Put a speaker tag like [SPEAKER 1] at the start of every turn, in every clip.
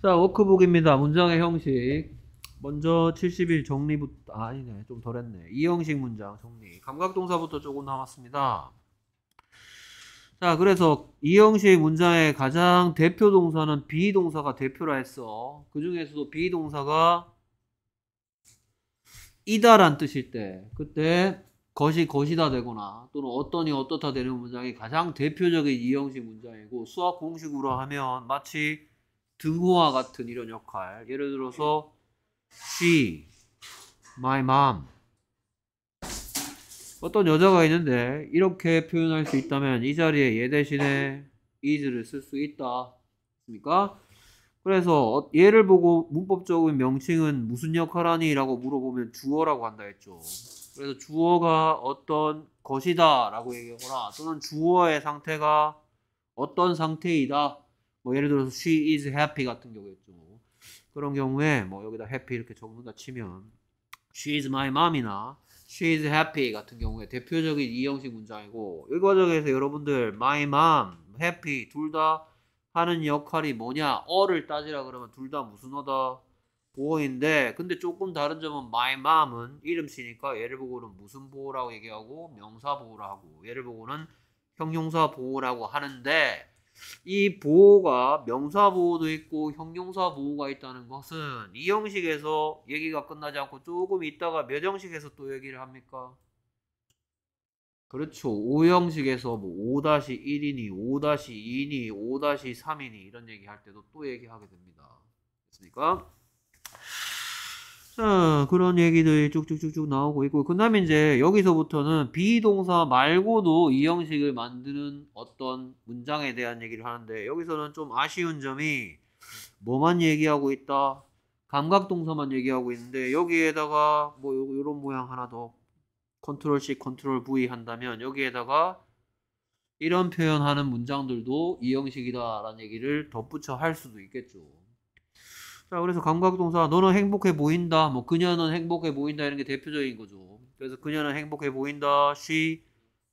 [SPEAKER 1] 자, 워크북입니다. 문장의 형식. 먼저 70일 정리부터 아, 아니네. 좀 덜했네. 이 형식 문장 정리. 감각 동사부터 조금 남았습니다. 자, 그래서 이 형식 문장의 가장 대표 동사는 비동사가 대표라 했어. 그 중에서도 비동사가 이다란 뜻일 때, 그때 것이 것이다 되거나 또는 어떠니 어떻다 되는 문장이 가장 대표적인 이 형식 문장이고 수학 공식으로 하면 마치 등호와 같은 이런 역할. 예를 들어서 she, my mom. 어떤 여자가 있는데 이렇게 표현할 수 있다면 이 자리에 얘 대신에 is를 쓸 수 있다. 맞니까 그래서 어, 얘를 보고 문법적인 명칭은 무슨 역할하니? 라고 물어보면 주어라고 한다 했죠. 그래서 주어가 어떤 것이다 라고 얘기하거나 또는 주어의 상태가 어떤 상태이다 뭐 예를 들어서 she is happy 같은 경우였죠. 뭐. 그런 경우에 뭐 여기다 happy 이렇게 적는다 치면 she is my mom이나 she is happy 같은 경우에 대표적인 이 형식 문장이고 이 과정에서 여러분들 my mom, happy 둘 다 하는 역할이 뭐냐 어를 따지라 그러면 둘 다 무슨 어다 보어인데 근데 조금 다른 점은 my mom은 이름씨니까 얘를 보고는 무슨 보호라고 얘기하고 명사 보호라고 얘를 보고는 형용사 보호라고 하는데 이 보호가 명사 보호도 있고 형용사 보호가 있다는 것은 이 형식에서 얘기가 끝나지 않고 조금 있다가 몇 형식에서 또 얘기를 합니까? 그렇죠. 5형식에서 뭐 5-1이니, 5-2이니, 5-3이니 이런 얘기할 때도 또 얘기하게 됩니다. 됐습니까? 자, 어, 그런 얘기들이 쭉쭉쭉쭉 나오고 있고, 그 다음에 이제 여기서부터는 비동사 말고도 이 형식을 만드는 어떤 문장에 대한 얘기를 하는데, 여기서는 좀 아쉬운 점이 뭐만 얘기하고 있다? 감각동사만 얘기하고 있는데, 여기에다가 뭐 이런 모양 하나 더 컨트롤 C, 컨트롤 V 한다면, 여기에다가 이런 표현하는 문장들도 이 형식이다라는 얘기를 덧붙여 할 수도 있겠죠. 자, 그래서 감각동사 너는 행복해 보인다. 뭐 그녀는 행복해 보인다 이런 게 대표적인 거죠. 그래서 그녀는 행복해 보인다. She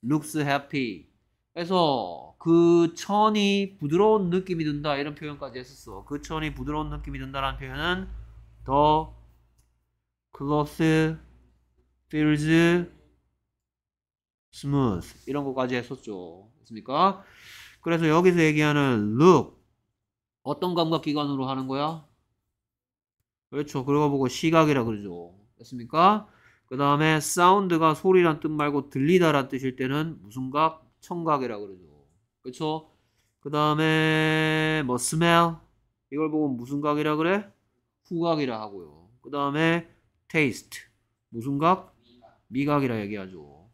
[SPEAKER 1] looks happy. 그서그 천이 부드러운 느낌이 든다 이런 표현까지 했었어. 그 천이 부드러운 느낌이 든다라는 표현은 the cloth feels smooth 이런 것까지 했었죠. 맞습니까? 그래서 여기서 얘기하는 look 어떤 감각 기관으로 하는 거야? 그렇죠. 그러고 보고 시각이라 그러죠. 됐습니까? 그 다음에 사운드가 소리란 뜻 말고 들리다란 뜻일 때는 무슨 각? 청각이라 그러죠. 그렇죠? 그 다음에 뭐 smell 이걸 보고 무슨 각이라 그래? 후각이라 하고요. 그 다음에 taste 무슨 각? 미각이라 얘기하죠.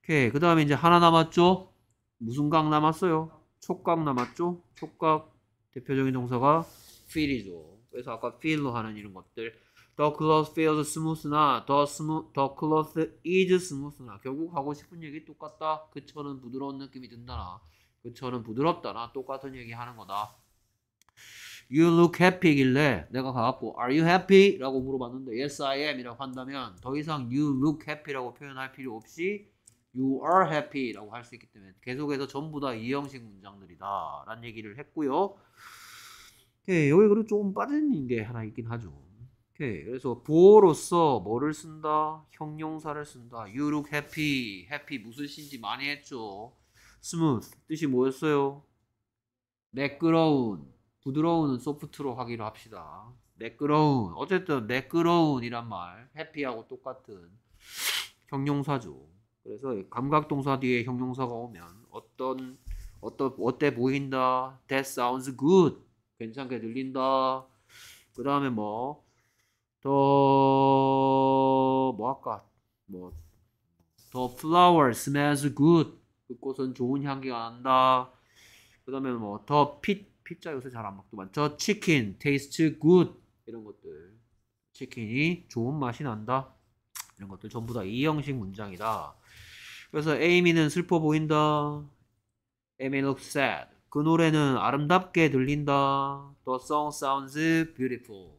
[SPEAKER 1] 오케이. 그 다음에 이제 하나 남았죠? 무슨 각 남았어요? 촉각 남았죠? 촉각 대표적인 동사가 feel이죠. 그래서 아까 feel로 하는 이런 것들 더 h e cloth feels smooth나 더 h e smooth, the cloth is smooth나 결국 하고 싶은 얘기 똑같다 그처은 부드러운 느낌이 든다나 그처은 부드럽다나 똑같은 얘기 하는 거다 You look happy길래 내가 가갖고 Are you happy? 라고 물어봤는데 Yes I am 이라고 한다면 더 이상 You look happy라고 표현할 필요 없이 You are happy라고 할 수 있기 때문에 계속해서 전부 다 이 형식 문장들이다 라는 얘기를 했고요 여기 그리고 조금 빠진 게 하나 있긴 하죠. 예, 그래서 보어로서 뭐를 쓴다? 형용사를 쓴다. You look happy. happy 무슨 신지 많이 했죠. smooth 뜻이 뭐였어요? 매끄러운 부드러운 소프트로 하기로 합시다. 매끄러운 어쨌든 매끄러운이란 말 happy하고 똑같은 형용사죠. 그래서 감각 동사 뒤에 형용사가 오면 어떤 어떤 어때 보인다. That sounds good. 괜찮게 들린다그 다음에 뭐, 더, 뭐 할까? 뭐, The flower smells good. 그 꽃은 좋은 향기가 난다. 그 다음에 뭐, 더 핏, 핏자 요새 잘 안 먹더만. 저 치킨 tastes good. 이런 것들. 치킨이 좋은 맛이 난다. 이런 것들 전부 다 이 형식 문장이다. 그래서 에이미는 슬퍼 보인다. 에 m y looks sad. 그 노래는 아름답게 들린다. The song sounds beautiful.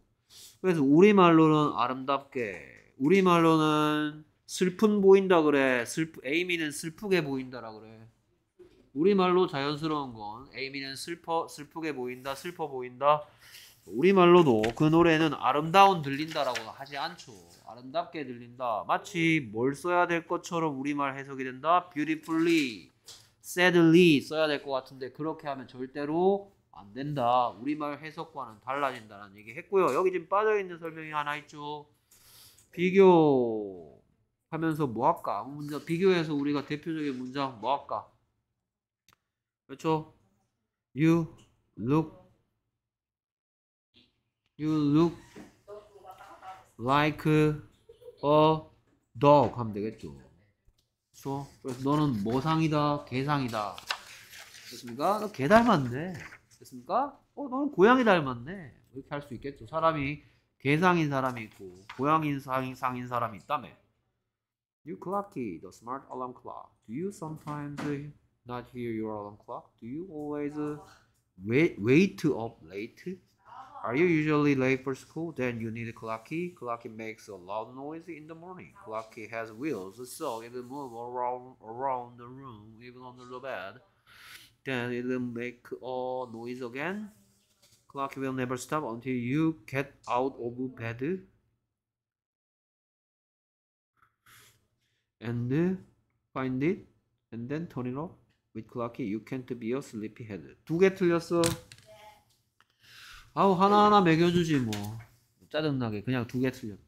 [SPEAKER 1] 그래서 우리말로는 아름답게, 우리말로는 슬픈 보인다 그래. 슬프, 에이미는 슬프게 보인다라 그래. 우리말로 자연스러운 건 에이미는 슬퍼, 슬프게 보인다, 슬퍼 보인다. 우리말로도 그 노래는 아름다운 들린다라고 하지 않죠. 아름답게 들린다. 마치 뭘 써야 될 것처럼 우리말 해석이 된다. beautifully. sadly 써야 될 것 같은데 그렇게 하면 절대로 안 된다. 우리말 해석과는 달라진다는 얘기 했고요. 여기 지금 빠져있는 설명이 하나 있죠. 비교 하면서 뭐 할까? 문장 비교해서 우리가 대표적인 문장 뭐 할까? 그렇죠? You look You look like a dog 하면 되겠죠. 그렇죠? 그래서 너는 뭐상이다, 개상이다. 됐습니까? 너 개 닮았네. 됐습니까? 어, 너는 고양이 닮았네. 이렇게 할 수 있겠죠. 사람이 개상인 사람이 있고 고양이 상인, 상인 사람이 있다며. You clock key, the smart alarm clock. Do you sometimes not hear your alarm clock? Do you always wait, wait up late? Are you usually late for school? Then you need a clocky. Clocky makes a loud noise in the morning. Clocky has wheels, so it will move around, around the room, even under the bed. Then it will make all noise again. Clocky will never stop until you get out of bed. And find it, and then turn it off. With Clocky, you can't be a sleepyhead. 두개 틀렸어. 아우 하나하나 매겨주지 뭐 짜증나게 그냥 두 개 틀렸대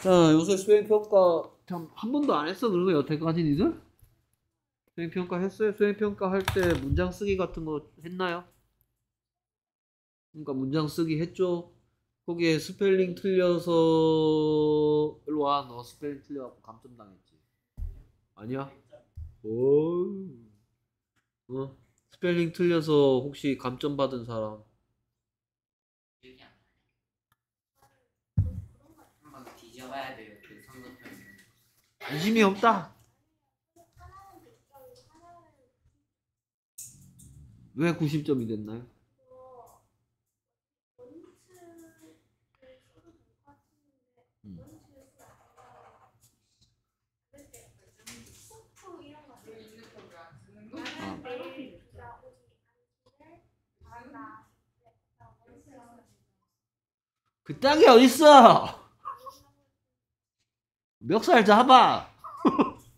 [SPEAKER 1] 자 요새 수행평가 참한 번도 안 했어 그런 거 여태까지 니들? 수행평가 했어요? 수행평가 할 때 문장 쓰기 같은 거 했나요? 그러니까 문장 쓰기 했죠? 거기에 스펠링 틀려서 일로와 너 스펠링 틀려갖고 감점 당했지 아니야? 오우 어? 스펠링 틀려서 혹시 감점 받은 사람. 기 그 관심이 없다. 왜 90점이 됐나요? 그딴 게 어딨어? 멱살 잡아!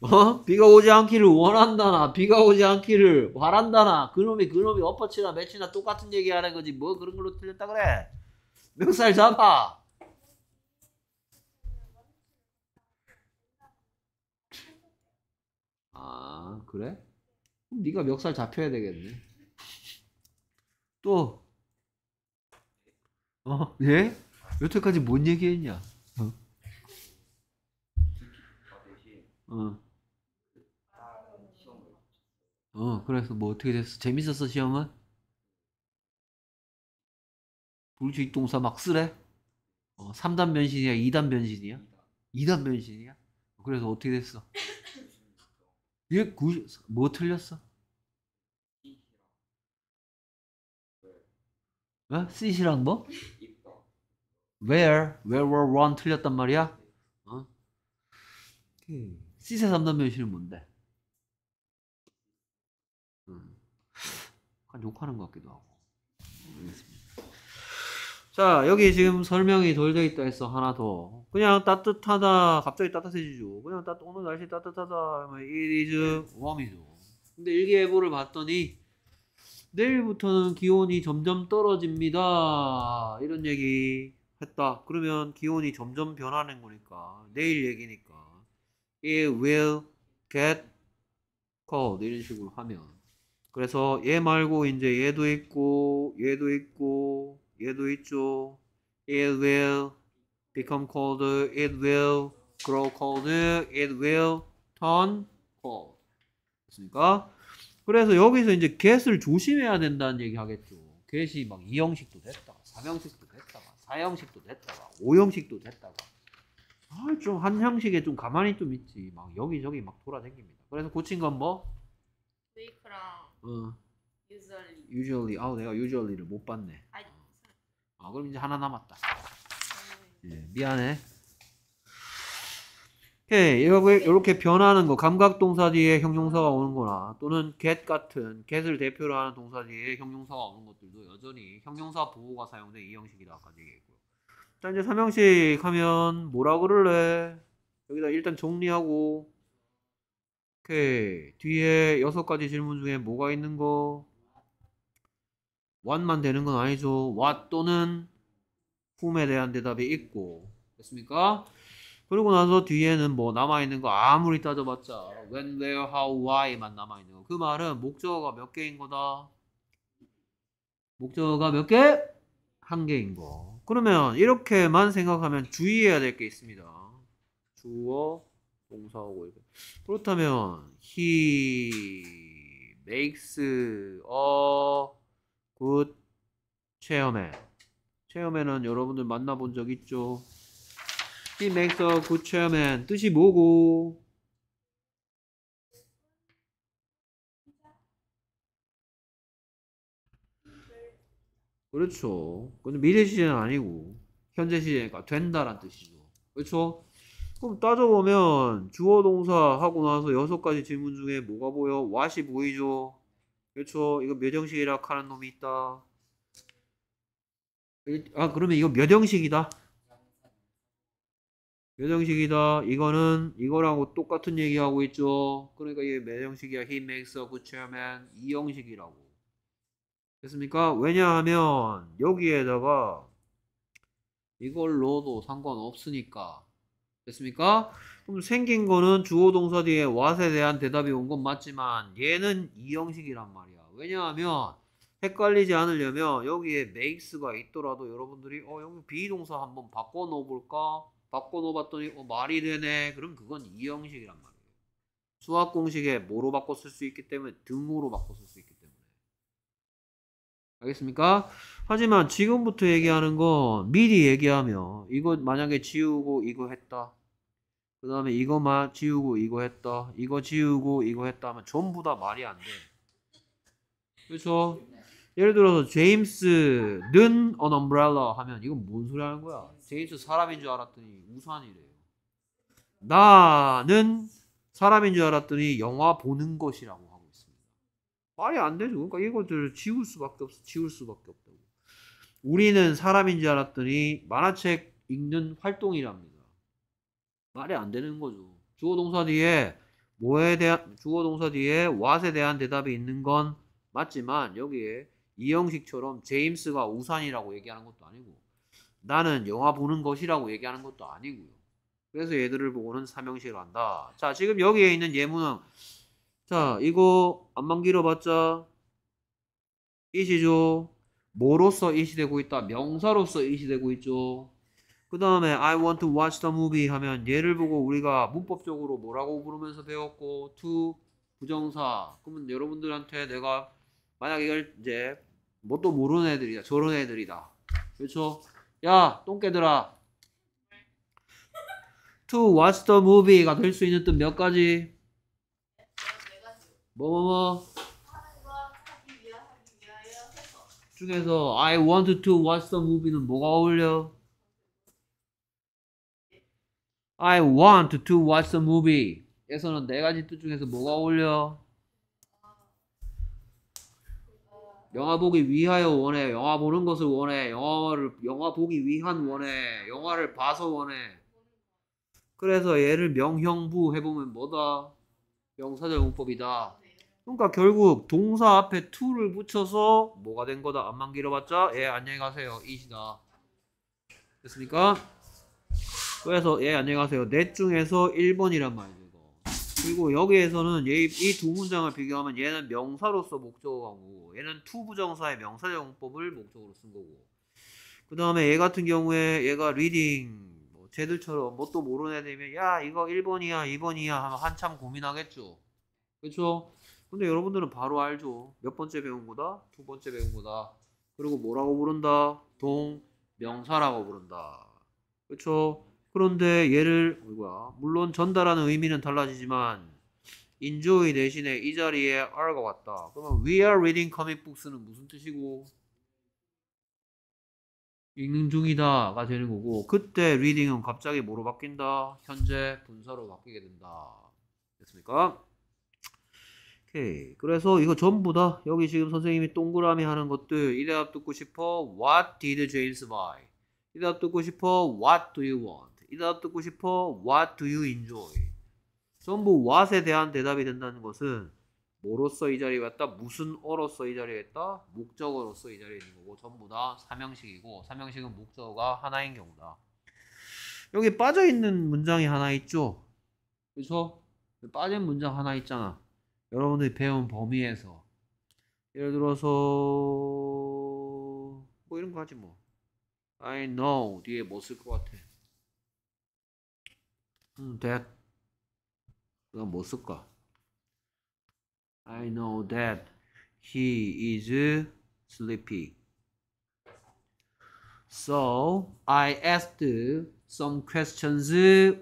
[SPEAKER 1] 어? 비가 오지 않기를 원한다나, 비가 오지 않기를 바란다나, 그놈이 그놈이 엎어치나 매치나 똑같은 얘기 하는 거지. 뭐 그런 걸로 틀렸다 그래? 멱살 잡아! 아, 그래? 그럼 네가 멱살 잡혀야 되겠네. 또 어, 예? 여태까지 뭔 얘기했냐? 어. 어. 어, 그래서 뭐 어떻게 됐어? 재밌었어, 시험은? 불주입 동사 막 쓰래? 어, 3단 변신이야? 2단 변신이야? 2단 변신이야? 그래서 어떻게 됐어? 얘 예, 구, 뭐 틀렸어? 왜? 어? 시시랑 뭐? where, where were run 틀렸단 말이야? 어? 시세 3단 변신은 뭔데? 음. 약간 욕하는 것 같기도 하고 모겠습니다자 여기 지금 설명이 돌려 있다 했어 하나 더 그냥 따뜻하다 갑자기 따뜻해지죠 그냥 따, 오늘 날씨 따뜻하다 it is warm이죠 근데 일기예보를 봤더니 내일부터는 기온이 점점 떨어집니다. 이런 얘기 했다. 그러면 기온이 점점 변하는 거니까 내일 얘기니까 it will get cold 이런 식으로 하면 그래서 얘 말고 이제 얘도 있고 얘도 있고 얘도 있죠. it will become c o l d it will grow c o l d it will turn cold. 됐습니까? 그래서 여기서 이제 겟을 조심해야 된다는 얘기 하겠죠. 겟이 막 2형식도 됐다가 3형식도 됐다가 4형식도 됐다가 5형식도 됐다가 아, 좀 한 형식에 좀 가만히 좀 있지. 막 여기저기 막 돌아다닙니다. 그래서 고친 건 뭐? 메이크랑 어. usually. usually. 아, 내가 usually를 못 봤네. 아, 그럼 이제 하나 남았다. 음. 예, 미안해. 예, 이렇게, 이렇게 변하는 거 감각 동사 뒤에 형용사가 오는 거나 또는 get 같은 get을 대표로 하는 동사 뒤에 형용사가 오는 것들도 여전히 형용사 보호가 사용된 이 형식이다 아까 얘기했고요. 네 자 이제 3형식 하면 뭐라 그럴래? 여기다 일단 정리하고 오케이 뒤에 여섯 가지 질문 중에 뭐가 있는 거? what만 되는 건 아니죠. what 또는 whom에 대한 대답이 있고 됐습니까? 그리고 나서 뒤에는 뭐 남아있는 거 아무리 따져봤자 when, where, how, why만 남아있는 거. 그 말은 목적어가 몇 개인 거다? 목적어가 몇 개? 한 개인 거. 그러면 이렇게만 생각하면 주의해야 될 게 있습니다. 주어, 동사하고 이렇게. 그렇다면 he makes a good chairman. 체험에는 여러분들 만나본 적 있죠? He makes a good chairman. 뜻이 뭐고? 그렇죠. 근데 미래 시제는 아니고 현재 시제니까 된다란 뜻이죠. 그렇죠? 그럼 따져보면 주어 동사 하고 나서 여섯 가지 질문 중에 뭐가 보여? what이 보이죠? 그렇죠? 이거 몇 형식이라 하는 놈이 있다. 아 그러면 이거 몇 형식이다? 매정식이다. 이거는 이거랑 똑같은 얘기하고 있죠. 그러니까 이게 매정식이야. He makes a good chairman. 이 형식이라고. 됐습니까? 왜냐하면 여기에다가 이걸로도 상관없으니까. 됐습니까? 그럼 생긴 거는 주어 동사 뒤에 what에 대한 대답이 온 건 맞지만 얘는 이 형식이란 말이야. 왜냐하면 헷갈리지 않으려면 여기에 makes가 있더라도 여러분들이 어 여기 비동사 한번 바꿔 놓을까 바꿔놓았더니 어, 말이 되네. 그럼 그건 이형식이란 말이에요. 수학 공식에 뭐로 바꿔 쓸 수 있기 때문에 등으로 바꿔 쓸 수 있기 때문에. 알겠습니까? 하지만 지금부터 얘기하는 건 미리 얘기하면 이거 만약에 지우고 이거 했다. 그 다음에 이거만 지우고 이거 했다. 이거 지우고 이거 했다 하면 전부 다 말이 안 돼. 그렇죠? 예를 들어서 제임스는 an umbrella 하면 이건 뭔 소리 하는 거야? 스테이츠 사람인 줄 알았더니 우산이래요. 나는 사람인 줄 알았더니 영화 보는 것이라고 하고 있습니다. 말이 안 되죠. 그러니까 이것들을 지울 수밖에 없어. 지울 수밖에 없다고. 우리는 사람인 줄 알았더니 만화책 읽는 활동이랍니다. 말이 안 되는 거죠. 주어 동사 뒤에 뭐에 대한 주어 동사 뒤에 what에 대한 대답이 있는 건 맞지만 여기에 이 형식처럼 제임스가 우산이라고 얘기하는 것도 아니고 나는 영화 보는 것이라고 얘기하는 것도 아니고요. 그래서 얘들을 보고는 삼형식을 한다. 자, 지금 여기에 있는 예문항. 자, 이거 안만 길어봤자 이시죠. 뭐로서 이시되고 있다? 명사로서 이시되고 있죠. 그 다음에 I want to watch the movie 하면 얘를 보고 우리가 문법적으로 뭐라고 부르면서 배웠고 to 부정사 그러면 여러분들한테 내가 만약에 이걸 이제 뭣도 뭐 모르는 애들이다 저런 애들이다 그렇죠 야, 똥개들아. To watch the movie가 될 수 있는 뜻 몇 가지? 뭐뭐뭐 중에서 I want to watch the movie는 뭐가 어울려? I want to watch the movie 에서는 네 가지 뜻 중에서 뭐가 어울려? 영화 보기 위하여 원해. 영화 보는 것을 원해. 영화를 영화 보기 위한 원해. 영화를 봐서 원해. 그래서 얘를 명형부 해보면 뭐다? 명사절 문법이다. 그러니까 결국 동사 앞에 to를 붙여서 뭐가 된 거다. 안만 길어봤자 예 안녕히 가세요. 이시다. 됐습니까? 그래서 예 안녕히 가세요. 넷 중에서 1번이란 말이에 그리고 여기에서는 이 두 문장을 비교하면 얘는 명사로서 목적어고 얘는 투부정사의 명사형법을 목적으로 쓴 거고 그 다음에 얘 같은 경우에 얘가 리딩 뭐 쟤들처럼 뭣도 뭐 모르는 애들이면 야 이거 1번이야 2번이야 하면 한참 고민하겠죠 그쵸 근데 여러분들은 바로 알죠 몇 번째 배운 거다 두 번째 배운 거다 그리고 뭐라고 부른다 동 명사라고 부른다 그렇죠 그런데 얘를 뭐야 물론 전달하는 의미는 달라지지만 enjoy 대신에 이 자리에 a r 가 왔다. 그러면 we are reading comic books는 무슨 뜻이고 읽는 중이다가 되는 거고 그때 reading은 갑자기 뭐로 바뀐다? 현재 분사로 바뀌게 된다. 됐습니까? 오케이. 그래서 이거 전부 다 여기 지금 선생님이 동그라미 하는 것들 이 대답 듣고 싶어 What did James buy? 이 대답 듣고 싶어 What do you want? 이다 듣고 싶어? What do you enjoy? 전부 what에 대한 대답이 된다는 것은 뭐로서 이 자리에 왔다? 무슨 어로서 이 자리에 왔다목적으로서이 자리에 있는 거고 전부 다 삼형식이고 삼형식은 목적어가 하나인 경우다. 여기 빠져있는 문장이 하나 있죠? 그래서 빠진 문장 하나 있잖아. 여러분들이 배운 범위에서 예를 들어서 뭐 이런 거 하지 뭐 I know 뒤에 뭐 쓸 것 같아 음, that 그건 뭐 쓸까? I know that he is sleepy. So I asked some questions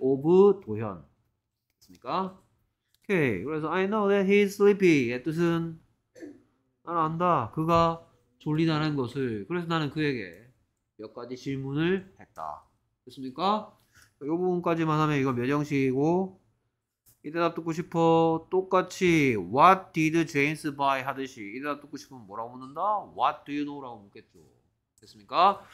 [SPEAKER 1] of 도현. 됐습니까 오케이. 그래서 I know that he is sleepy. 의 뜻은 나는 안다. 그가 졸리다는 것을. 그래서 나는 그에게 몇 가지 질문을 했다. 됐습니까? 이 부분까지만 하면 이거 매정식이고 이 대답 듣고 싶어 똑같이 What did James buy 하듯이 이 대답 듣고 싶으면 뭐라고 묻는다? What do you know라고 묻겠죠 됐습니까?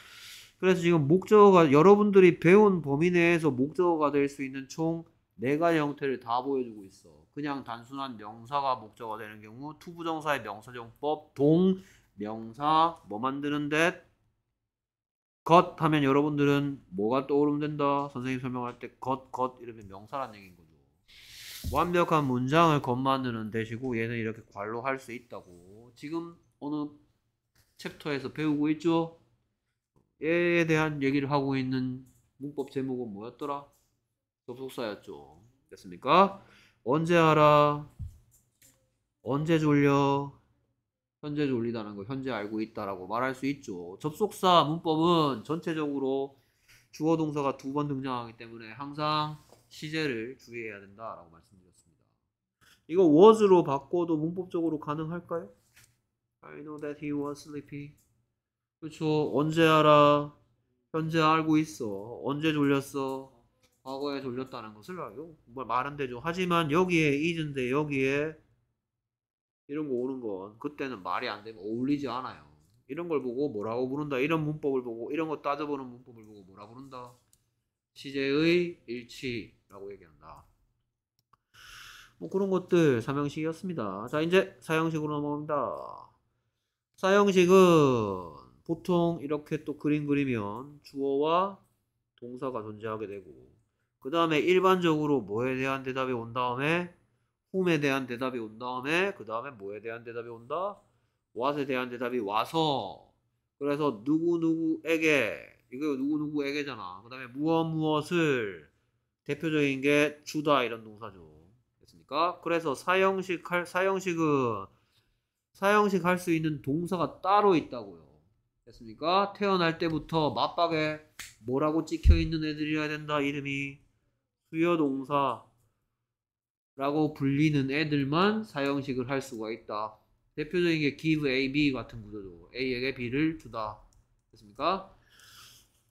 [SPEAKER 1] 그래서 지금 목적어가 여러분들이 배운 범위 내에서 목적어가 될 수 있는 총 네가지 형태를 다 보여주고 있어 그냥 단순한 명사가 목적어가 되는 경우 투부정사의 명사정법 동 명사 뭐 만드는 데겉 하면 여러분들은 뭐가 떠오르면 된다. 선생님 설명할 때 겉, 겉 이러면 명사란 얘기인 거죠. 완벽한 문장을 겉 만드는 대시고 얘는 이렇게 괄로 할 수 있다고. 지금 어느 챕터에서 배우고 있죠? 얘에 대한 얘기를 하고 있는 문법 제목은 뭐였더라? 접속사였죠. 됐습니까? 언제 알아? 언제 졸려? 현재 졸리다는 거 현재 알고 있다라고 말할 수 있죠. 접속사 문법은 전체적으로 주어 동사가 두 번 등장하기 때문에 항상 시제를 주의해야 된다라고 말씀드렸습니다. 이거 was로 바꿔도 문법적으로 가능할까요? I know that he was sleepy. 그렇죠. 언제 알아? 현재 알고 있어. 언제 졸렸어? 과거에 졸렸다는 것을 알고 정말 뭐 말은 되죠. 하지만 여기에 i s 인데 여기에 이런 거 오는 건 그때는 말이 안 되면 어울리지 않아요. 이런 걸 보고 뭐라고 부른다. 이런 문법을 보고 이런 거 따져보는 문법을 보고 뭐라 고 부른다. 시제의 일치라고 얘기한다. 뭐 그런 것들 사형식이었습니다. 자 이제 사형식으로 넘어갑니다. 사형식은 보통 이렇게 또 그림 그리면 주어와 동사가 존재하게 되고 그 다음에 일반적으로 뭐에 대한 대답이 온 다음에 홈에 대한 대답이 온 다음에 그 다음에 뭐에 대한 대답이 온다? what에 대한 대답이 와서 그래서 누구누구에게 이거 누구누구에게잖아 그 다음에 무엇 무엇을 대표적인 게 주다 이런 동사죠 됐습니까? 그래서 사형식 할, 사형식은 사형식 할 수 있는 동사가 따로 있다고요 됐습니까? 태어날 때부터 맞박에 뭐라고 찍혀있는 애들이어야 된다 이름이 수여동사 라고 불리는 애들만 사용식을할 수가 있다. 대표적인 게 give A, B 같은 구조죠. A에게 B를 주다. 됐습니까?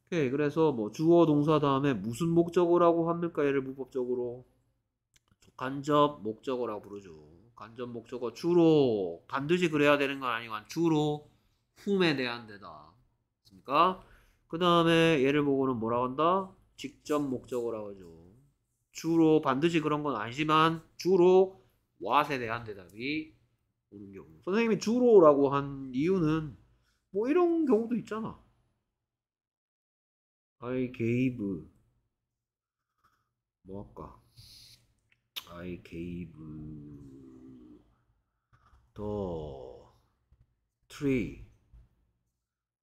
[SPEAKER 1] 오케이. 그래서 뭐 주어 동사 다음에 무슨 목적어라고 합니까? 얘를 무법적으로 간접 목적어라고 부르죠. 간접 목적어 주로 반드시 그래야 되는 건 아니지만 주로 훔에 대한 데다. 됐습니까? 그 다음에 얘를 보고는 뭐라고 한다? 직접 목적어라고 하죠. 주로 반드시 그런 건 아니지만 주로 what에 대한 대답이 오는 경우 선생님이 주로라고 한 이유는 뭐 이런 경우도 있잖아 I gave 뭐 할까 I gave the tree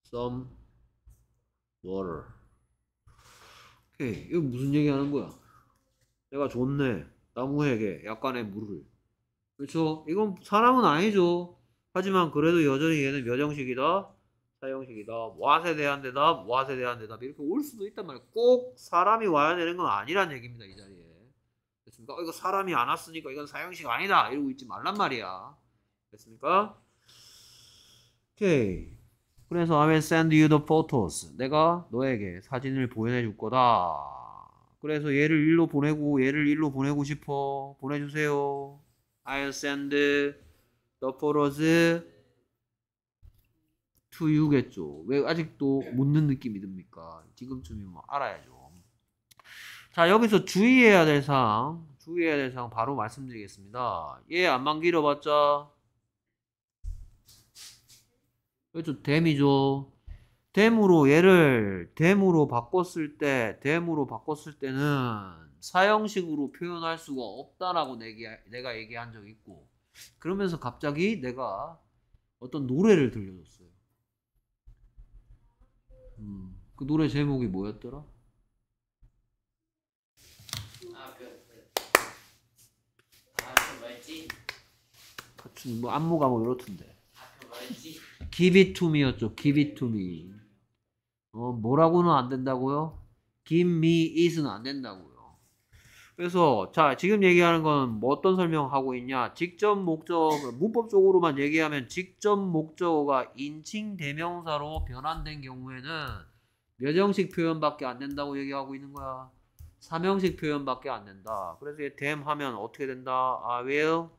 [SPEAKER 1] some water 오케이 이거 무슨 얘기 하는 거야 내가 좋네 나무에게 약간의 물을. 그렇죠? 이건 사람은 아니죠. 하지만 그래도 여전히 얘는 몇 형식이다? 사형식이다. 무엇에 대한 대답, 무엇에 대한 대답 이렇게 올 수도 있단 말이야꼭 사람이 와야 되는 건 아니란 얘기입니다. 이 자리에. 됐습니까? 어, 이거 사람이 안 왔으니까 이건 사형식 아니다. 이러고 있지 말란 말이야. 됐습니까? 오케이. 그래서 I will send you the photos. 내가 너에게 사진을 보여줄 거다. 그래서 얘를 일로 보내고 얘를 일로 보내고 싶어. 보내주세요. I'll send the photos to you겠죠. 왜 아직도 묻는 느낌이 듭니까? 지금쯤이면 뭐 알아야죠. 자, 여기서 주의해야 될 사항, 주의해야 될 사항 바로 말씀드리겠습니다. 얘 안만 길어봤자, 그렇죠. 댐이죠. 댐으로 얘를 댐으로 바꿨을 때 댐으로 바꿨을 때는 사형식으로 표현할 수가 없다라고 내기, 내가 얘기한 적 있고 그러면서 갑자기 내가 어떤 노래를 들려줬어요. 음, 그 노래 제목이 뭐였더라? 아, 그, 그. 아, 그 뭐 안무가 뭐 이렇던데. 아, Give it to me였죠. Give it to me. 어, 뭐라고는 안 된다고요? Give me is는 안 된다고요. 그래서 자 지금 얘기하는 건 뭐 어떤 설명하고 있냐? 직접 목적 문법적으로만 얘기하면 직접 목적어가 인칭 대명사로 변환된 경우에는 몇 형식 표현밖에 안 된다고 얘기하고 있는 거야. 3형식 표현밖에 안 된다. 그래서 them 하면 어떻게 된다? I will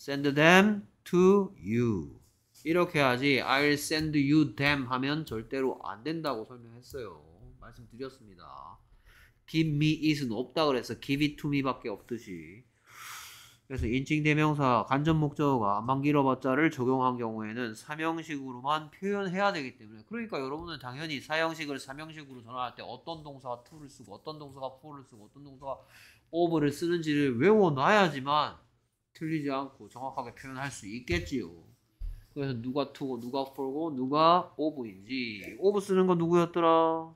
[SPEAKER 1] send them to you. 이렇게 해지 I'll send you them 하면 절대로 안 된다고 설명했어요. 말씀드렸습니다. give me is는 없다 그래서 give it to me 밖에 없듯이 그래서 인칭 대명사 간접 목적어가 만 길어봤자를 적용한 경우에는 사명식으로만 표현해야 되기 때문에 그러니까 여러분은 당연히 사형식을 사명식으로 전환할 때 어떤 동사가 to를 쓰고 어떤 동사가 for를 쓰고 어떤 동사가 o v 를 쓰는지를 외워놔야지만 틀리지 않고 정확하게 표현할 수 있겠지요. 그래서 누가 투고 누가 f 고 누가 of인지 of 네. 쓰는 거 누구였더라?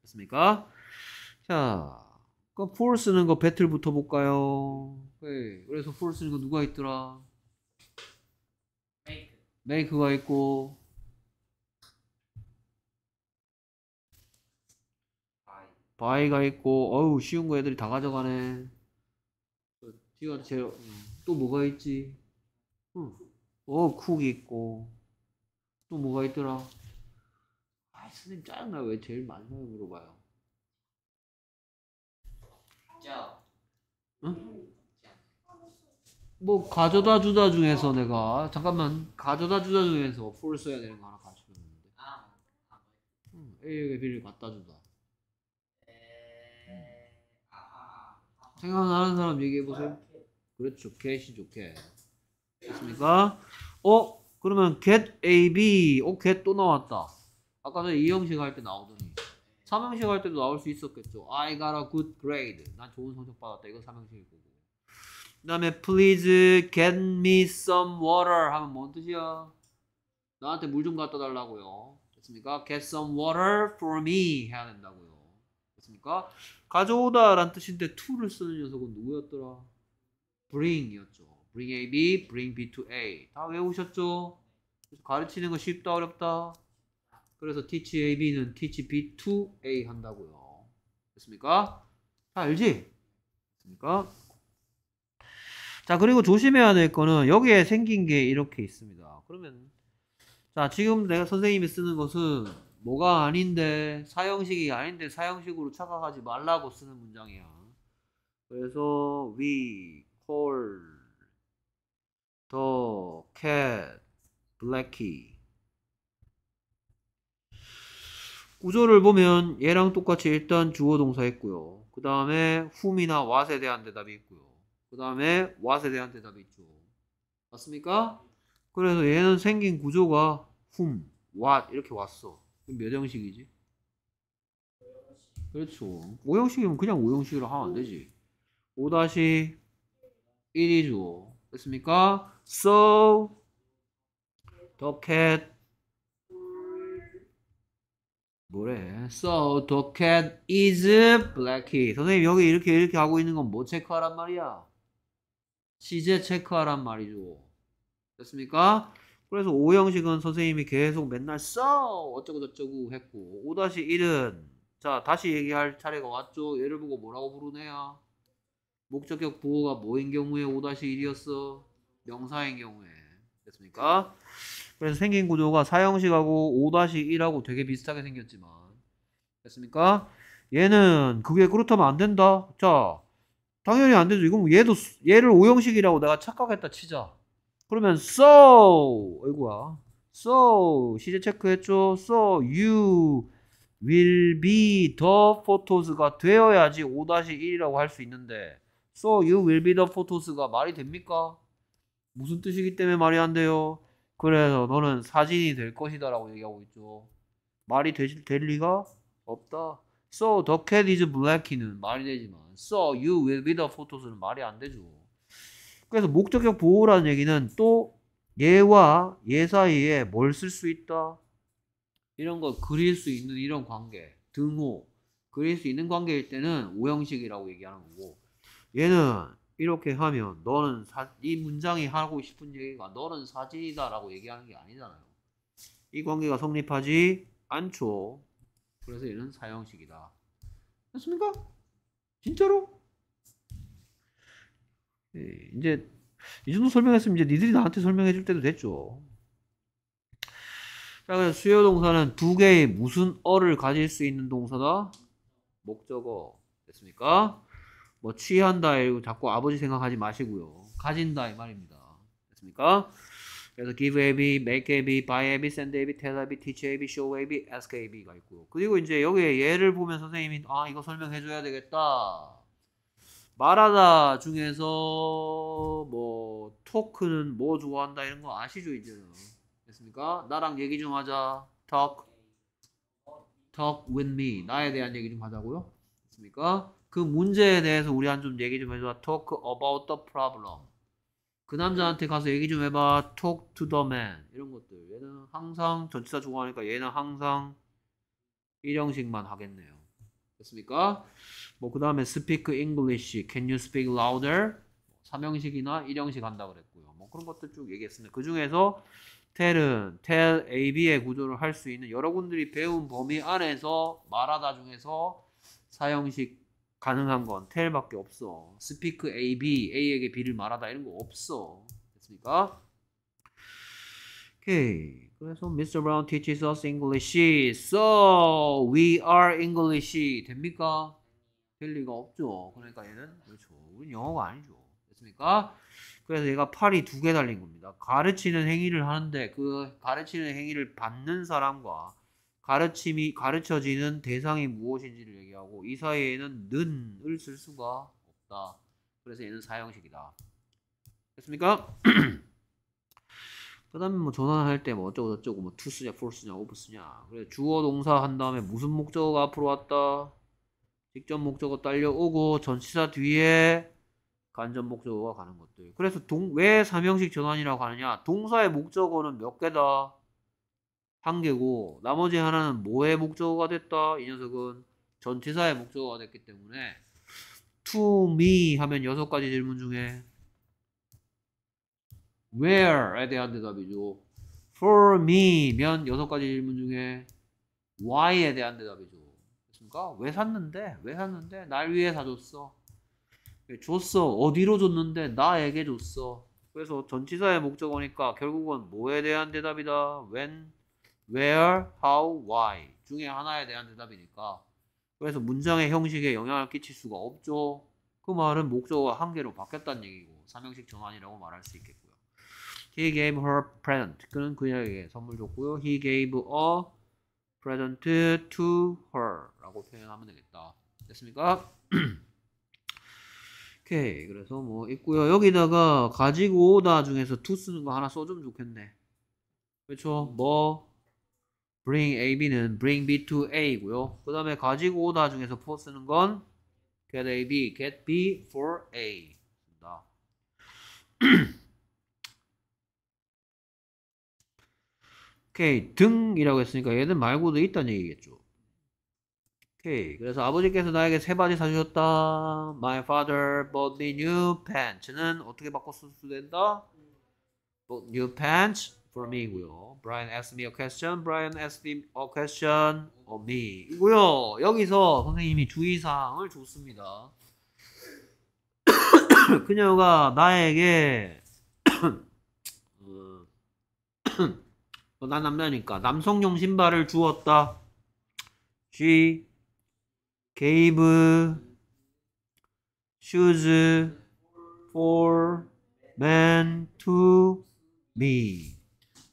[SPEAKER 1] 됐습니까 자, 그 for 쓰는 거 배틀부터 볼까요? 네, 그래서 f o 쓰는 거 누가 있더라? 메이크 e m a 가 있고 바이가 있고 어우 쉬운 거 애들이 다 가져가네 그, 뒤가 제또 음, 뭐가 있지 응. 음. 어, 쿡 있고. 또 뭐가 있더라? 아, 선생님 짜증나. 왜 제일 마지막에 물어봐요? 응? 뭐, 가져다 주다 중에서 내가, 잠깐만, 가져다 주다 중에서 풀 써야 되는 거 하나 가져왔는데. 아, 아. 응, A에게 B를 갖다 주다. 아, 아, 아. 생각나는 사람 얘기해보세요. 그렇죠. 캐시 좋게. 됐습니까? 어? 그러면 get AB 어? get 또 나왔다 아까 전에 이형식 할 때 나오더니 3형식할 때도 나올 수 있었겠죠 I got a good grade 난 좋은 성적 받았다 이건 3형식일 거고 그 다음에 please get me some water 하면 뭔 뜻이야? 나한테 물 좀 갖다 달라고요 됐습니까? get some water for me 해야 된다고요 됐습니까? 가져오다 라는 뜻인데 to를 쓰는 녀석은 누구였더라? bring이었죠 bring A, B, bring B to A. 다 외우셨죠? 가르치는 거 쉽다 어렵다? 그래서 teach A, B는 teach B to A 한다고요. 됐습니까? 다 알지? 됐습니까? 자 그리고 조심해야 될 거는 여기에 생긴 게 이렇게 있습니다. 그러면 자 지금 내가 선생님이 쓰는 것은 뭐가 아닌데 사형식이 아닌데 사형식으로 착각하지 말라고 쓰는 문장이야. 그래서 we call 더 캣, 블랙키. 구조를 보면 얘랑 똑같이 일단 주어 동사 했고요그 다음에 훔이나왓에 대한 대답이 있고요. 그 다음에 왓에 대한 대답이 있죠. 맞습니까? 그래서 얘는 생긴 구조가 훔, 왓 이렇게 왔어. 몇 형식이지? 그렇죠. 5형식이면 그냥 5형식으로 하면 안 되지. 5-1이죠. 됐습니까? So t h 뭐래? So the cat is blacky. 선생님 여기 이렇게 이렇게 하고 있는 건 뭐 체크하란 말이야? 시제 체크하란 말이죠. 됐습니까? 그래서 5형식은 선생님이 계속 맨날 so 어쩌고저쩌고 했고 5-1은 자 다시 얘기할 차례가 왔죠. 얘를 보고 뭐라고 부르네요? 목적격 부호가 뭐인 경우에 5-1이었어? 명사인 경우에 됐습니까? 네. 그래서 생긴 구조가 사형식하고 5-1하고 되게 비슷하게 생겼지만 됐습니까? 얘는 그게 그렇다면 안 된다. 자, 당연히 안 되죠. 이건 얘도 얘를 오형식이라고 내가 착각했다 치자. 그러면 so 이거야. so 시제 체크했죠. so you will be the photos가 되어야지 5-1이라고 할 수 있는데 so you will be the photos가 말이 됩니까? 무슨 뜻이기 때문에 말이 안 돼요. 그래서 너는 사진이 될 것이다 라고 얘기하고 있죠. 말이 되실, 될 리가 없다. So the cat is black는 말이 되지만 so you will be the photos는 말이 안 되죠. 그래서 목적격 보호라는 얘기는 또 얘와 얘 사이에 뭘 쓸 수 있다. 이런 거 그릴 수 있는 이런 관계 등호 그릴 수 있는 관계일 때는 오형식이라고 얘기하는 거고 얘는 이렇게 하면 너는 사, 이 문장이 하고 싶은 얘기가 너는 사진이다라고 얘기하는 게 아니잖아요. 이 관계가 성립하지 않죠. 그래서 얘는 사형식이다. 맞습니까? 진짜로? 예, 이제 이 정도 설명했으면 이제 니들이 나한테 설명해 줄 때도 됐죠. 자, 그래서 수요 동사는 두 개의 무슨 어를 가질 수 있는 동사다? 목적어. 됐습니까? 뭐 취한다 이고 자꾸 아버지 생각하지 마시고요. 가진다 이 말입니다. 됐습니까? 그래서 give AB, make AB, buy AB, send AB, tell AB, teach AB, show AB, ask AB가 있고요. 그리고 이제 여기에 예를 보면 선생님이 아 이거 설명해 줘야 되겠다. 말하다 중에서 뭐 토크는 뭐 좋아한다 이런 거 아시죠 이제 됐습니까? 나랑 얘기 좀 하자. talk talk with me 나에 대한 얘기 좀 하자고요. 됐습니까? 그 문제에 대해서 우리한 테좀 얘기 좀 해줘. Talk about the problem. 그 남자한테 가서 얘기 좀 해봐. Talk to the man. 이런 것들. 얘는 항상 전치사 좋아하니까 얘는 항상 일형식만 하겠네요. 됐습니까? 뭐 그 다음에 speak English. Can you speak louder? 3형식이나 일형식 한다 그랬고요. 뭐 그런 것들 쭉 얘기했습니다. 그 중에서 tell은 tell AB의 구조를 할 수 있는 여러분들이 배운 범위 안에서 말하다 중에서 사형식 가능한 건 tell밖에 없어. speak A, B, A에게 B를 말하다 이런 거 없어. 됐습니까? 오케이. 그래서 Mr. Brown teaches us English. So we are English. 됩니까? 될 리가 없죠. 그러니까 얘는 그렇죠. 우리 영어가 아니죠. 됐습니까? 그래서 얘가 팔이 두 개 달린 겁니다. 가르치는 행위를 하는데 그 가르치는 행위를 받는 사람과 가르침이 가르쳐지는 대상이 무엇인지를 얘기하고 이 사이에는 는을 쓸 수가 없다. 그래서 얘는 사형식이다. 됐습니까? 그다음에 뭐 전환할 때 뭐 어쩌고 저쩌고 뭐투스냐포스냐오브스냐 그래 주어 동사 한 다음에 무슨 목적 어 앞으로 왔다. 직접 목적어 딸려오고 전치사 뒤에 간접 목적어가 가는 것들. 그래서 동, 왜 삼형식 전환이라고 하느냐? 동사의 목적어는 몇 개다? 한 개고 나머지 하나는 뭐의 목적어가 됐다. 이 녀석은 전치사의 목적어가 됐기 때문에 to me 하면 여섯 가지 질문 중에 where에 대한 대답이죠. for me면 여섯 가지 질문 중에 why에 대한 대답이죠. 그러니까 왜 샀는데? 왜 샀는데? 날 위해 사줬어. 줬어. 어디로 줬는데? 나에게 줬어. 그래서 전치사의 목적어니까 결국은 뭐에 대한 대답이다. when where, how, why 중에 하나에 대한 대답이니까 그래서 문장의 형식에 영향을 끼칠 수가 없죠. 그 말은 목적어 가한 개로 바뀌었다는 얘기고 삼형식 전환이라고 말할 수 있겠고요. He gave her present. 그는 그녀에게 선물 줬고요. He gave a present to her라고 표현하면 되겠다. 됐습니까? 오케이. 그래서 뭐 있고요. 여기다가 가지고 오다 중에서 to 쓰는 거 하나 써주면 좋겠네. 그렇죠? 뭐 bring A, B는 bring B to A고요. 이그 다음에 가지고 오다 중에서 for 쓰는 건 get A, B, get B for A 씁니다. 오케이 등이라고 했으니까 얘는 말고도 있다는 얘기겠죠. 오케이 그래서 아버지께서 나에게 새 바지 사주셨다. My father bought me new pants는 어떻게 바꿨을수도 된다? Bought new pants for me고요. Brian asked me a question. Brian asked me a question of me. 이고요. 여기서 선생님이 주의사항을 줬습니다. 그녀가 나에게 난 남자니까 남성용 신발을 주었다. She gave shoes for men to me.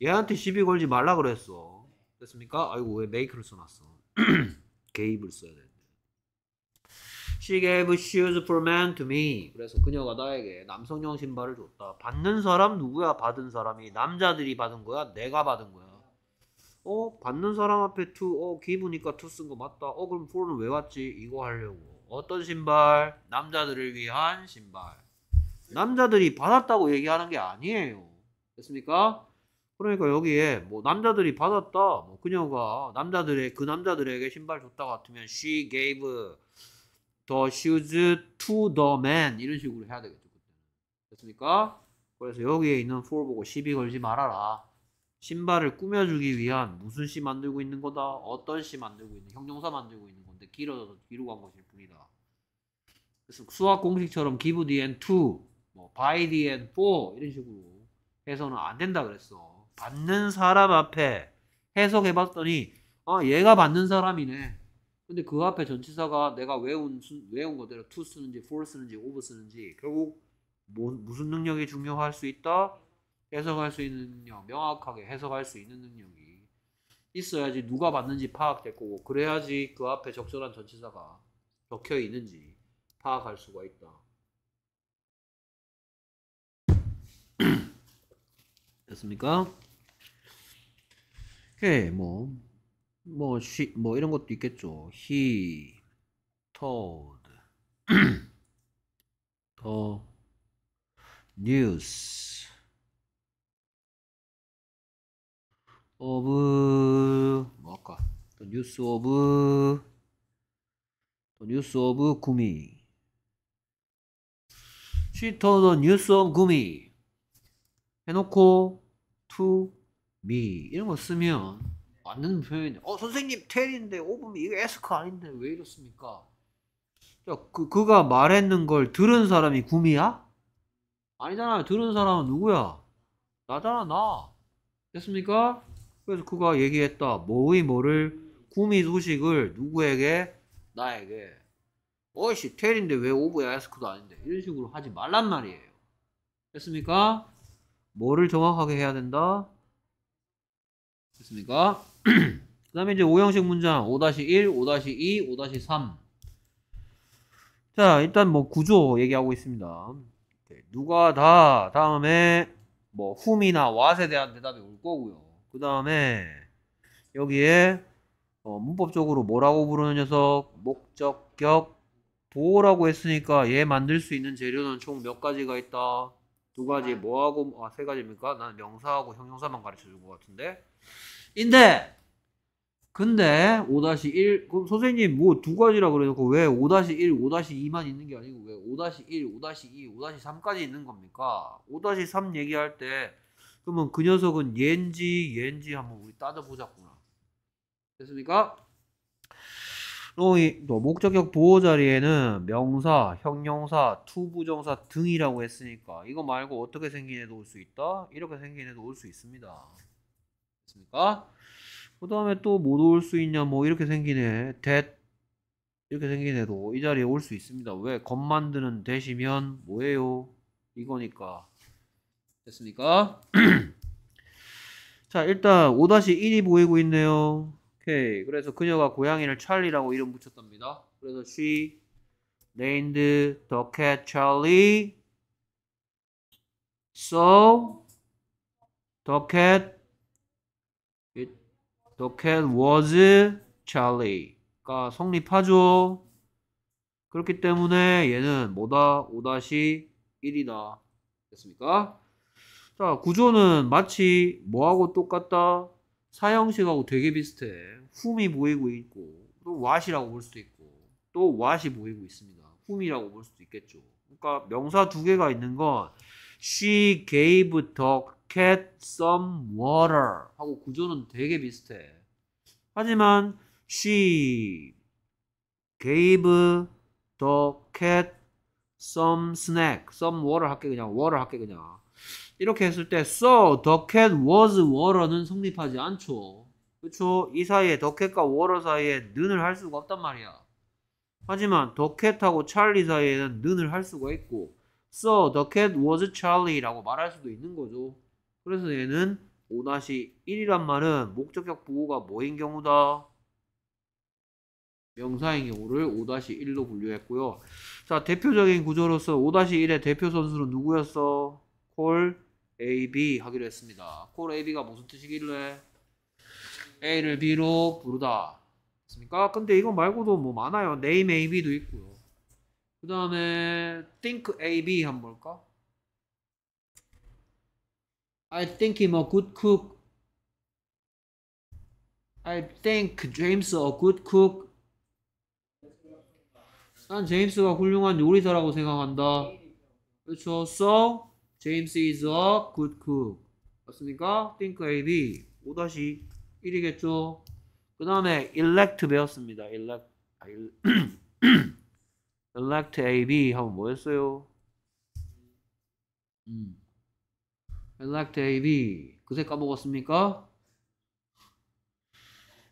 [SPEAKER 1] 얘한테 시비 걸지 말라 그랬어. 됐습니까? 아이고 왜 m a k 를 써놨어? g a v 써야 되는데. She gave shoes for men to me. 그래서 그녀가 나에게 남성용 신발을 줬다. 받는 사람 누구야? 받은 사람이 남자들이 받은 거야? 내가 받은 거야? 어 받는 사람 앞에 to 어 기부니까 to 쓴 거 맞다. 어 그럼 for는 왜 왔지? 이거 하려고. 어떤 신발? 남자들을 위한 신발. 남자들이 받았다고 얘기하는 게 아니에요. 됐습니까? 그러니까 여기에 뭐 남자들이 받았다. 뭐 그녀가 남자들의 그 남자들에게 신발 줬다 같으면 she gave the shoes to the man 이런 식으로 해야 되겠죠. 됐습니까? 그래서 여기에 있는 for 보고 시비 걸지 말아라. 신발을 꾸며주기 위한 무슨 시 만들고 있는 거다. 어떤 시 만들고 있는 형용사 만들고 있는 건데 길어서 져 뒤로 간 것일 뿐이다. 그래서 수학 공식처럼 give the and to, 뭐 by the and for 이런 식으로 해서는 안 된다 그랬어. 받는 사람 앞에 해석해봤더니 아 얘가 받는 사람이네. 근데 그 앞에 전치사가 내가 외운 외운 거대로 to 쓰는지 for 쓰는지 o v 쓰는지 결국 뭐, 무슨 능력이 중요할 수 있다? 해석할 수 있는 능력, 명확하게 해석할 수 있는 능력이 있어야지 누가 받는지 파악될 거고 그래야지 그 앞에 적절한 전치사가 적혀 있는지 파악할 수가 있다. 됐습니까? he 뭐, 뭐, she 뭐 이런 것도 있겠죠. he told the news of 뭐 할까? the news of the news of 구미 she told the news of 구미 해놓고 to 미 이런 거 쓰면 맞는 표현이 어 선생님 텔인데 오브미 어, 이거 에스크 아닌데 왜 이렇습니까? 그, 그가 말했는 걸 들은 사람이 구미야? 아니잖아 들은 사람은 누구야? 나잖아 나 됐습니까? 그래서 그가 얘기했다 뭐의 뭐를 구미 소식을 누구에게? 나에게 어이씨 텔인데 왜 오브야 에스크도 아닌데 이런 식으로 하지 말란 말이에요 됐습니까? 뭐를 정확하게 해야 된다? 됐습니까? 그 다음에 이제 5형식 문장 5-1, 5-2, 5-3 자 일단 뭐 구조 얘기하고 있습니다 네, 누가 다 다음에 뭐 whom이나 what에 대한 대답이 올 거고요 그 다음에 여기에 어, 문법적으로 뭐라고 부르는 녀석 목적격 보호라고 했으니까 얘 만들 수 있는 재료는 총 몇 가지가 있다 두 가지 뭐하고 아세 가지입니까? 나는 명사하고 형용사만 가르쳐 준것 같은데 인데 근데 5-1 그럼 선생님 뭐 두 가지라 그래놓고 왜 5-1, 5-2만 있는 게 아니고 왜 5-1, 5-2, 5-3까지 있는 겁니까? 5-3 얘기할 때 그러면 그 녀석은 얘인지 얘인지 한번 우리 따져보자꾸나 됐습니까? 또 목적격 보호 자리에는 명사, 형용사, 투부정사 등이라고 했으니까 이거 말고 어떻게 생긴 애도 올 수 있다? 이렇게 생긴 애도 올 수 있습니다. 않습니까? 그 다음에 또 못 올수 뭐 있냐 뭐 이렇게 생기네 that 이렇게 생긴 애도 이 자리에 올 수 있습니다 왜? 겉 만드는 대시면 뭐예요? 이거니까 됐습니까? 자 일단 5-1이 보이고 있네요 오케이 그래서 그녀가 고양이를 찰리라고 이름 붙였답니다 그래서 she named the cat Charlie so the cat The cat was Charlie가 성립하죠. 그렇기 때문에 얘는 뭐다? 5-1이다. 됐습니까? 자, 구조는 마치 뭐하고 똑같다? 사형식하고 되게 비슷해. 훔이 보이고 있고, 또 what이라고 볼 수도 있고, 또 what이 보이고 있습니다. 훔이라고 볼 수도 있겠죠. 그러니까 명사 두 개가 있는 건 she gave the cat some water 하고 구조는 되게 비슷해. 하지만 she gave the cat some snack, some water 할게 그냥 water 할게 그냥 이렇게 했을 때 so the cat was water는 성립하지 않죠. 그렇죠? 이 사이에 the cat과 water 사이에 는을 할 수가 없단 말이야. 하지만 the cat하고 찰리 사이에는 는을 할 수가 있고 so the cat was Charlie라고 말할 수도 있는 거죠. 그래서 얘는 5-1이란 말은 목적격 부호가 뭐인 경우다? 명사인 경우를 5-1로 분류했고요. 자, 대표적인 구조로서 5-1의 대표 선수는 누구였어? 콜 AB 하기로 했습니다. 콜 AB가 무슨 뜻이길래? A를 B로 부르다. 맞습니까? 근데 이거 말고도 뭐 많아요. 네 a m e AB도 있고요. 그 다음에 think AB 한번 볼까? I think h i s a good cook. I think James is a good cook. 난 제임스가 훌륭한 요리사라고 생각한다. 그렇죠. So James is a good cook. 맞습니까? Think AB 5-1이겠죠. 그 다음에 elect 배웠습니다. elect 아, 일, elect AB 하면 뭐였어요? 음. elect AB 그새 까먹었습니까?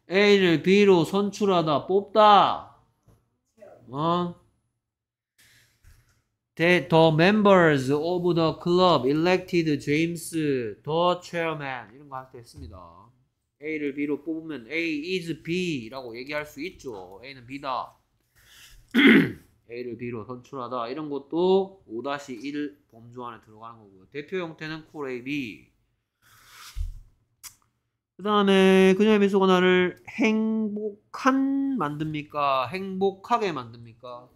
[SPEAKER 1] A를 B로 선출하다 뽑다 어? The, the members of the club elected James the chairman 이런 거할때 했습니다 A를 B로 뽑으면 A is B라고 얘기할 수 있죠 A는 B다 A를 B로 선출하다 이런 것도 5-1 범주 안에 들어가는 거고요. 대표 형태는 콜 AB 그 다음에 그녀의 미소가 나를 행복한 만듭니까? 행복하게 만듭니까?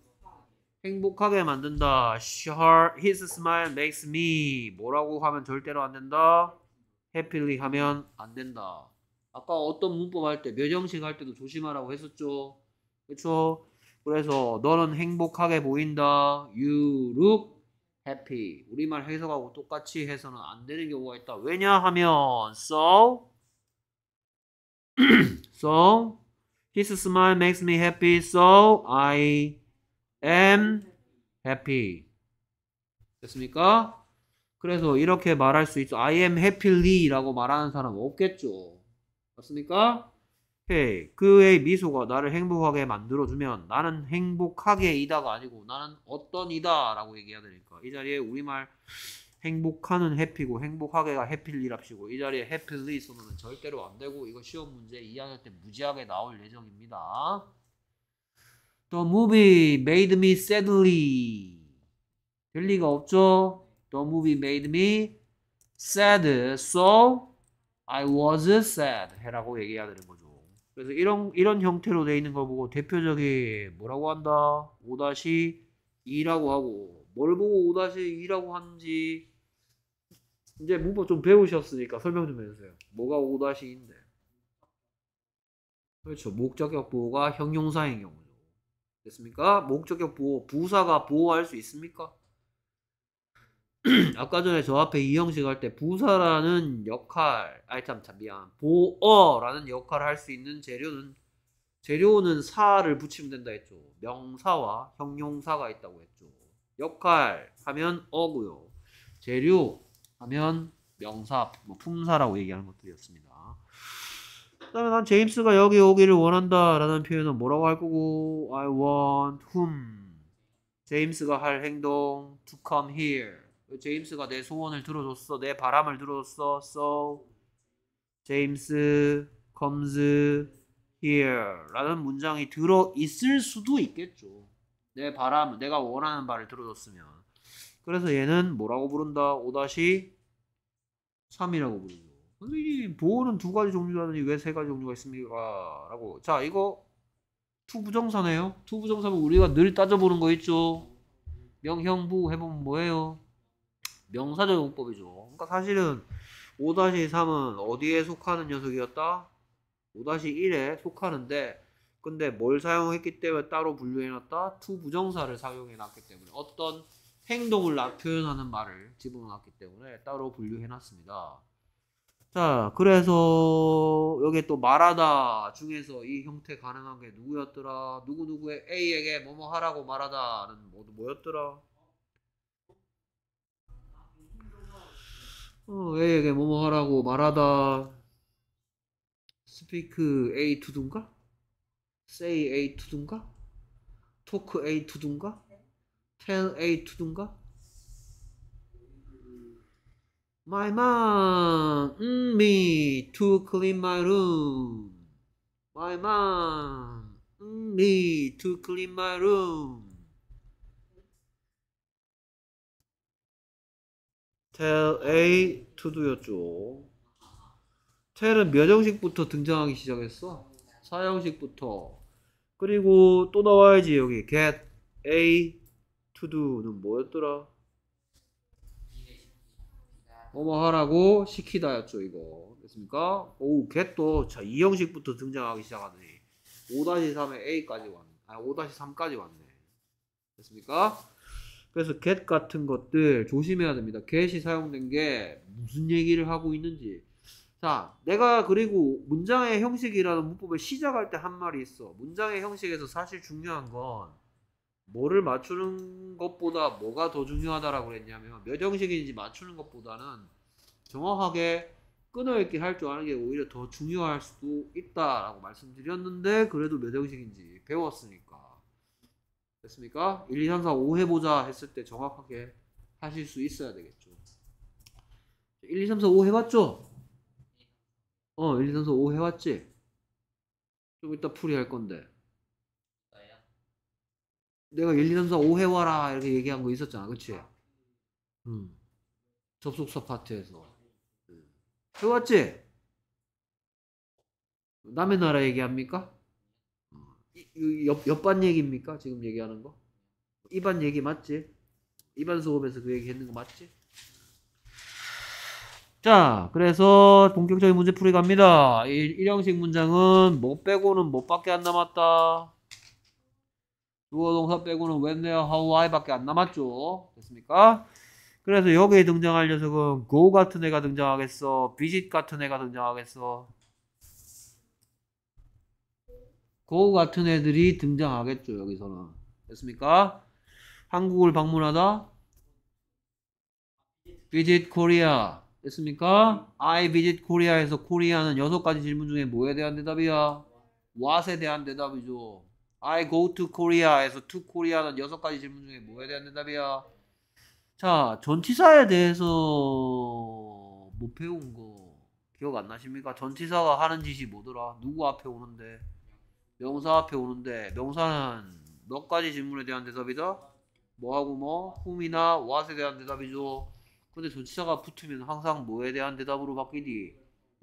[SPEAKER 1] 행복하게 만든다. Her, his smile makes me 뭐라고 하면 절대로 안 된다. happily 하면 안 된다. 아까 어떤 문법 할 때, 몇 형식 할 때도 조심하라고 했었죠. 그렇죠? 그래서 너는 행복하게 보인다. You look happy. 우리말 해석하고 똑같이 해서는 안 되는 경우가 있다. 왜냐하면 so so his smile makes me happy. So I am happy. 됐습니까? 그래서 이렇게 말할 수있죠 I am happily 라고 말하는 사람 없겠죠. 맞습니까? 오 그의 미소가 나를 행복하게 만들어주면 나는 행복하게 이다가 아니고 나는 어떤 이다 라고 얘기해야 되니까 이 자리에 우리말 행복하는 해피고 행복하게가 해필리랍시고 이 자리에 해필리 써놓으면 절대로 안 되고 이거 시험 문제 2학년 때 무지하게 나올 예정입니다. The movie made me sadly. 될 리가 없죠? The movie made me sad, so I was sad. 해라고 얘기해야 되는 거죠. 그래서 이런 이런 형태로 돼 있는 걸 보고 대표적인 뭐라고 한다? 5-2라고 하고 뭘 보고 5-2라고 하는지 이제 문법 좀 배우셨으니까 설명 좀 해주세요. 뭐가 5-2인데? 그렇죠. 목적격 보호가 형용사인 경우죠. 됐습니까? 목적격 보호 부사가 보호할 수 있습니까? 아까 전에 저 앞에 이형식 할 때 부사라는 역할, 아이참 참 미안, 보어라는 역할을 할 수 있는 재료는 재료는 사를 붙이면 된다 했죠. 명사와 형용사가 있다고 했죠. 역할 하면 어구요 재료 하면 명사, 뭐 품사라고 얘기하는 것들이었습니다. 그다음에 난 제임스가 여기 오기를 원한다라는 표현은 뭐라고 할 거고 I want whom 제임스가 할 행동 to come here 제임스가 내 소원을 들어줬어. 내 바람을 들어줬어. So James comes here 라는 문장이 들어 있을 수도 있겠죠. 내 바람, 내가 원하는 바를 들어줬으면. 그래서 얘는 뭐라고 부른다? 5-3이라고 부르죠. 선생님, 보호는 두 가지 종류라더니 왜세 가지 종류가 있습니까? 라고. 자, 이거 투부정사네요. 투부정사면 우리가 늘 따져보는 거 있죠. 명형부 해보면 뭐예요? 명사적 문법이죠. 그러니까 사실은 5-3은 어디에 속하는 녀석이었다? 5-1에 속하는데 근데 뭘 사용했기 때문에 따로 분류해놨다? t 부정사를 사용해놨기 때문에 어떤 행동을 표현하는 말을 집어넣었기 때문에 따로 분류해놨습니다. 자 그래서 여기 또 말하다 중에서 이 형태 가능한 게 누구였더라? 누구누구의 A에게 뭐뭐 하라고 말하다는 모두 뭐였더라? 어, 애에게 뭐뭐 하라고 말하다 스피크 A 투둔가? say A 투둔가? talk A 투둔가? tell A 투둔가? My mom, mm, me to clean my room. My mom, mm, me to clean my room. tell A to do였죠. tell은 몇 형식부터 등장하기 시작했어? 사형식부터. 그리고 또 나와야지 여기 get A to do는 뭐였더라? 어머 하라고 시키다였죠 이거 됐습니까? 오 get도 자 2형식부터 등장하기 시작하더니 5-3에 A까지 왔네 아 5-3까지 왔네 됐습니까? 그래서 get 같은 것들 조심해야 됩니다. get이 사용된 게 무슨 얘기를 하고 있는지. 자, 내가 그리고 문장의 형식이라는 문법을 시작할 때 한 말이 있어. 문장의 형식에서 사실 중요한 건 뭐를 맞추는 것보다 뭐가 더 중요하다라고 그랬냐면 몇 형식인지 맞추는 것보다는 정확하게 끊어읽기 할줄 아는 게 오히려 더 중요할 수도 있다라고 말씀드렸는데 그래도 몇 형식인지 배웠으니까. 됐습니까? 1, 2, 3, 4, 5 해보자 했을 때 정확하게 하실 수 있어야 되겠죠. 1, 2, 3, 4, 5 해봤죠? 어, 1, 2, 3, 4, 5 해왔지? 좀 이따 풀이할 건데. 내가 1, 2, 3, 4, 5 해와라 이렇게 얘기한 거 있었잖아, 그치? 음. 접속사 파트에서. 음. 해왔지? 남의 나라 얘기합니까? 옆, 옆반 얘기입니까? 지금 얘기하는 거? 이 반 얘기 맞지? 이반 수업에서 그 얘기 했는 거 맞지? 자, 그래서 본격적인 문제풀이 갑니다. 일형식 문장은 뭐 빼고는 뭐밖에 안 남았다. 주어 동사 빼고는 when, where, how, why 밖에 안 남았죠. 됐습니까? 그래서 여기에 등장할 녀석은 go 같은 애가 등장하겠어. visit 같은 애가 등장하겠어. 고 그 같은 애들이 등장하겠죠 여기서는 됐습니까? 한국을 방문하다 visit Korea 됐습니까? I visit Korea에서 코리아는 여섯 가지 질문 중에 뭐에 대한 대답이야? what에 대한 대답이죠 I go to Korea에서 to Korea는 여섯 가지 질문 중에 뭐에 대한 대답이야? 자 전치사에 대해서 못 뭐 배운 거 기억 안 나십니까? 전치사가 하는 짓이 뭐더라? 누구 앞에 오는데? 명사 앞에 오는데 명사는 몇 가지 질문에 대한 대답이다? 뭐하고 뭐? w 이나왓에 대한 대답이죠. 근데 전치사가 붙으면 항상 뭐에 대한 대답으로 바뀌니?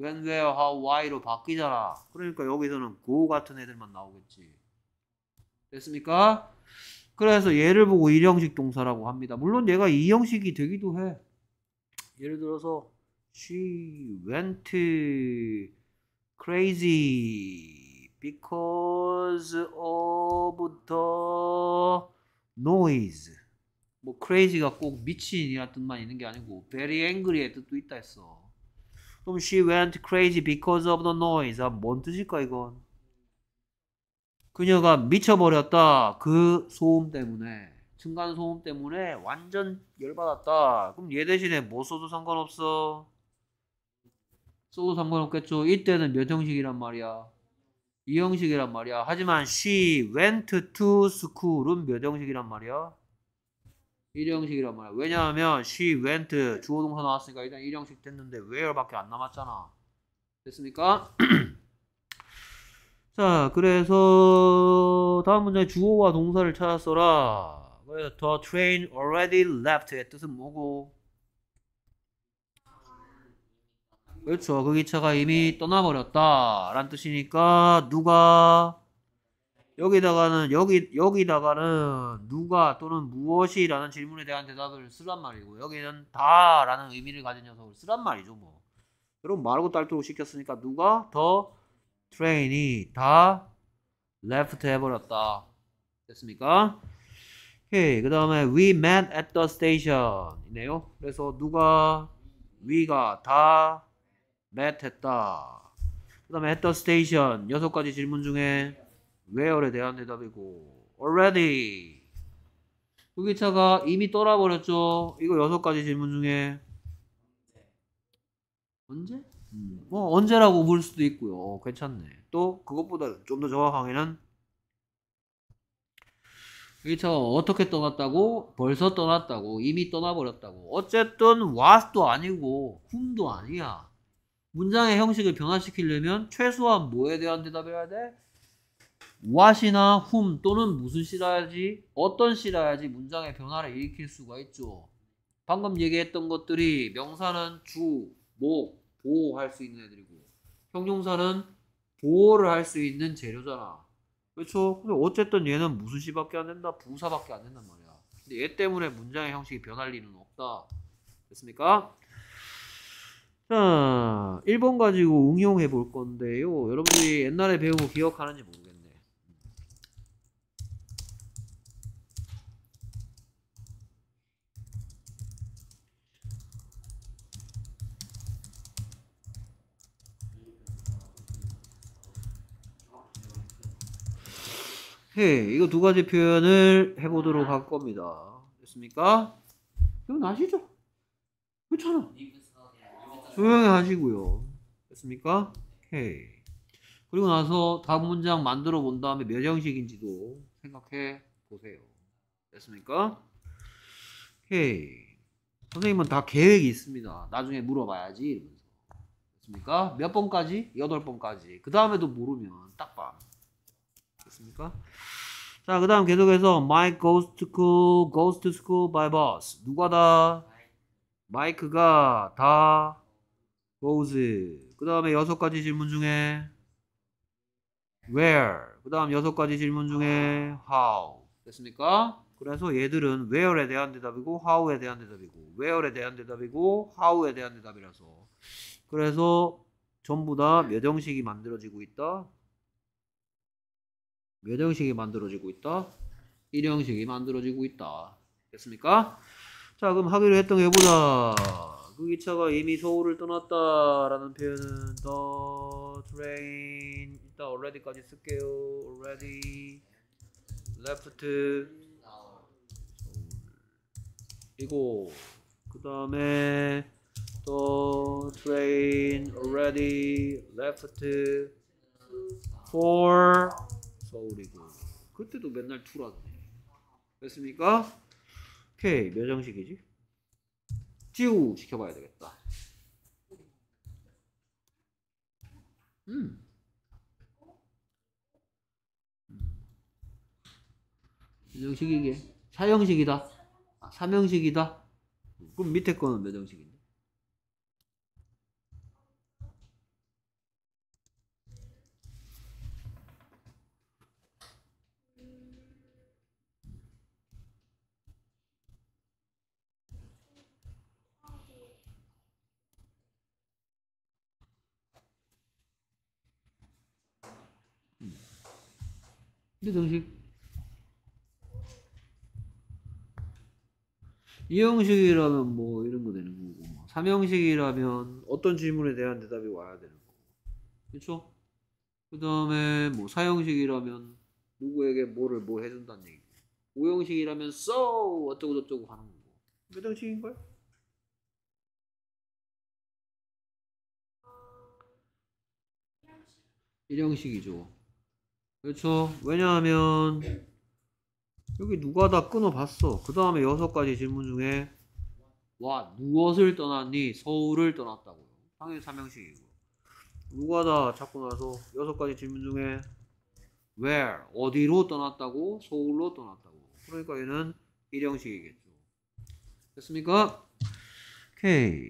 [SPEAKER 1] when, where, how, why로 바뀌잖아. 그러니까 여기서는 go 같은 애들만 나오겠지. 됐습니까? 그래서 얘를 보고 일형식 동사라고 합니다. 물론 얘가 이형식이 되기도 해. 예를 들어서 she went crazy because of the noise. 뭐 crazy가 꼭 미친이라 뜻만 있는 게 아니고 very angry의 뜻도 있다 했어. 그럼 she went crazy because of the noise. 아, 뭔 뜻일까 이건? 그녀가 미쳐버렸다. 그 소음 때문에. 층간 소음 때문에 완전 열받았다. 그럼 얘 대신에 뭐 써도 상관없어. 써도 상관없겠죠. 이때는 몇 형식이란 말이야. 이 형식이란 말이야. 하지만 she went to school은 몇 형식이란 말이야? 1형식이란 말이야. 왜냐하면 she went 주어 동사 나왔으니까 일단 1형식 됐는데 where밖에 안 남았잖아. 됐습니까? 자, 그래서 다음 문제 주어와 동사를 찾았어라. 그래서 the train already left의 뜻은 뭐고? 그렇죠. 그 기차가 이미 떠나버렸다. 라는 뜻이니까, 누가, 여기다가는, 여기, 여기다가는 누가 또는 무엇이 라는 질문에 대한 대답을 쓰란 말이고, 여기는 다 라는 의미를 가진 녀석을 쓰란 말이죠, 뭐. 여러분, 말고 딸도록 시켰으니까, 누가 더 트레인이 다 레프트 해버렸다. 됐습니까? 오케이. 그 다음에, we met at the station. 이네요. 그래서 누가, 위가 다 met 했다. 그 다음에 at the station 여섯 가지 질문 중에 where에 대한 대답이고 already 후기차가 이미 떠나버렸죠. 이거 여섯 가지 질문 중에 언제? 음. 뭐 언제라고 물 수도 있고요. 어, 괜찮네. 또 그것보다 좀 더 정확하게는 후기차가 어떻게 떠났다고? 벌써 떠났다고. 이미 떠나버렸다고. 어쨌든 was도 아니고 whom도 아니야. 문장의 형식을 변화시키려면 최소한 뭐에 대한 대답을 해야 돼? what이나 whom 또는 무슨 시라야지 어떤 시라야지 문장의 변화를 일으킬 수가 있죠. 방금 얘기했던 것들이 명사는 주, 목, 보호 할수 있는 애들이고 형용사는 보호를 할 수 있는 재료잖아. 그렇죠? 근데 어쨌든 얘는 무슨 시밖에 안 된다? 부사밖에 안 된단 말이야. 근데 얘 때문에 문장의 형식이 변할 리는 없다. 됐습니까? 자, 1번 가지고 응용해 볼 건데요. 여러분들이 옛날에 배운 거 기억하는지 모르겠네. 해. 예, 이거 두 가지 표현을 해보도록 할 겁니다. 됐습니까? 이건 아시죠? 그렇잖아. 조용히 하시고요. 됐습니까? 오케이. 그리고 나서 다음 문장 만들어 본 다음에 몇 형식인지도 생각해 보세요. 됐습니까? 오케이. 선생님은 다 계획이 있습니다. 나중에 물어봐야지 이러면서. 됐습니까? 몇 번까지? 여덟 번까지. 그 다음에도 모르면 딱 봐. 됐습니까? 자, 그 다음 계속해서 Mike goes to school, goes to school by bus. 누가 다? 마이크가 다 g o e 그 다음에 여섯 가지 질문 중에 where. 그 다음 여섯 가지 질문 중에 how. 됐습니까? 그래서 얘들은 where에 대한 대답이고 how에 대한 대답이고 where에 대한 대답이고 how에 대한 대답이라서 그래서 전부 다 매정식이 만들어지고 있다. 매정식이 만들어지고 있다. 일형식이 만들어지고 있다. 됐습니까? 자 그럼 하기로 했던 게 보자. 그 기차가 이미 서울을 떠났다라는 표현은 the train 일단 already까지 쓸게요. already left 이고 그 다음에 the train already left for 서울이고 그때도 맨날 투라네 됐습니까? 오케이 몇장식이지 쭈우 시켜봐야 되겠다. 음. 형식이게 음. 사형식이다. 아, 삼형식이다. 그럼 밑에 거는 몇 형식인데? 이등식 네, 이형식이라면 뭐 이런 거 되는 거고 뭐. 삼형식이라면 어떤 질문에 대한 대답이 와야 되는 거고 그쵸? 그 다음에 뭐 사형식이라면 누구에게 뭐를 뭐 해준다는 얘기고 오형식이라면 so 어쩌고 저쩌고 하는 거고 몇 형식인 거야? 일형식이죠 그렇죠 왜냐하면 여기 누가 다 끊어봤어 그 다음에 여섯 가지 질문 중에 와 무엇을 떠났니 서울을 떠났다고요 당연히 삼형식이고 누가 다 찾고 나서 여섯 가지 질문 중에 where 어디로 떠났다고 서울로 떠났다고 그러니까 얘는 일형식이겠죠 됐습니까? 오케이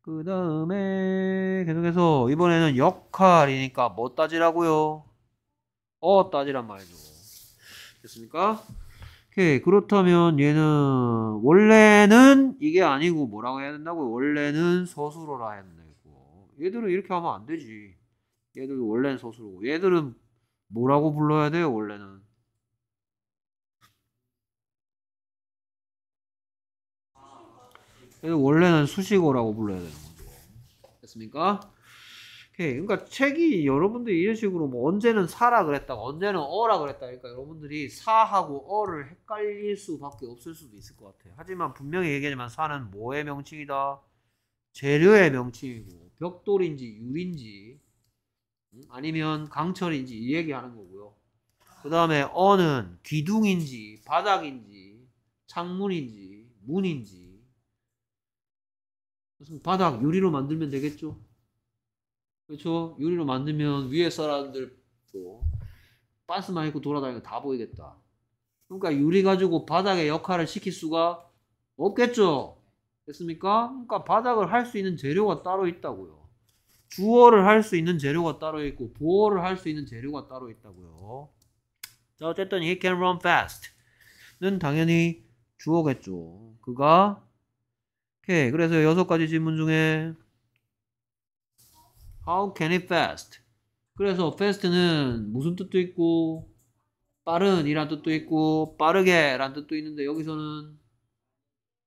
[SPEAKER 1] 그 다음에 계속해서 이번에는 역할이니까 뭐 따지라고요 어 따지란 말이죠. 됐습니까? 오케이 그렇다면 얘는 원래는 이게 아니고 뭐라고 해야 된다고요? 원래는 서술어라 해야 된다고. 얘들은 이렇게 하면 안 되지. 얘들 은 원래는 서술어고 얘들은 뭐라고 불러야 돼요? 원래는 얘들 원래는 수식어라고 불러야 되는 거죠. 됐습니까? 예, 그러니까 책이 여러분들이 이런 식으로 뭐 언제는 사라 그랬다, 언제는 어라 그랬다. 그러니까 여러분들이 사하고 어를 헷갈릴 수밖에 없을 수도 있을 것 같아요. 하지만 분명히 얘기하지만 사는 뭐의 명칭이다? 재료의 명칭이고 벽돌인지 유인지 음? 아니면 강철인지 이 얘기하는 거고요. 그 다음에 어는 기둥인지 바닥인지 창문인지 문인지 무슨 바닥 유리로 만들면 되겠죠? 그렇죠? 유리로 만들면 위에 사람들도 반스만 입고 돌아다니는 다 보이겠다. 그러니까 유리 가지고 바닥에 역할을 시킬 수가 없겠죠. 됐습니까? 그러니까 바닥을 할 수 있는 재료가 따로 있다고요. 주어를 할 수 있는 재료가 따로 있고 보어를 할 수 있는 재료가 따로 있다고요. 자 어쨌든 he can run fast 는 당연히 주어겠죠. 그가 오케이 그래서 여섯 가지 질문 중에 How can it fast? 그래서 fast는 무슨 뜻도 있고 빠른 이란 뜻도 있고 빠르게 란 뜻도 있는데 여기서는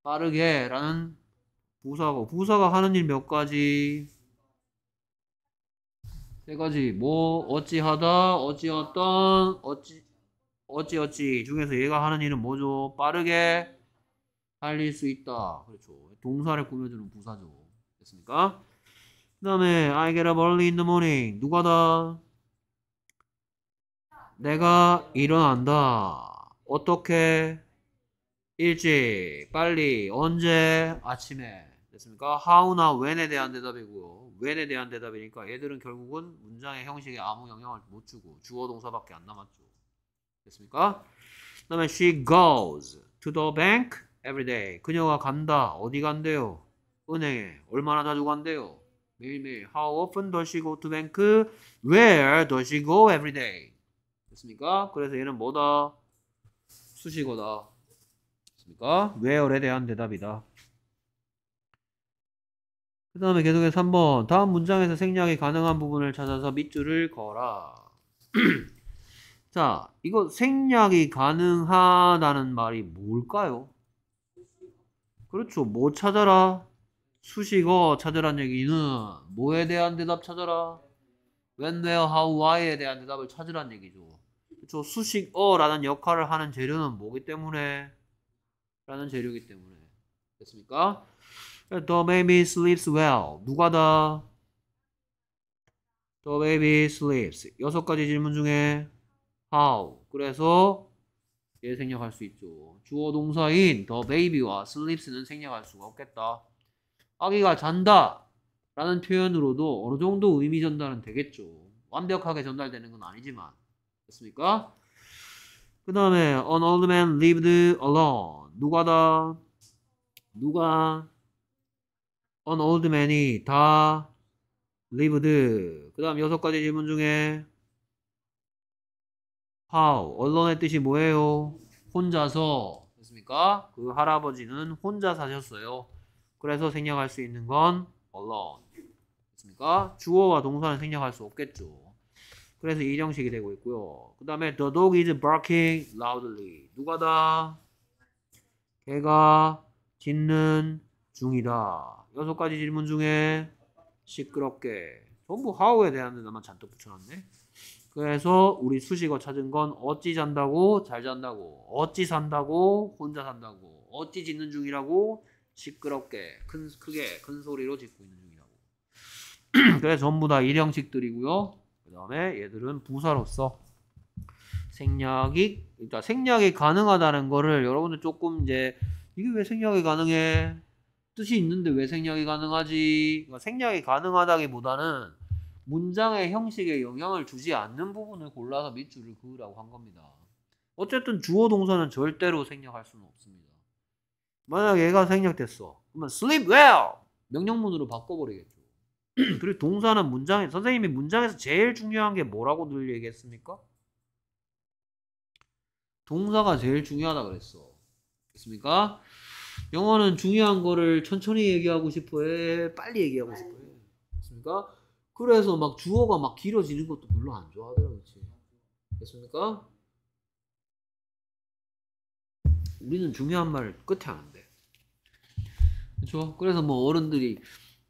[SPEAKER 1] 빠르게 라는 부사고 부사가 하는 일 몇 가지 세 가지 뭐 어찌하다 어찌어떤 어찌 어찌 어찌 중에서 얘가 하는 일은 뭐죠 빠르게 달릴 수 있다 그렇죠 동사를 꾸며주는 부사죠 됐습니까 그 다음에 I get up early in the morning 누가다? 내가 일어난다 어떻게? 일찍 빨리 언제 아침에 됐습니까? how나 when에 대한 대답이고요 when에 대한 대답이니까 얘들은 결국은 문장의 형식에 아무 영향을 못 주고 주어 동사밖에 안 남았죠 됐습니까? 그 다음에 she goes to the bank every day 그녀가 간다 어디 간대요? 은행에 얼마나 자주 간대요? 매일매일 How often does she go to bank? Where d o e every day? 됐습니까? 그래서 얘는 뭐다? 수식어다. 됐습니까? Where에 대한 대답이다. 그 다음에 계속해서 3번 다음 문장에서 생략이 가능한 부분을 찾아서 밑줄을 거라. 자, 이거 생략이 가능하다는 말이 뭘까요? 그렇죠. 뭐 찾아라? 수식어 찾으란 얘기는 뭐에 대한 대답 찾아라? when, where, how, why에 대한 대답을 찾으란 얘기죠. 그렇죠? 수식어라는 역할을 하는 재료는 뭐기 때문에? 라는 재료이기 때문에. 됐습니까? The baby sleeps well. 누가 다? The baby sleeps. 여섯 가지 질문 중에 how. 그래서 얘 생략할 수 있죠. 주어 동사인 the baby와 sleeps는 생략할 수가 없겠다. 아기가 잔다 라는 표현으로도 어느 정도 의미 전달은 되겠죠. 완벽하게 전달되는 건 아니지만. 됐습니까? 그 다음에 An old man lived alone. 누가다? 누가? An old man이 다 lived. 그 다음 여섯 가지 질문 중에 how. 언론의 뜻이 뭐예요? 혼자서. 됐습니까? 그 할아버지는 혼자 사셨어요. 그래서 생략할 수 있는 건 alone. 그렇습니까? 주어와 동사는 생략할 수 없겠죠. 그래서 이 정식이 되고 있고요. 그 다음에 the dog is barking loudly. 누가다? 개가 짖는 중이다. 여섯 가지 질문 중에 시끄럽게 전부 how에 대한 데만 잔뜩 붙여놨네. 그래서 우리 수식어 찾은 건 어찌 잔다고 잘 잔다고 어찌 산다고 혼자 산다고 어찌 짖는 중이라고 시끄럽게 큰 크게 큰 소리로 짓고 있는 중이라고. 그래 서 전부 다 일형식들이고요. 그다음에 얘들은 부사로서 생략이 그러니까 생략이 가능하다는 거를 여러분들 조금 이제 이게 왜 생략이 가능해? 뜻이 있는데 왜 생략이 가능하지? 그러니까 생략이 가능하다기보다는 문장의 형식에 영향을 주지 않는 부분을 골라서 밑줄을 그으라고 한 겁니다. 어쨌든 주어 동사는 절대로 생략할 수는 없습니다. 만약 얘가 생략됐어. 그러면 sleep well. 명령문으로 바꿔버리겠죠. 그리고 동사는 문장에 선생님이 문장에서 제일 중요한 게 뭐라고 늘 얘기했습니까? 동사가 제일 중요하다 그랬어. 됐습니까? 영어는 중요한 거를 천천히 얘기하고 싶어해. 빨리 얘기하고 싶어해. 됐습니까? 그래서 막 주어가 막 길어지는 것도 별로 안 좋아하더라, 그렇 됐습니까? 우리는 중요한 말 끝에 하는 그렇죠. 그래서 뭐 어른들이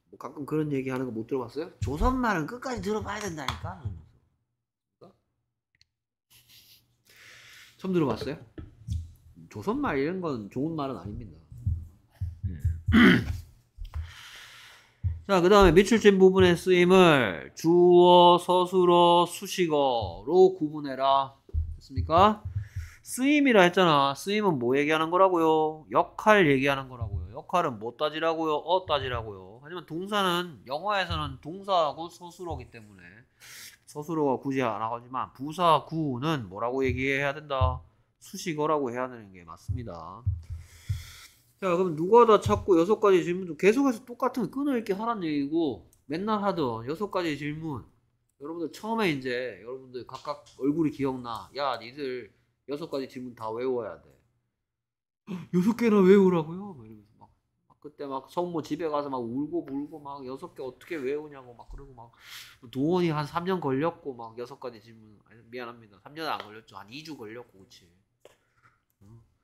[SPEAKER 1] 뭐 가끔 그런 얘기 하는 거 못 들어봤어요? 조선 말은 끝까지 들어봐야 된다니까. 처음 들어봤어요? 조선 말 이런 건 좋은 말은 아닙니다. 자, 그 다음에 밑줄친 부분의 쓰임을 주어, 서술어, 수식어로 구분해라. 됐습니까? 쓰임이라 했잖아. 쓰임은 뭐 얘기하는 거라고요? 역할 얘기하는 거라고요. 역할은 뭐 따지라고요? 어 따지라고요. 하지만 동사는 영어에서는 동사하고 서술어기 때문에 서술어가 굳이 안 하지만 부사구는 뭐라고 얘기해야 된다? 수식어라고 해야 되는 게 맞습니다. 자 그럼 누가 다 찾고 여섯 가지 질문도 계속해서 똑같은 끊어읽기 하란 얘기고 맨날 하던 여섯 가지 질문 여러분들 처음에 이제 여러분들 각각 얼굴이 기억나 야 니들 여섯 가지 질문 다 외워야 돼. 여섯 개나 외우라고요? 막 이러면서 막, 막 그때 막 성모 집에 가서 막 울고 불고 막 여섯 개 어떻게 외우냐고 막 그러고 막 도원이 한 3년 걸렸고 막 여섯 가지 질문 아니, 미안합니다. 3년 안 걸렸죠. 한 2주 걸렸고 그치.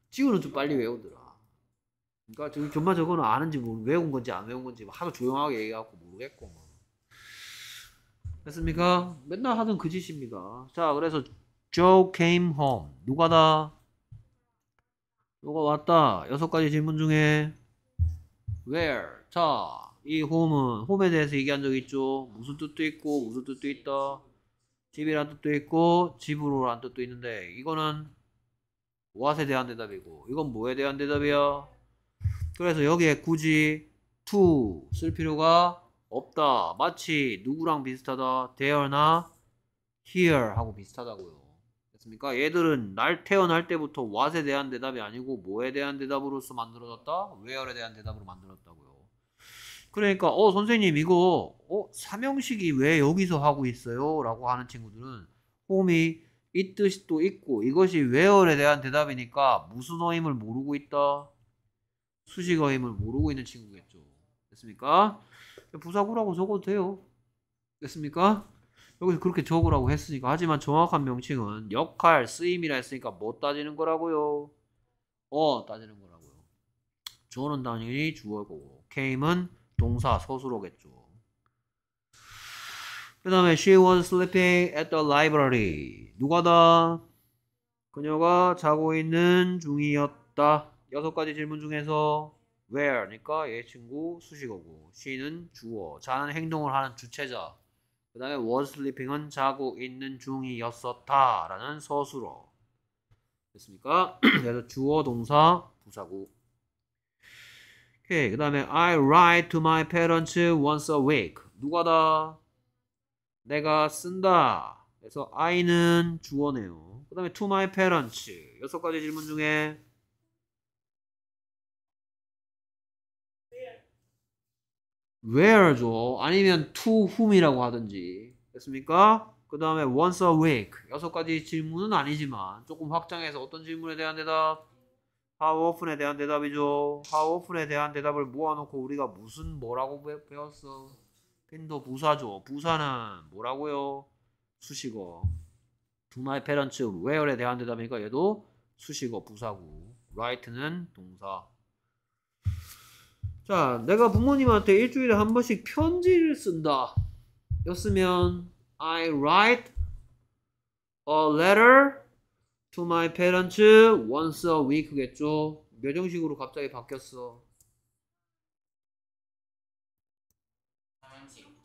[SPEAKER 1] 지우는 좀 빨리 외우더라. 그러니까 저, 기정마 저거는 아는지 모 외운 건지 안 외운 건지 하도 조용하게 얘기하고 모르겠고 막. 됐습니까? 맨날 하던 그 짓입니다. 자, 그래서 Joe came home. 누가다? 누가 왔다. 여섯 가지 질문 중에 where 자, 이 home은 home에 대해서 얘기한 적 있죠. 무슨 뜻도 있고 무슨 뜻도 있다. 집이란 뜻도 있고 집으로란 뜻도 있는데 이거는 what에 대한 대답이고 이건 뭐에 대한 대답이야? 그래서 여기에 굳이 to 쓸 필요가 없다. 마치 누구랑 비슷하다. there나 here 하고 비슷하다고요. 됐습니까? 얘들은 날 태어날 때부터 what에 대한 대답이 아니고 뭐에 대한 대답으로서 만들어졌다? where에 대한 대답으로 만들었다고요. 그러니까 어 선생님 이거 어 삼형식이 왜 여기서 하고 있어요? 라고 하는 친구들은 홈이 이 뜻이 또 있고 이것이 where에 대한 대답이니까 무슨 어임을 모르고 있다? 수식어임을 모르고 있는 친구겠죠. 됐습니까? 부사구라고 적어도 돼요. 됐습니까? 여기서 그렇게 적으라고 했으니까 하지만 정확한 명칭은 역할, 쓰임이라 했으니까 못 따지는 거라고요? 어 따지는 거라고요. 조는 당연히 주어고 came은 동사 서술어겠죠. 그 다음에 she was sleeping at the library 누가다? 그녀가 자고 있는 중이었다. 여섯 가지 질문 중에서 where니까 얘 친구 수식어고 she는 주어 자는 행동을 하는 주체자 그 다음에 was sleeping은 자고 있는 중이었었다 라는 서술어 됐습니까? 그래서 주어 동사 부사구 그 다음에 I write to my parents once a week 누가 다? 내가 쓴다 그래서 I는 주어네요 그 다음에 to my parents 여섯 가지 질문 중에 where죠. 아니면 to whom이라고 하든지. 됐습니까? 그 다음에 once a week. 여섯 가지 질문은 아니지만 조금 확장해서 어떤 질문에 대한 대답? how often에 대한 대답이죠. how often에 대한 대답을 모아놓고 우리가 무슨 뭐라고 배웠어? 핀도 부사죠. 부사는 뭐라고요? 수식어. to my parents where에 대한 대답이니까 얘도 수식어 부사고 r i g h 는 동사. 자, 내가 부모님한테 일주일에 한 번씩 편지를 쓴다. 였으면 I write a letter to my parents once a week겠죠. 몇정식으로 갑자기 바뀌었어.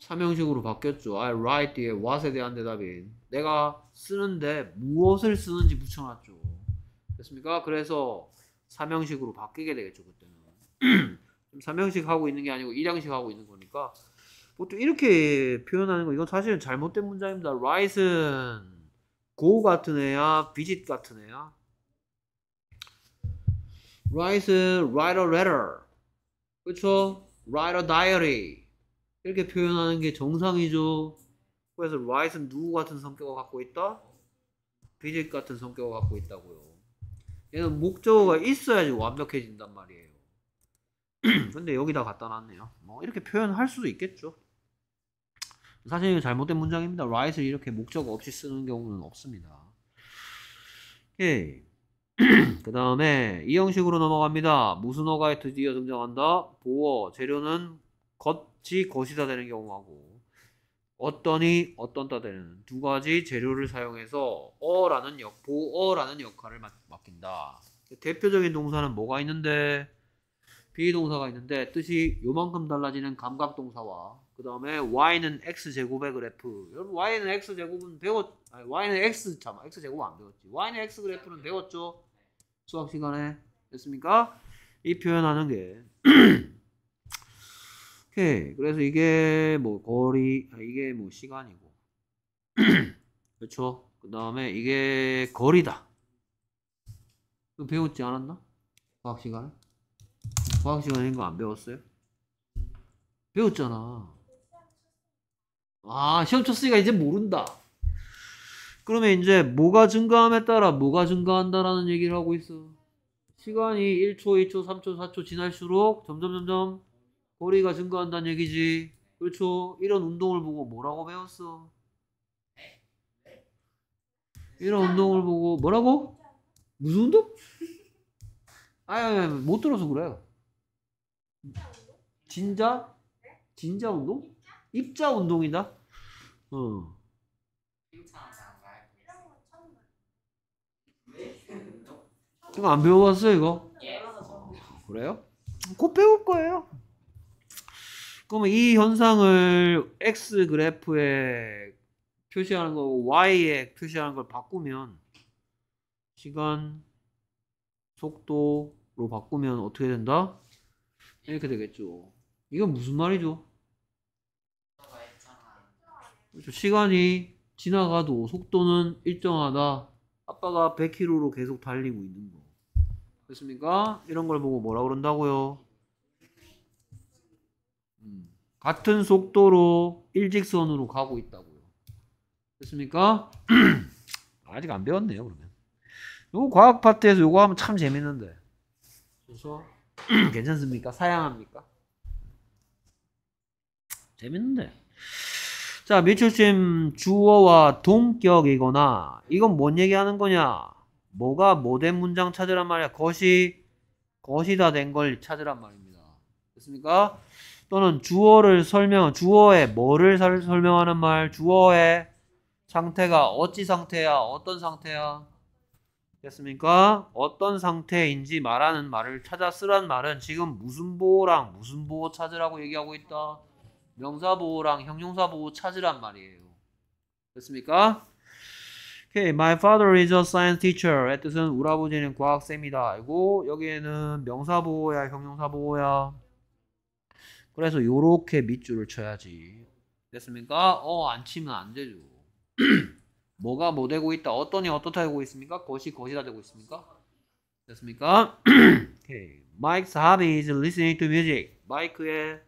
[SPEAKER 1] 사형식으로 바뀌었죠. I write 뒤에 what에 대한 대답인 내가 쓰는데 무엇을 쓰는지 붙여놨죠. 됐습니까? 그래서 사형식으로 바뀌게 되겠죠. 그때는. 3형식 하고 있는 게 아니고 일형식 하고 있는 거니까 보통 이렇게 표현하는 거 이건 사실은 잘못된 문장입니다. rise는 go 같은 애야, visit 같은 애야. rise는 write a letter, 그렇죠? write a diary 이렇게 표현하는 게 정상이죠. 그래서 rise는 누구 같은 성격을 갖고 있다? visit 같은 성격을 갖고 있다고요. 얘는 목적어가 있어야지 완벽해진단 말이에요. 근데 여기다 갖다 놨네요. 뭐 이렇게 표현할 수도 있겠죠. 사실 잘못된 문장입니다. r i g e t 이렇게 목적 없이 쓰는 경우는 없습니다. 오케이. 그 다음에 이 형식으로 넘어갑니다. 무슨 어가 에 드디어 등장한다? 보어, 재료는 겉이 것이다 되는 경우하고 어떠니 어떤다 되는 두 가지 재료를 사용해서 어라는 역, 보어라는 역할을 맡, 맡긴다. 대표적인 동사는 뭐가 있는데 비동사가 있는데 뜻이 요만큼 달라지는 감각동사와 그 다음에 y는 x 제곱의 그래프 여러분 y는 x 제곱은 배웠 아니, y는 x 잠깐 x 제곱 안 배웠지 y는 x 그래프는 배웠죠 수학 시간에 됐습니까? 이 표현하는 게 오케이 그래서 이게 뭐 거리 아, 이게 뭐 시간이고 그렇죠 그 다음에 이게 거리다 배웠지 않았나? 수학 시간에 과학 시간에 이거 안 배웠어요? 배웠잖아. 아, 시험 쳤으니까 이제 모른다. 그러면 이제 뭐가 증가함에 따라 뭐가 증가한다라는 얘기를 하고 있어. 시간이 1초, 2초, 3초, 4초 지날수록 점점 점점 거리가 증가한다는 얘기지. 그렇죠? 이런 운동을 보고 뭐라고 배웠어? 이런 운동을 보고 뭐라고? 무슨 운동? 아니, 아니, 아니 못 들어서 그래요. 진자? 진자 운동? 입자 운동이다. 어. 이거 안 배워봤어요, 이거? 그래요? 곧 배울 거예요. 그러면 이 현상을 x 그래프에 표시하는 거 y에 표시하는 걸 바꾸면 시간 속도로 바꾸면 어떻게 된다? 이렇게 되겠죠. 이건 무슨 말이죠? 그렇죠. 시간이 지나가도 속도는 일정하다. 아빠가 100km로 계속 달리고 있는 거. 됐습니까? 이런 걸 보고 뭐라 그런다고요? 음, 같은 속도로 일직선으로 가고 있다고요. 됐습니까? 아직 안 배웠네요, 그러면. 요거 과학 파트에서 요거 하면 참 재밌는데. 그래서 괜찮습니까? 사양합니까? 재밌는데. 자, 뮤추심 주어와 동격이거나 이건 뭔 얘기하는 거냐? 뭐가 모델 문장 찾으란 말이야. 것이 것이다 된 걸 찾으란 말입니다. 됐습니까? 또는 주어를 설명, 주어의 뭐를 설명하는 말, 주어의 상태가 어찌 상태야, 어떤 상태야. 됐습니까? 어떤 상태인지 말하는 말을 찾아 쓰란 말은 지금 무슨 보호랑 무슨 보호 찾으라고 얘기하고 있다. 명사 보호랑 형용사 보호 찾으란 말이에요. 됐습니까? Okay, my father is a science teacher. 의 뜻은 우리 아버지는 과학쌤이다. 알고 여기에는 명사 보호야, 형용사 보호야. 그래서 요렇게 밑줄을 쳐야지. 됐습니까? 어, 안 치면 안 되죠. 뭐가 뭐 되고 있다. 어떤이 어떻다 되고 있습니까? 것이 것이다 되고 있습니까? 됐습니까? okay. Mike's hobby is listening to music. 마이크의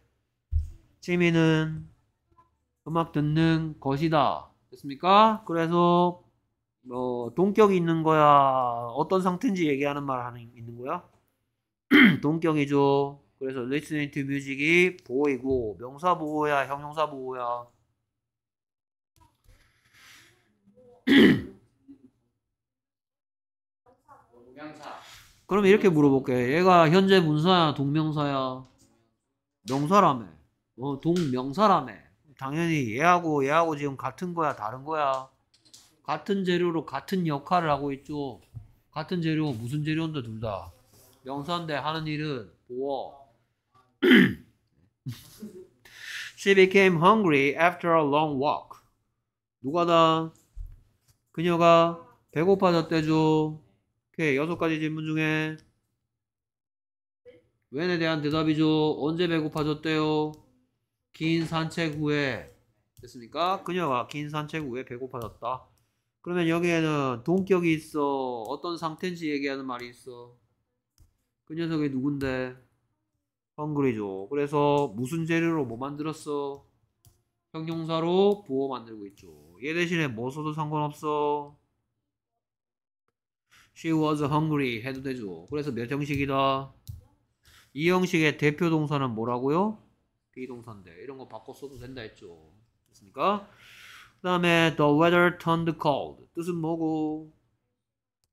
[SPEAKER 1] 취미는 음악 듣는 것이다. 됐습니까? 그래서 어, 동격이 있는 거야. 어떤 상태인지 얘기하는 말 하는 있는 거야. 동격이죠. 그래서 listening to music이 보이고 명사 보호야, 형용사 보호야. 그럼 이렇게 물어볼게. 얘가 현재 문서야, 동명사야? 명사라며. 어, 동명사라며. 당연히 얘하고 얘하고 지금 같은 거야, 다른 거야? 같은 재료로 같은 역할을 하고 있죠. 같은 재료, 무슨 재료인데 둘 다. 명사인데 하는 일은 보어. She became hungry after a long walk. 누가다? 그녀가 배고파졌대죠. 오케이. 여섯 가지 질문 중에 웬에 대한 대답이죠. 언제 배고파졌대요? 긴 산책 후에 됐습니까? 그녀가 긴 산책 후에 배고파졌다. 그러면 여기에는 동격이 있어. 어떤 상태인지 얘기하는 말이 있어. 그 녀석이 누군데? 헝그리죠. 그래서 무슨 재료로 뭐 만들었어? 형용사로 부어 만들고 있죠. 얘 대신에 뭐 써도 상관없어. She was hungry 해도 되죠. 그래서 몇 형식이다? 이 형식의 대표 동사는 뭐라고요? 비동사인데 이런 거 바꿔 써도 된다 했죠. 됐습니까? 그 다음에 the weather turned cold 뜻은 뭐고?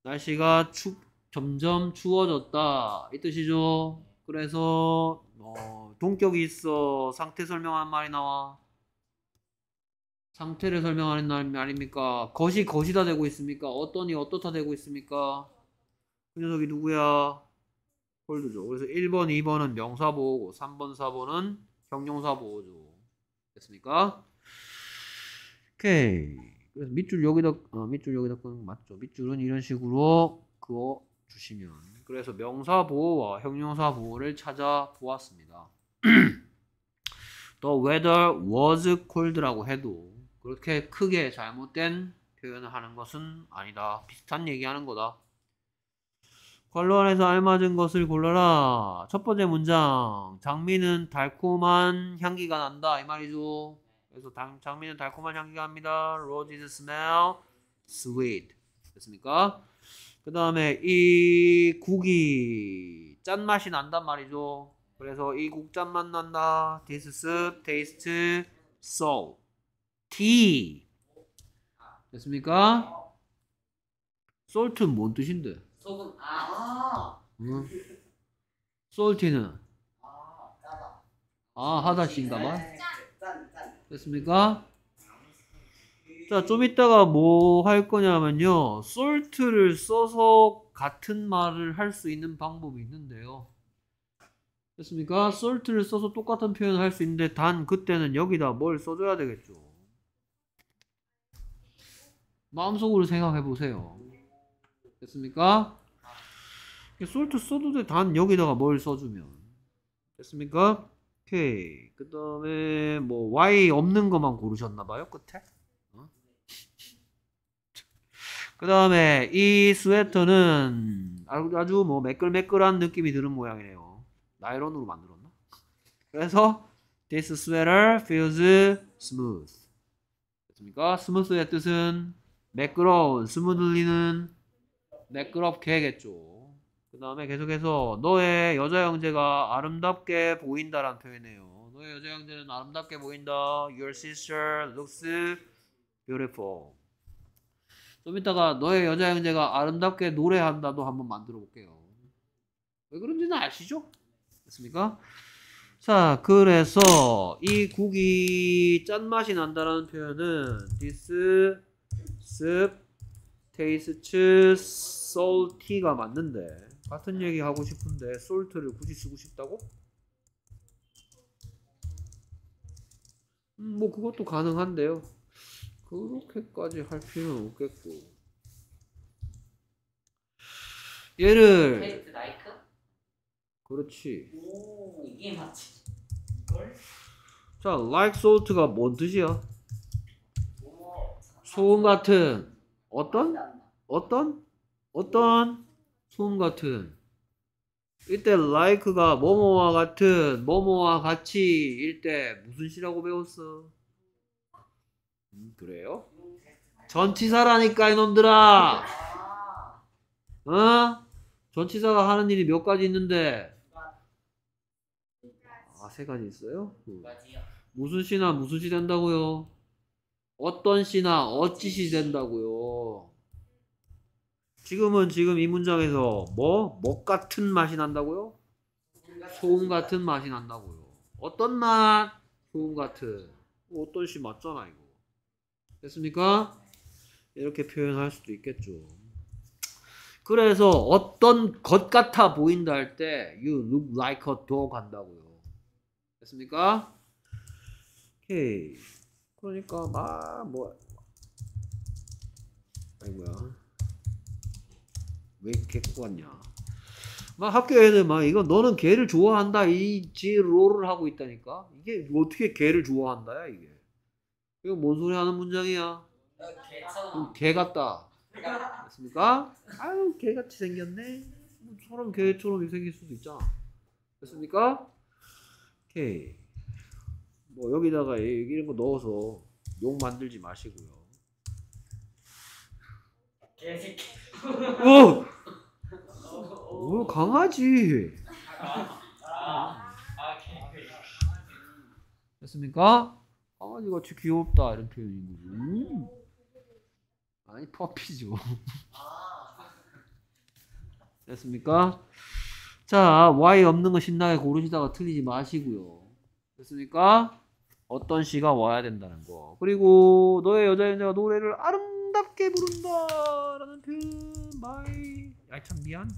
[SPEAKER 1] 날씨가 추, 점점 추워졌다 이 뜻이죠. 그래서 어, 동격이 있어 상태 설명한 말이 나와. 상태를 설명하는 말이 아닙니까? 것이 것이다 되고 있습니까? 어떤이 어떻다 되고 있습니까? 그 녀석이 누구야? 홀드죠. 그래서 1번, 2번은 명사보호고 3번, 4번은 형용사보호죠. 됐습니까? 오케이. 그래서 밑줄 여기다 어, 밑줄 여기다 끄는 거 맞죠? 밑줄은 이런 식으로 그어 주시면 그래서 명사보호와 형용사보호를 찾아보았습니다. 또 whether was cold라고 해도 그렇게 크게 잘못된 표현을 하는 것은 아니다. 비슷한 얘기하는 거다. 걸로 안에서 알맞은 것을 골라라. 첫 번째 문장. 장미는 달콤한 향기가 난다. 이 말이죠. 그래서 당, 장미는 달콤한 향기가 납니다 Roses smell sweet. 됐습니까? 그 다음에 이 국이 짠맛이 난단 말이죠. 그래서 이 국 짠맛 난다. This soup tastes so. D 됐습니까? 솔트는 뭔 뜻인데? 소금 아, 아. 응? 솔티는 아, 하다씨가봐 아, 됐습니까? 자, 좀 이따가 뭐 할 거냐면요. 솔트를 써서 같은 말을 할 수 있는 방법이 있는데요. 됐습니까? 솔트를 써서 똑같은 표현을 할 수 있는데 단 그때는 여기다 뭘 써줘야 되겠죠. 마음속으로 생각해 보세요. 됐습니까? 솔트 써도 돼. 단 여기다가 뭘 써주면. 됐습니까? 오케이. 그 다음에 뭐 Y 없는 것만 고르셨나봐요. 끝에. 어? 그 다음에 이 스웨터는 아주 뭐 매끌매끌한 느낌이 드는 모양이네요. 나일론으로 만들었나? 그래서 This sweater feels smooth. 됐습니까? 스무스의 뜻은 매끄러운 스무들리는 매끄럽게겠죠. 그 다음에 계속해서 너의 여자 형제가 아름답게 보인다라는 표현이에요. 너의 여자 형제는 아름답게 보인다. Your sister looks beautiful. 좀 이따가 너의 여자 형제가 아름답게 노래한다도 한번 만들어 볼게요. 왜 그런지는 아시죠? 됐습니까? 자, 그래서 이 국이 짠맛이 난다라는 표현은 this 스테이스츠 솔티가 맞는데 같은 얘기 하고 싶은데 솔트를 굳이 쓰고 싶다고? 음, 뭐 그것도 가능한데요 그렇게까지 할 필요는 없겠고 얘를 테이트 나이크? 그렇지 오 이게 맞지 이걸? 자 like salt가 뭔 뜻이야? 소음 같은 어떤 어떤 어떤 소음 같은 이때 like가 뭐뭐와 같은 뭐뭐와 같이 일 때 무슨 시라고 배웠어? 음, 그래요? 전치사라니까 이놈들아 어? 전치사가 하는 일이 몇 가지 있는데 아 세 가지 있어요? 어. 무슨 시나 무슨 시 된다고요? 어떤 시나 어찌시 된다고요. 지금은 지금 이 문장에서 뭐? 먹 같은 맛이 난다고요? 소음 같은 맛이 난다고요. 어떤 맛? 소음 같은. 뭐 어떤 시 맞잖아 이거. 됐습니까? 이렇게 표현할 수도 있겠죠. 그래서 어떤 것 같아 보인다 할 때 you look like a dog 한다고요. 됐습니까? 오케이. 그러니까 막뭐 아니 뭐야 왜 개꼬 같냐 막 학교 애들 막 이거 너는 개를 좋아한다 이지 롤을 하고 있다니까 이게 어떻게 개를 좋아한다야 이게 이거 뭔 소리 하는 문장이야 음, 개 같다 됐습니까? 아유 개같이 생겼네 뭐저 개처럼 생길 수도 있잖아 됐습니까? 오케이 뭐 여기다가 이런 거 넣어서 욕 만들지 마시고요. 개새끼. 어! 어 강아지. 됐습니까? 강아지가 아 귀엽다 이런 표현인 거죠. 아니 음. 퍼피죠. 됐습니까? 자, y 없는 거 신나게 고르시다가 틀리지 마시고요. 됐습니까? 어떤 시가 와야 된다는 거. 그리고 너의 여자 연자가 노래를 아름답게 부른다라는 표현. 그 My 아참 미안.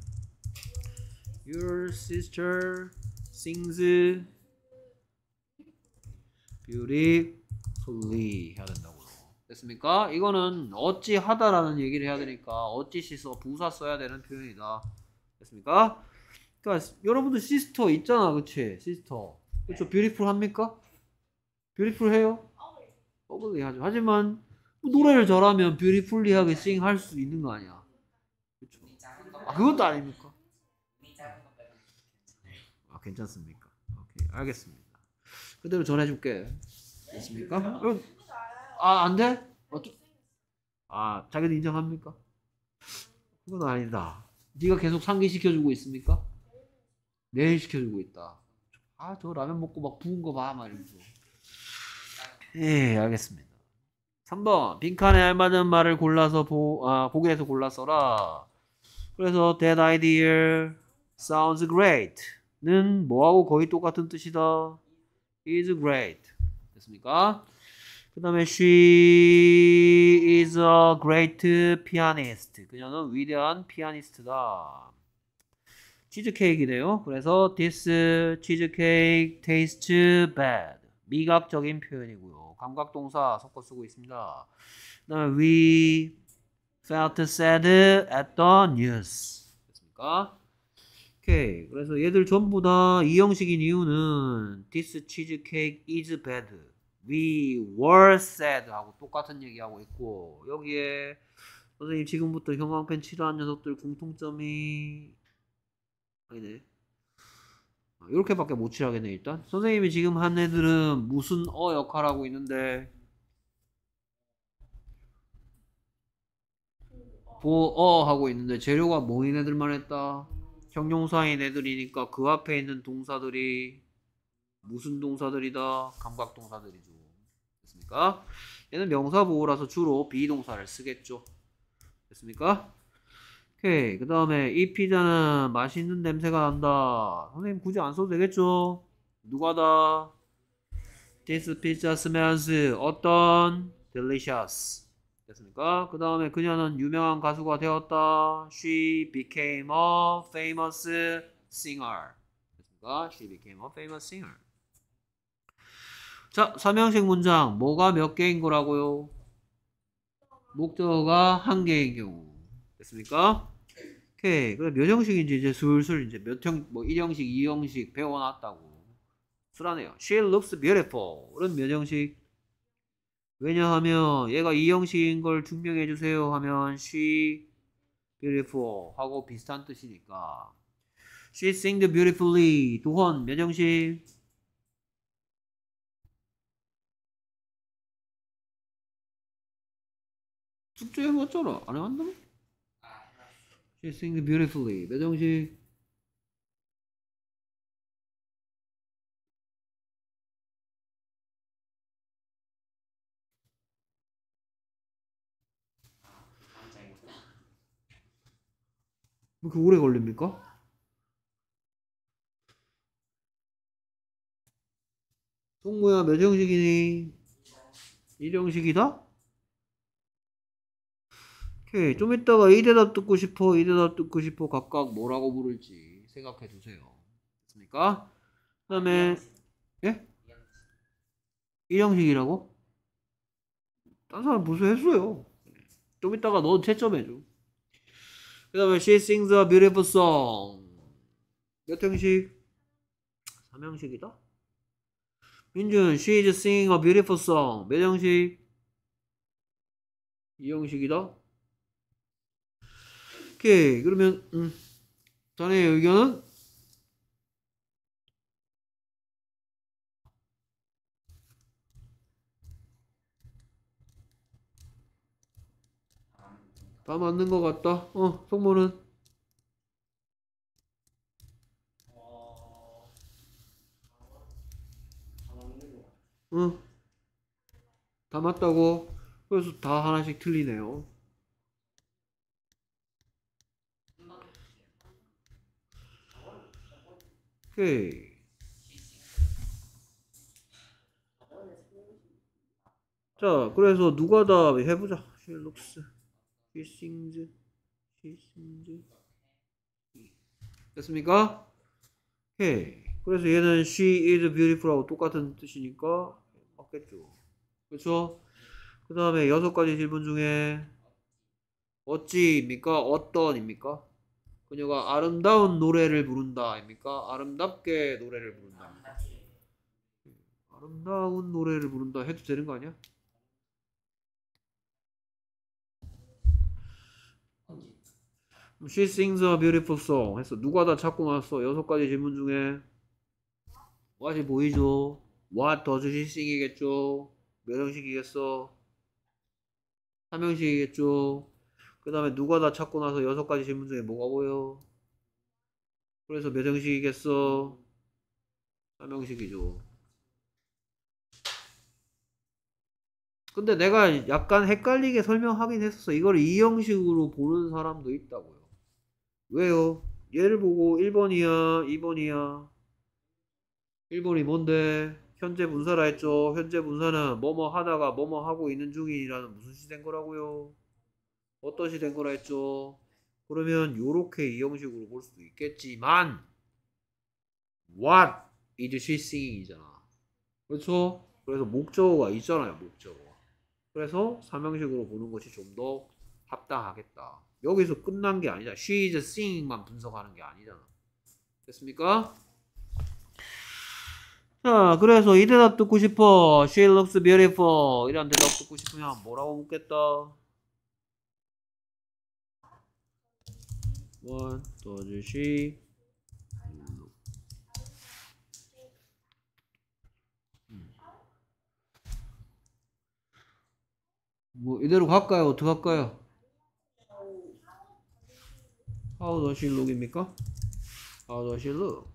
[SPEAKER 1] Your sister sings beautifully 해야 된다고요. 됐습니까? 이거는 어찌하다라는 얘기를 해야 되니까 어찌 시서 부사 써야 되는 표현이다. 됐습니까? 그러니까 여러분들 시스터 있잖아, 그치? 시스터. 그쵸? 네. 뷰티풀 합니까? 뷰티풀해요? 어글리 하죠. 하지만 노래를 잘하면 뷰티풀리하게 싱할수 있는 거 아니야. 그렇죠. 아, 그것도 아닙니까? 아, 괜찮습니까? 오케이, 알겠습니다. 그대로 전해줄게.
[SPEAKER 2] 됐습니까?
[SPEAKER 1] 아, 안 돼? 어쩌... 아, 자기도 인정합니까? 그건 아니다. 네가 계속 상기시켜주고 있습니까? 내일 시켜주고 있다. 아, 저 라면 먹고 막 부은 거 봐, 말이죠. 예, 알겠습니다. 3번 빈칸에 알맞은 말을 골라서 보, 아, 고개에서 골라 써라. 그래서 that idea sounds great 는 뭐하고 거의 똑같은 뜻이다. is great 됐습니까? 그 다음에 she is a great pianist 그녀는 위대한 피아니스트다. 치즈케이크래요. 그래서 this cheesecake tastes bad 미각적인 표현이고요. 감각 동사 섞어 쓰고 있습니다. 그다음에 we felt sad at the news. 됐습니까? 오케이. 그래서 얘들 전부 다 이 형식인 이유는 this cheesecake is bad. we were sad 하고 똑같은 얘기하고 있고 여기에 선생님 지금부터 형광펜 치료한 녀석들 공통점이 아니네. 이렇게밖에 아, 못 칠하겠네 일단 선생님이 지금 한 애들은 무슨 어 역할하고 있는데 보어 하고 있는데 재료가 뭐인 애들만 했다 형용사인 애들이니까 그 앞에 있는 동사들이 무슨 동사들이다 감각 동사들이죠 됐습니까 얘는 명사 보호라서 주로 비동사를 쓰겠죠 됐습니까 오케이. 그 다음에 이 피자는 맛있는 냄새가 난다. 선생님 굳이 안 써도 되겠죠? 누가다? This pizza smells 어떤? Delicious. 됐습니까? 그 다음에 그녀는 유명한 가수가 되었다. She became a famous singer. 됐습니까? She became a famous singer. 자, 삼형식 문장. 뭐가 몇 개인 거라고요? 목적어가 한 개인 경우. 됐습니까? 오케이. 그럼 몇 형식인지 이제 슬슬 이제 몇 형, 뭐 1형식, 2형식 배워놨다고. 쓰라네요. She looks beautiful. 이런 몇 형식? 왜냐하면 얘가 2형식인 걸 증명해 주세요 하면 she beautiful 하고 비슷한 뜻이니까. She sang beautifully. 도헌 몇 형식? 숙제 해봤잖아. 안 해봤나? She sings beautifully. 배정식. 뭐 그렇게 오래 걸립니까? 동무야 몇 형식이니? 1형식이다? 오케이. 좀 이따가 이 대답 듣고 싶어, 이 대답 듣고 싶어 각각 뭐라고 부를지 생각해 두세요. 됐습니까? 그 다음에 예? 일형식이라고? 딴 사람 무슨 했어요? 좀 이따가 너 채점해줘. 그 다음에 She sings a beautiful song. 몇 형식? 3형식이다? 민준, she is singing a beautiful song. 몇 형식? 2형식이다? 오케이. 그러면 음. 자네의 의견은? 다 맞는 것 같다. 어, 성모는? 응. 다 맞다고. 그래서 다 하나씩 틀리네요. 오케이. 자, 그래서 누가 다 해보자. s h 스 l 싱즈 k 싱즈 h e s 됐습니까? 오케이. 그래서 얘는 she is beautiful하고 똑같은 뜻이니까 맞겠죠. 그렇죠? 그 다음에 여섯 가지 질문 중에 어찌입니까? 어떤입니까? 그녀가 아름다운 노래를 부른다 아닙니까? 아름답게 노래를 부른다. 아름다운 노래를 부른다 해도 되는 거 아니야? 음, she sings a beautiful song. 했어. 누가 다 찾고 나왔어 여섯 가지 질문 중에 what이 보이죠? what does she sing이겠죠? 몇 형식이겠어? 3형식이겠죠 그 다음에 누가 다 찾고 나서 여섯 가지 질문 중에 뭐가 보여? 그래서 몇 형식이겠어? 3형식이죠. 근데 내가 약간 헷갈리게 설명하긴 했었어. 이걸 이 형식으로 보는 사람도 있다고요. 왜요? 얘를 보고 1번이야, 2번이야. 1번이 뭔데? 현재 분사라 했죠. 현재 분사는 뭐뭐 하다가 뭐뭐 하고 있는 중이라는 무슨 시된 거라고요? 어떠시된 거라 했죠? 그러면 요렇게 이 형식으로 볼 수도 있겠지만 what is she singing 이잖아 그렇죠? 그래서 목적어가 있잖아요 목적어 그래서 삼형식으로 보는 것이 좀 더 합당하겠다 여기서 끝난 게 아니잖아 she is singing만 분석하는 게 아니잖아 됐습니까? 자 그래서 이 대답 듣고 싶어 she looks beautiful 이런 대답 듣고 싶으면 뭐라고 묻겠다 원 더하듯이 일로 음. 뭐 이대로 갈까요? 어떻게 할까요? How does she look입니까? How does she look?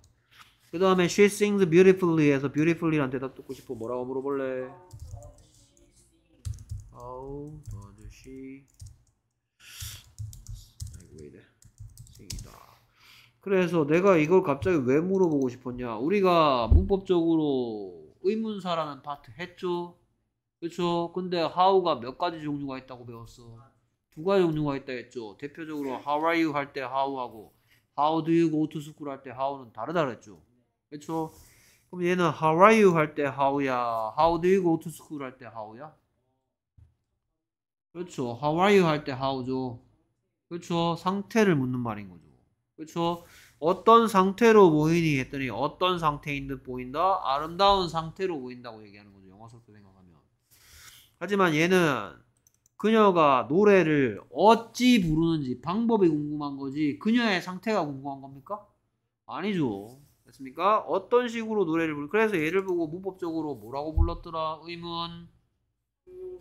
[SPEAKER 1] 그 다음에 she sings beautifully 해서 beautifully란 대답 듣고 싶어 뭐라고 물어볼래? How does she 아이고 이래 것이다. 그래서 내가 이걸 갑자기 왜 물어보고 싶었냐? 우리가 문법적으로 의문사라는 파트 했죠? 그렇죠? 근데 how가 몇 가지 종류가 있다고 배웠어. 두 가지 종류가 있다 했죠. 대표적으로 how are you 할 때 how하고 how do you go to school 할 때 how는 다르다 그랬죠. 그렇죠? 그럼 얘는 how are you 할 때 how야. how do you go to school 할 때 how야? 그렇죠. how are you 할 때 how죠. 그렇죠. 상태를 묻는 말인 거죠. 그렇죠. 어떤 상태로 보이니 했더니 어떤 상태인 듯 보인다. 아름다운 상태로 보인다고 얘기하는 거죠. 영어 속도 생각하면. 하지만 얘는 그녀가 노래를 어찌 부르는지 방법이 궁금한 거지 그녀의 상태가 궁금한 겁니까? 아니죠. 됐습니까? 어떤 식으로 노래를 부르 그래서 얘를 보고 문법적으로 뭐라고 불렀더라? 의문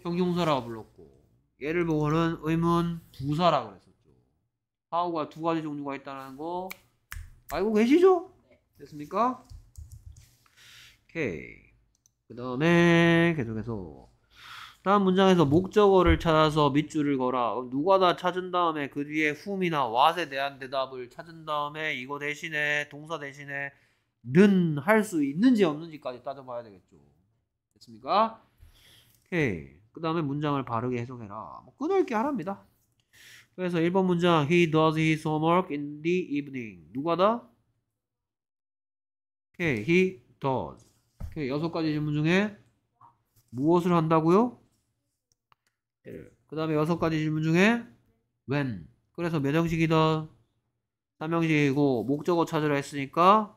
[SPEAKER 1] 형용사라고 불렀고 얘를 보고는 의문 부사라고 그랬어. h o 가두 가지 종류가 있다는 거 알고 계시죠? 네. 됐습니까? 오케이. 그 다음에 계속해서 다음 문장에서 목적어를 찾아서 밑줄을 걸어 누가 다 찾은 다음에 그 뒤에 whom이나 what에 대한 대답을 찾은 다음에 이거 대신에 동사 대신에 는 할 수 있는지 없는지까지 따져봐야 되겠죠 됐습니까? 오케이 그 다음에 문장을 바르게 해석해라 뭐 끊을 게 하랍니다 그래서 1번 문장 He does his homework in the evening. 누가 다? 오케이. He does. 오케이. 여섯 가지 질문 중에 무엇을 한다고요? 그 다음에 여섯 가지 질문 중에 when. 그래서 몇 형식이다? 3형식이고 목적어 찾으라 했으니까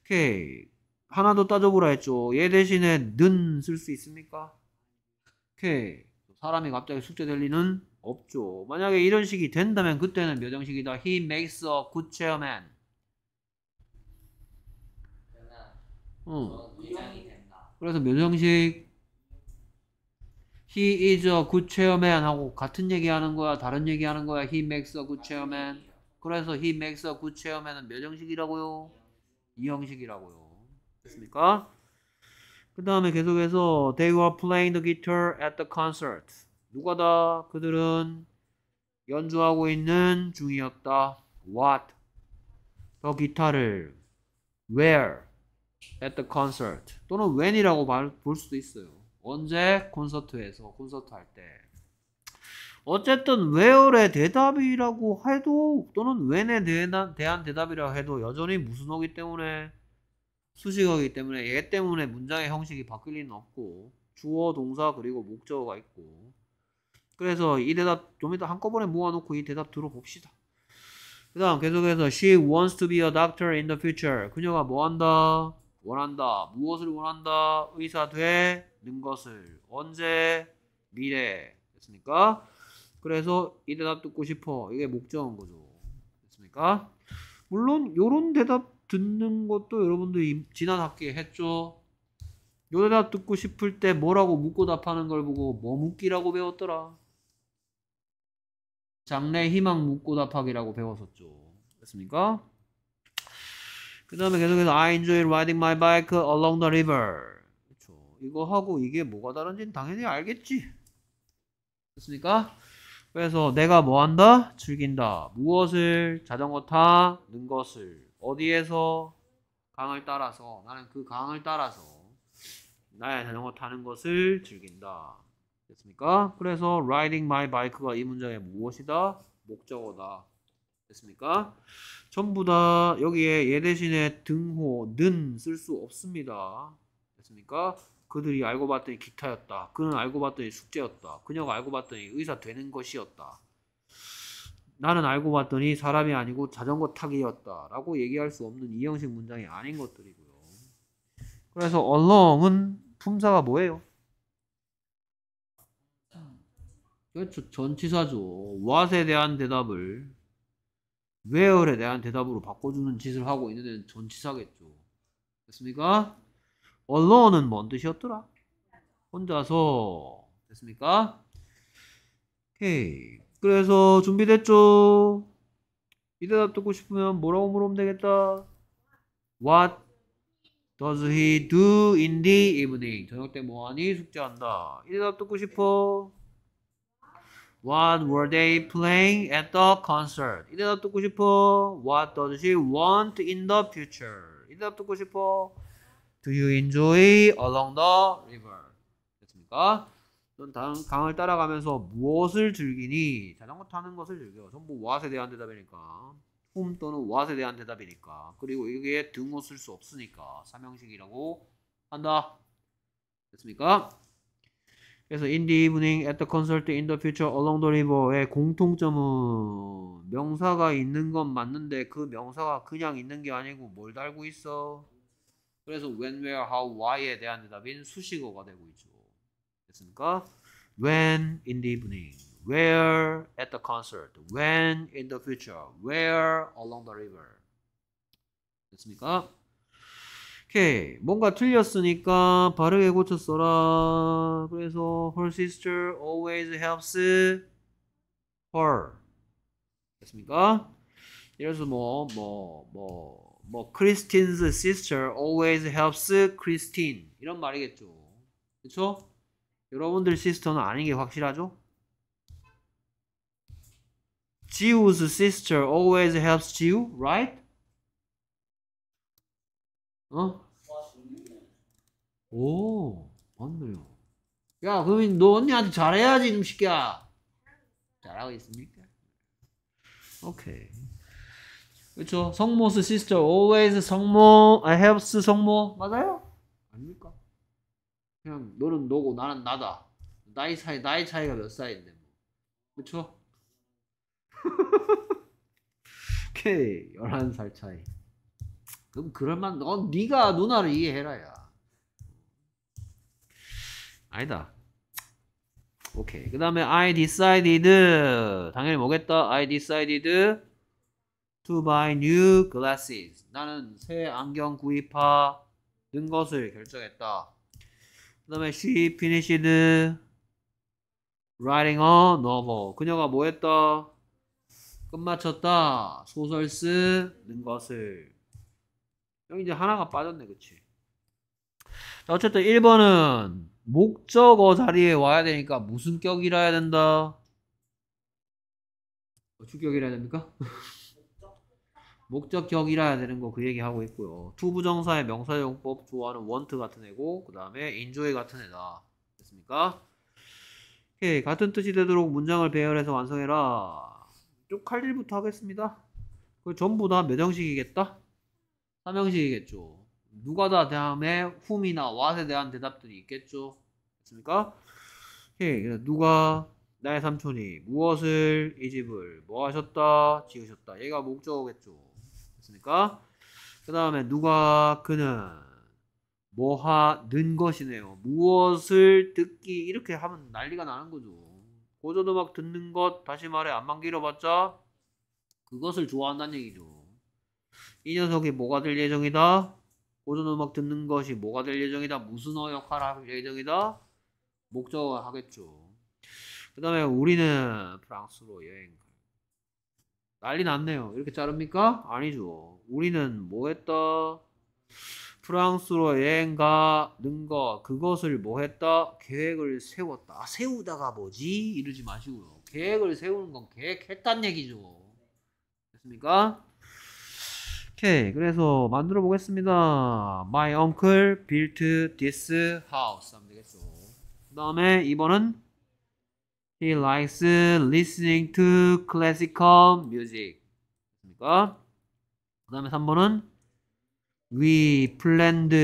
[SPEAKER 1] 오케이. 하나 더 따져보라 했죠. 얘 대신에 는 쓸 수 있습니까? 오케이. 사람이 갑자기 숙제될 리는 없죠. 만약에 이런 식이 된다면 그때는 몇 형식이다. He makes a good chairman. 응. 그래서 몇 형식? He is a good chairman 하고 같은 얘기하는 거야? 다른 얘기하는 거야? He makes a good chairman. 그래서 he makes a good chairman은 몇 형식이라고요? 이 형식이라고요. 됐습니까? 그 다음에 계속해서 they were playing the guitar at the concert. 누가다 그들은 연주하고 있는 중이었다. What? 더 기타를 Where? At the concert 또는 when이라고 볼 수도 있어요. 언제? 콘서트에서 콘서트 할 때. 어쨌든 where의 대답이라고 해도 또는 when에 대한 대답이라고 해도 여전히 무슨 어기 때문에 수식어기 때문에 얘 때문에 문장의 형식이 바뀔 리는 없고 주어, 동사 그리고 목적어가 있고 그래서 이 대답 좀 이따 한꺼번에 모아놓고 이 대답 들어봅시다. 그 다음 계속해서 She wants to be a doctor in the future. 그녀가 뭐한다? 원한다. 무엇을 원한다? 의사 되는 것을. 언제? 미래. 됐습니까? 그래서 이 대답 듣고 싶어. 이게 목적인 거죠. 됐습니까? 물론 요런 대답 듣는 것도 여러분들이 지난 학기에 했죠. 요 대답 듣고 싶을 때 뭐라고 묻고 답하는 걸 보고 뭐 묻기라고 배웠더라. 장래 희망 묻고 답하기라고 배웠었죠. 됐습니까? 그 다음에 계속해서 I enjoy riding my bike along the river. 그렇죠. 이거 하고 이게 뭐가 다른지는 당연히 알겠지. 됐습니까? 그래서 내가 뭐 한다? 즐긴다. 무엇을? 자전거 타는 것을. 어디에서? 강을 따라서. 나는 그 강을 따라서. 나의 자전거 타는 것을 즐긴다. 됐습니까? 그래서 riding my bike가 이 문장의 무엇이다? 목적어다. 됐습니까? 전부 다 여기에 얘 대신에 등호, 는 쓸 수 없습니다. 됐습니까? 그들이 알고 봤더니 기타였다. 그는 알고 봤더니 숙제였다. 그녀가 알고 봤더니 의사 되는 것이었다. 나는 알고 봤더니 사람이 아니고 자전거 타기였다. 라고 얘기할 수 없는 이형식 문장이 아닌 것들이고요. 그래서 along은 품사가 뭐예요? 그 전치사죠. what에 대한 대답을 where에 대한 대답으로 바꿔주는 짓을 하고 있는 데는 전치사겠죠. 됐습니까? alone은 뭔 뜻이었더라? 혼자서 됐습니까? 오케이 그래서 준비됐죠? 이 대답 듣고 싶으면 뭐라고 물으면 되겠다? What does he do in the evening? 저녁 때 뭐하니? 숙제한다. 이 대답 듣고 싶어? What were they playing at the concert? 이 대답 듣고 싶어. What does she want in the future? 이 대답 듣고 싶어. Do you enjoy along the river? 됐습니까? 넌 다음 강을 따라가면서 무엇을 즐기니? 자전거 타는 것을 즐겨. 전부 what에 대한 대답이니까. whom 또는 what에 대한 대답이니까. 그리고 이게 등호 쓸 수 없으니까. 삼형식이라고 한다. 됐습니까? 그래서 in the evening at the concert in the future along the river의 공통점은 명사가 있는 건 맞는데 그 명사가 그냥 있는 게 아니고 뭘 달고 있어? 그래서 when, where, how, why에 대한 대답인 수식어가 되고 있죠. 됐습니까? when in the evening, where
[SPEAKER 2] at the concert, when
[SPEAKER 1] in the future, where along the river. 됐습니까? 오케이. 뭔가 틀렸으니까 바르게 고쳐 써라. 그래서 her sister always helps her. 됐습니까? 예를 뭐, 뭐, 뭐, 뭐, Christine's sister always helps Christine. 이런 말이겠죠. 그쵸? 여러분들 시스터는 아닌 게 확실하죠? Jiu's sister always helps Jiu, right? 어? 오, 맞네요. 야, 그러면 너 언니한테 잘해야지, 이놈새야 잘하고 있습니까? 오케이. 그렇죠. 성모스 시스터 t e always 성모 아, helps 성모 맞아요? 아닙니까? 그냥 너는 너고 나는 나다. 나이 차이 나이 차이가 몇 살인데 뭐. 그렇죠? 오케이. 11살 차이. 그럼 그럴만 넌 네가 누나를 이해해라야. 아니다. 오케이. 그 다음에 I decided 당연히 뭐겠다. I decided to buy new glasses. 나는 새 안경 구입하는 것을 결정했다. 그 다음에 she finished writing a novel. 그녀가 뭐했다? 끝마쳤다. 소설 쓰는 것을. 여기 이제 하나가 빠졌네 그치 어쨌든 1번은 목적어 자리에 와야 되니까 무슨 격이라 해야 된다 주격이라 해야 됩니까? 목적격이라 해야 되는 거 그 얘기하고 있고요. 투부정사의 명사용법 좋아하는 원트 같은 애고 그 다음에 인조의 같은 애다. 됐습니까? 오케이 같은 뜻이 되도록 문장을 배열해서 완성해라. 쭉 할 일부터 하겠습니다. 그 전부 다 매정식이겠다. 삼형식이겠죠. 누가다 다음에 whom이나 what에 대한 대답들이 있겠죠. 맞습니까? 예, 누가 나의 삼촌이 무엇을 이 집을 뭐 하셨다 지으셨다 얘가 목적어겠죠 됐습니까? 그 다음에 누가 그는 뭐 하는 것이네요 무엇을 듣기 이렇게 하면 난리가 나는 거죠 고전음악 듣는 것 다시 말해 안만 길어봤자 그것을 좋아한다는 얘기죠 이 녀석이 뭐가 될 예정이다? 고전 음악 듣는 것이 뭐가 될 예정이다? 무슨 어 역할을 할 예정이다? 목적을 하겠죠. 그 다음에 우리는 프랑스로 여행 가 난리 났네요. 이렇게 자릅니까? 아니죠. 우리는 뭐 했다? 프랑스로 여행 가는 거 그것을 뭐 했다? 계획을 세웠다. 아, 세우다가 뭐지? 이러지 마시고요. 계획을 세우는 건 계획했단 얘기죠. 됐습니까? 오케이. 그래서 만들어 보겠습니다. My uncle built this house. 하면 되겠죠. 그 다음에 2번은 He likes listening to classical music. 그니까 그 다음에 3번은 We planned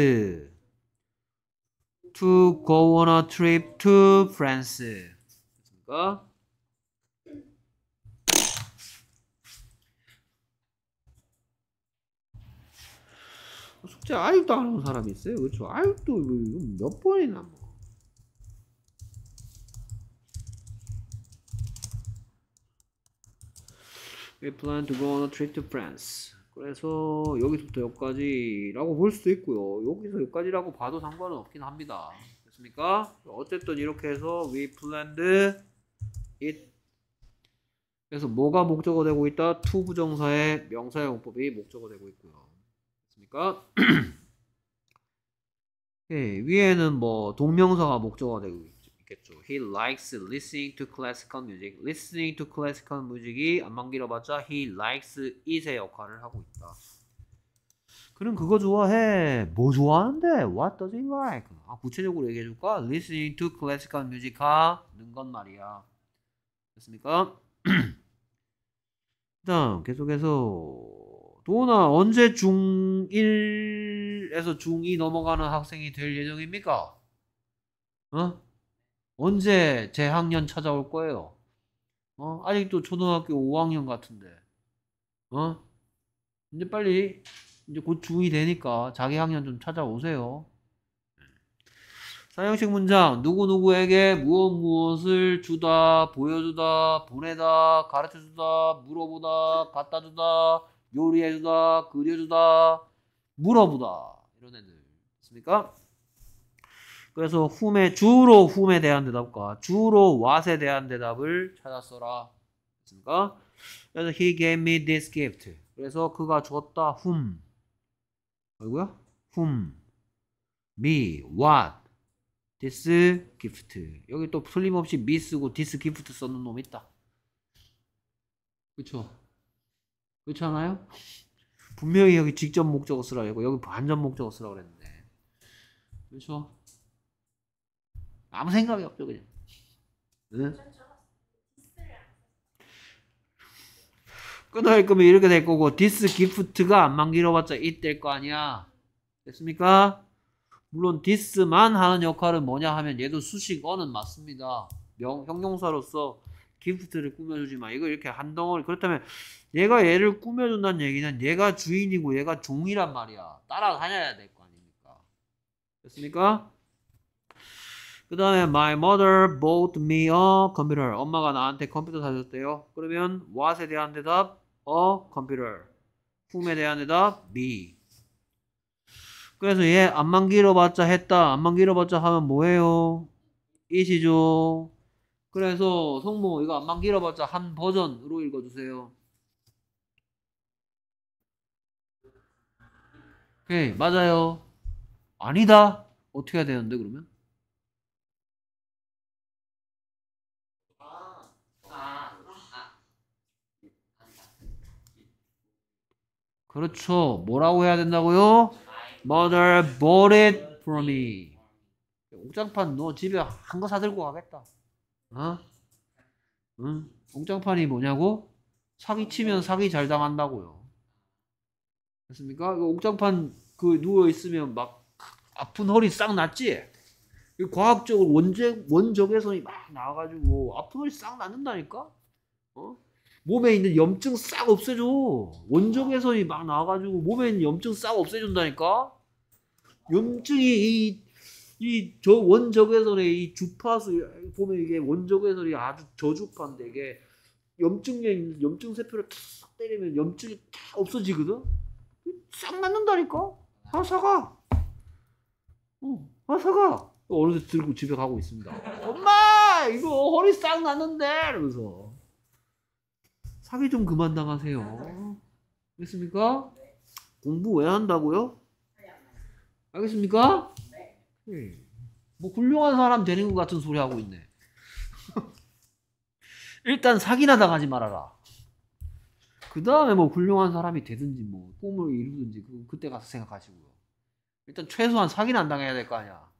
[SPEAKER 1] to go on a trip to France. 그니까 진짜 아직도 안온 사람이 있어요. 그렇죠. 아직도 몇 번이나 뭐. We plan to go on a trip to France. 그래서 여기서부터 여기까지라고 볼 수도 있고요. 여기서 여기까지라고 봐도 상관은 없긴 합니다. 됐습니까? 어쨌든 이렇게 해서 we planned it. 그래서 뭐가 목적어 되고 있다? t 부정사의 명사의 법이 목적어 되고 있고요. 되니까 네, 위에는 뭐 동명사가 목적어가 되고 있겠죠. He likes listening to classical music. listening to classical music이 안만 길어봤자 he likes it의 역할을 하고 있다. 그럼 그거 좋아해. 뭐 좋아하는데? What does he like? 아, 구체적으로 얘기해줄까? Listening to classical music 하는 건 말이야. 됐습니까? 다음 계속해서 도훈아 언제 중1에서 중2 넘어가는 학생이 될 예정입니까? 어? 언제 재학년 찾아올 거예요? 어? 아직도 초등학교 5학년 같은데. 어? 이제 빨리 이제 곧 중2 되니까 자기 학년 좀 찾아오세요. 사형식 문장 누구누구에게 무엇 무엇을 주다 보여주다 보내다 가르쳐주다 물어보다 갖다주다 요리해주다, 그려주다, 물어보다 이런 애들 있습니까? 그래서 훔의 주로 훔에 대한 대답과 주로 왓에 대한 대답을 찾았어라 있습니까? 그래서 he gave me this gift. 그래서 그가 줬다 w h o 고요 w m e what this gift 여기 또 틀림없이 me 쓰고 this gift 써는 놈 있다. 그쵸? 그렇지 않아요? 분명히 여기 직접 목적어 쓰라고 했고 여기 반전 목적어 쓰라고 그랬는데 그렇죠? 아무 생각이 없죠 그냥 응? 끊어야 거면 이렇게 될 거고 디스 기프트가 안만 길어봤자 이 될 거 아니야 됐습니까? 물론 디스만 하는 역할은 뭐냐 하면 얘도 수식어는 맞습니다 명, 형용사로서 기프트를 꾸며주지 마. 이거 이렇게 한 덩어리. 그렇다면 얘가 얘를 꾸며준다는 얘기는 얘가 주인이고 얘가 종이란 말이야. 따라다녀야 될 거 아닙니까? 됐습니까? 그 다음에 my mother bought me a computer. 엄마가 나한테 컴퓨터 사줬대요. 그러면 what에 대한 대답 a computer. 품에 대한 대답 me. 그래서 얘 안만 길어봤자 했다. 안만 길어봤자 하면 뭐해요 이시죠. 그래서 성모 이거 안만 길어봤자 한 버전으로 읽어주세요. 오케이 맞아요. 아니다. 어떻게 해야 되는데 그러면? 그렇죠. 뭐라고 해야 된다고요? Mother bought it for me. 옥장판 너 집에 한 거 사들고 가겠다. 어? 응? 공장판이 뭐냐고? 사기 치면 사기 잘 당한다고요. 맞습니까? 옥장판 그 누워 있으면 막 아픈 허리 싹 났지. 과학적으로 원적 원적외선이 막 나와가지고 아픈 허리 싹 낫는다니까. 어? 몸에 있는 염증 싹 없애줘. 원적외선이 막 나와가지고 몸에 있는 염증 싹 없애준다니까. 염증이 이 이저 원적외 선의 이 주파수 보면 이게 원적외 선이 아주 저주파인데 이게 염증에 염증 세포를 탁 때리면 염증이 탁 없어지거든. 싹 맞는다니까. 아 사가. 어, 아 사가. 어느새 들고 집에 가고 있습니다. 엄마 이거 허리 싹 났는데 이러면서 사기 좀 그만 당하세요. 알겠습니까? 공부 왜 한다고요? 알겠습니까? 예. 뭐 훌륭한 사람 되는 것 같은 소리 하고 있네. 일단 사기나 당하지 말아라. 그 다음에 뭐 훌륭한 사람이 되든지 뭐 꿈을 이루든지 그, 그때 가서 생각하시고요. 일단 최소한 사기는 안 당해야 될 거 아니야.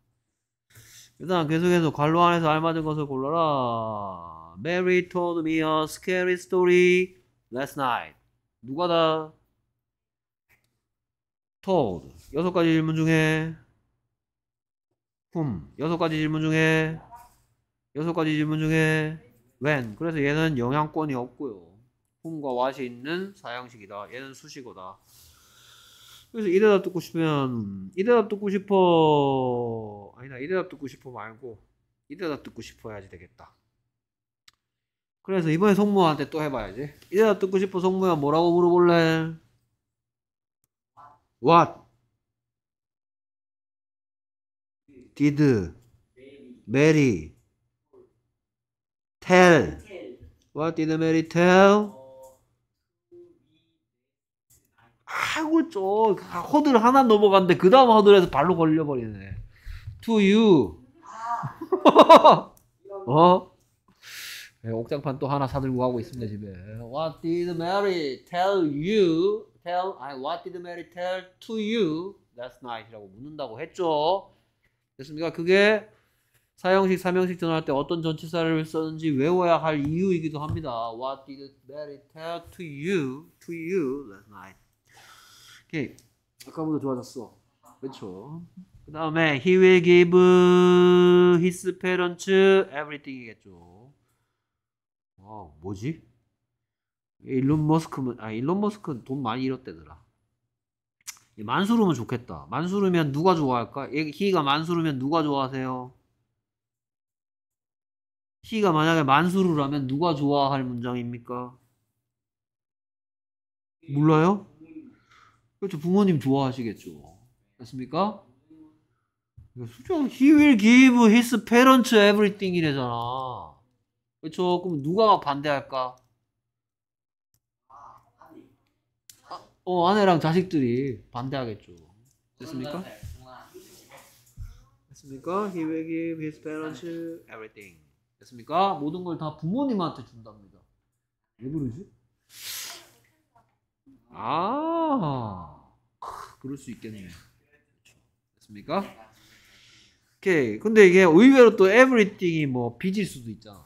[SPEAKER 1] 일단 계속해서 관로 안에서 알맞은 것을 골라라. Mary told me a scary story last night. 누가 다? told. 여섯 가지 질문 중에 whom 음, 여섯 가지 질문 중에 여섯 가지 질문 중에 when 그래서 얘는 영향권이 없고요. whom과 what이 있는 사양식이다 얘는 수식어다. 그래서 이 대답 듣고 싶으면 이 대답 듣고 싶어 아니다 이 대답 듣고 싶어 말고 이 대답 듣고 싶어 해야지 되겠다. 그래서 이번에 송무한테 또 해봐야지. 이 대답 듣고 싶어 송무야 뭐라고 물어볼래? What? did, Mary, tell. What did Mary tell? 아이고 저 허들 하나 넘어갔는데 그 다음 허들에서 발로 걸려버리네. To you. 어? 네, 옥장판 또 하나 사들고 가고 있습니다 집에. What did Mary tell you? Tell I what did Mary tell to you? That's night이라고 묻는다고 했죠. 됐습니까? 그게 사형식, 사명식 전환할 때 어떤 전치사를 썼는지 외워야 할 이유이기도 합니다. What did Mary tell to you, to you last night? 오케이. 아까보다 좋아졌어. 그렇죠. 그 다음에 he will give his parents everything이겠죠. 어, 뭐지? 일론 머스크는 아 일론 머스크는 돈 많이 잃었대더라. 만수르면 좋겠다. 만수르면 누가 좋아할까? 희가 만수르면 누가 좋아하세요? 희가 만약에 만수르라면 누가 좋아할 문장입니까? 몰라요? 그렇죠. 부모님 좋아하시겠죠. 맞습니까? 수정, he will give his parents everything 이래잖아. 그렇죠. 그럼 누가 반대할까? 어 아내랑 자식들이 반대하겠죠. 됐습니까? 됐습니까? He will give his parents everything. 됐습니까? 모든 걸 다 부모님한테 준답니다. 왜 그러지? 아, 그럴 수 있겠네요. 됐습니까? 오케이. 근데 이게 의외로 또 everything이 뭐 빚일 수도 있잖아.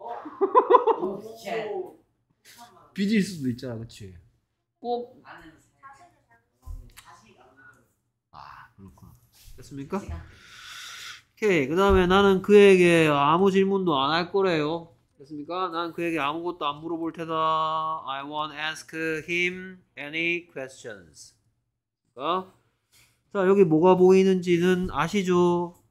[SPEAKER 1] 빚일 수도 있잖아, 그렇지? 꼭 아, 그렇구나. 됐습니까? 네. 오케이. 그 다음에 나는 그에게 아무 질문도 안 할 거래요. 됐습니까? 난 그에게 아무것도 안 물어볼 테다. I won't ask him any questions. 그 자, 여기 뭐가 보이는지는 아시죠?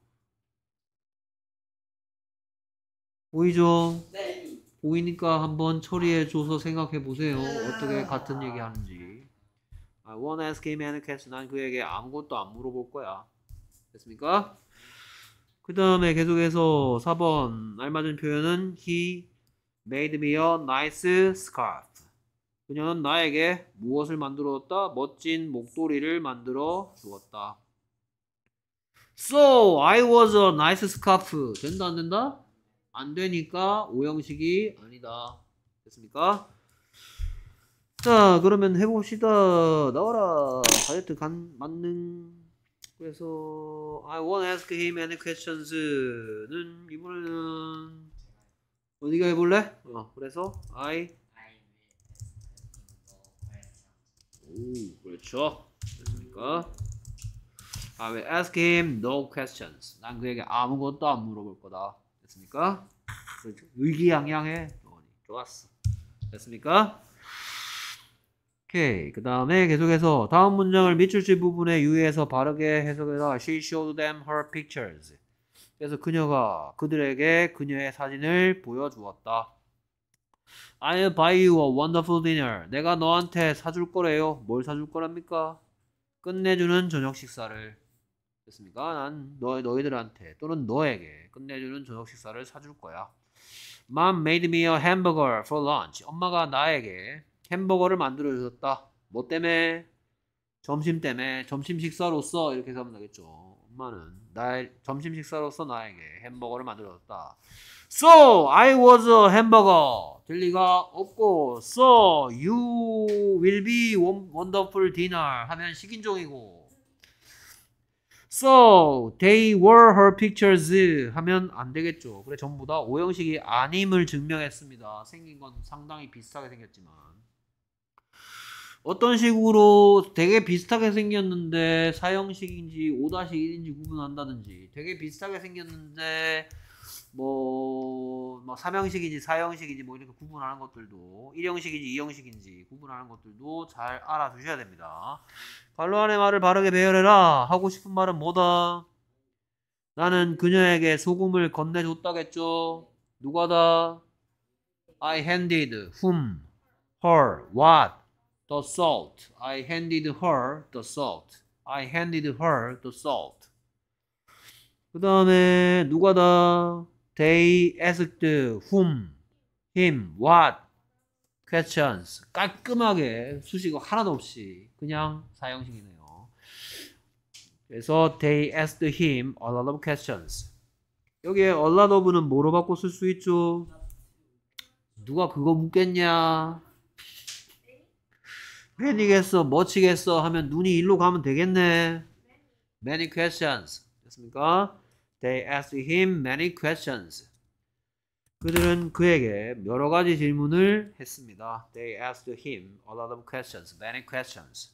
[SPEAKER 1] 보이죠? 네. 보이니까 한번 처리해줘서 생각해보세요. 어떻게 같은 얘기 하는지. I won't ask him any question. 난 그에게 아무것도 안 물어볼 거야. 됐습니까? 그 다음에 계속해서 4번 알맞은 표현은 he made me a nice scarf. 그녀는 나에게 무엇을 만들었다? 멋진 목도리를 만들어 주었다. So I was a nice scarf. 된다 안 된다? 안 되니까 오형식이 아니다. 됐습니까? 자 그러면 해봅시다. 나와라. 다이어트 간 만능. 그래서 I won't ask him any questions는 이번에는 어, 디가 해볼래? 어 그래서 I 오 그렇죠 됐습니까? I will ask him no questions 난 그에게 아무것도 안 물어볼 거다 됐습니까? 의기양양해. 좋았어. 됐습니까? 오케이. 그 다음에 계속해서 다음 문장을 밑줄 칠 부분에 유의해서 바르게 해석해라. She showed them her pictures. 그래서 그녀가 그들에게 그녀의 사진을 보여주었다. I'll buy you a wonderful dinner. 내가 너한테 사줄 거래요. 뭘 사줄 거랍니까? 끝내주는 저녁 식사를. 됐습니까? 난 너, 너희들한테 또는 너에게 끝내주는 저녁 식사를 사줄 거야. Mom made me a hamburger for lunch. 엄마가 나에게 햄버거를 만들어 주셨다. 뭐 때문에? 점심 때문에 점심 식사로서 이렇게 하면 되겠죠. 엄마는 나의 점심 식사로서 나에게 햄버거를 만들어 줬다. So I was a hamburger. 될 리가 없고 so you will be wonderful dinner 하면 식인종이고 So they were her pictures 하면 안 되겠죠. 그래 전부 다 오형식이 아님을 증명했습니다. 생긴 건 상당히 비슷하게 생겼지만 어떤 식으로 되게 비슷하게 생겼는데 사형식인지 5-1인지 구분한다든지 되게 비슷하게 생겼는데 뭐, 뭐 삼형식인지 4형식인지뭐 이렇게 구분하는 것들도 1형식인지2형식인지 구분하는 것들도 잘 알아두셔야 됩니다. 발로안의 말을 바르게 배열해라. 하고 싶은 말은 뭐다? 나는 그녀에게 소금을 건네줬다겠죠. 누가다? I handed whom, her, what, the salt. I handed her the salt. I handed her the salt. 그 다음에 누가다? They asked whom, him, what, questions. 깔끔하게 수식어 하나도 없이 그냥 사형식이네요. 그래서 they asked him a lot of questions. 여기에 a lot of는 뭐로 바꿔 쓸 수 있죠? 누가 그거 묻겠냐? 팬이겠어, 멋지겠어 하면 눈이 일로 가면 되겠네. Many questions. 됐습니까? They asked him many questions. 그들은 그에게 여러 가지 질문을 했습니다. They asked him a lot of questions, many questions.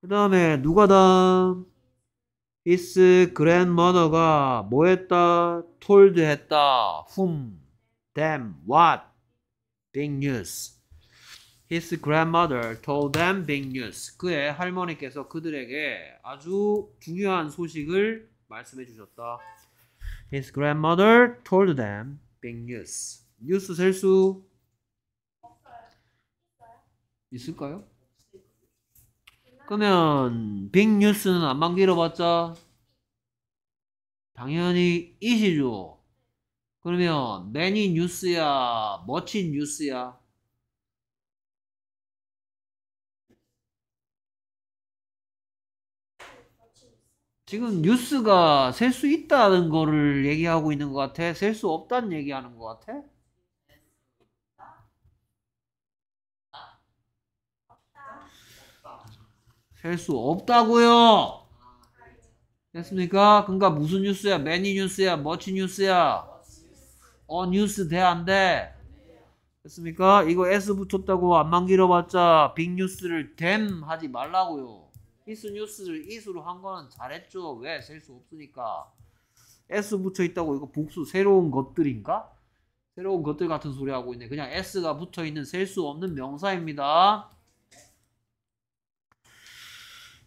[SPEAKER 1] 그 다음에 누가 다 his grandmother가 뭐 했다? told 했다. whom, them, what, big news. His grandmother told them big news. 그의 할머니께서 그들에게 아주 중요한 소식을 말씀해 주셨다. His grandmother told them big news. 뉴스 셀수 있을까요? 그러면 빅 뉴스는 안만 길어봤자 당연히 이시죠. 그러면 매니 뉴스야, 멋진 뉴스야. 지금 뉴스가 셀 수 있다는 거를 얘기하고 있는 것 같아? 셀 수 없다는 얘기하는 것 같아? 셀 수 없다고요. 됐습니까? 그러니까 무슨 뉴스야? 매니 뉴스야? 머치 뉴스야? 어 뉴스 돼안 돼? 됐습니까? 이거 S 붙였다고 안만 길어봤자 빅 뉴스를 댐 하지 말라고요. 이스 뉴스를 이수로 한 거는 잘했죠. 왜? 셀 수 없으니까. S 붙여 있다고 이거 복수 새로운 것들인가? 새로운 것들 같은 소리 하고 있네. 그냥 S가 붙어 있는 셀 수 없는 명사입니다.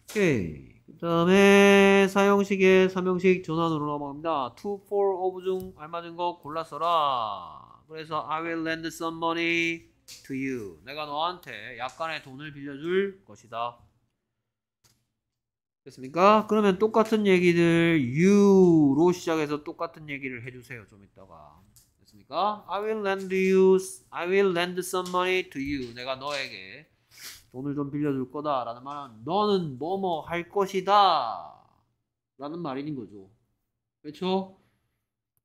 [SPEAKER 1] 오케이. 그 다음에 사용식의 삼형식 전환으로 넘어갑니다. 2, 4, f o f 중 알맞은 거 골라 서라 그래서 I will lend some money to you. 내가 너한테 약간의 돈을 빌려줄 것이다. 됐습니까? 그러면 똑같은 얘기들 you로 시작해서 똑같은 얘기를 해주세요. 좀 이따가. 됐습니까? I will lend you, I will lend some money to you. 내가 너에게 돈을 좀 빌려줄 거다. 라는 말은 너는 뭐뭐 할 것이다. 라는 말인 거죠. 그렇죠?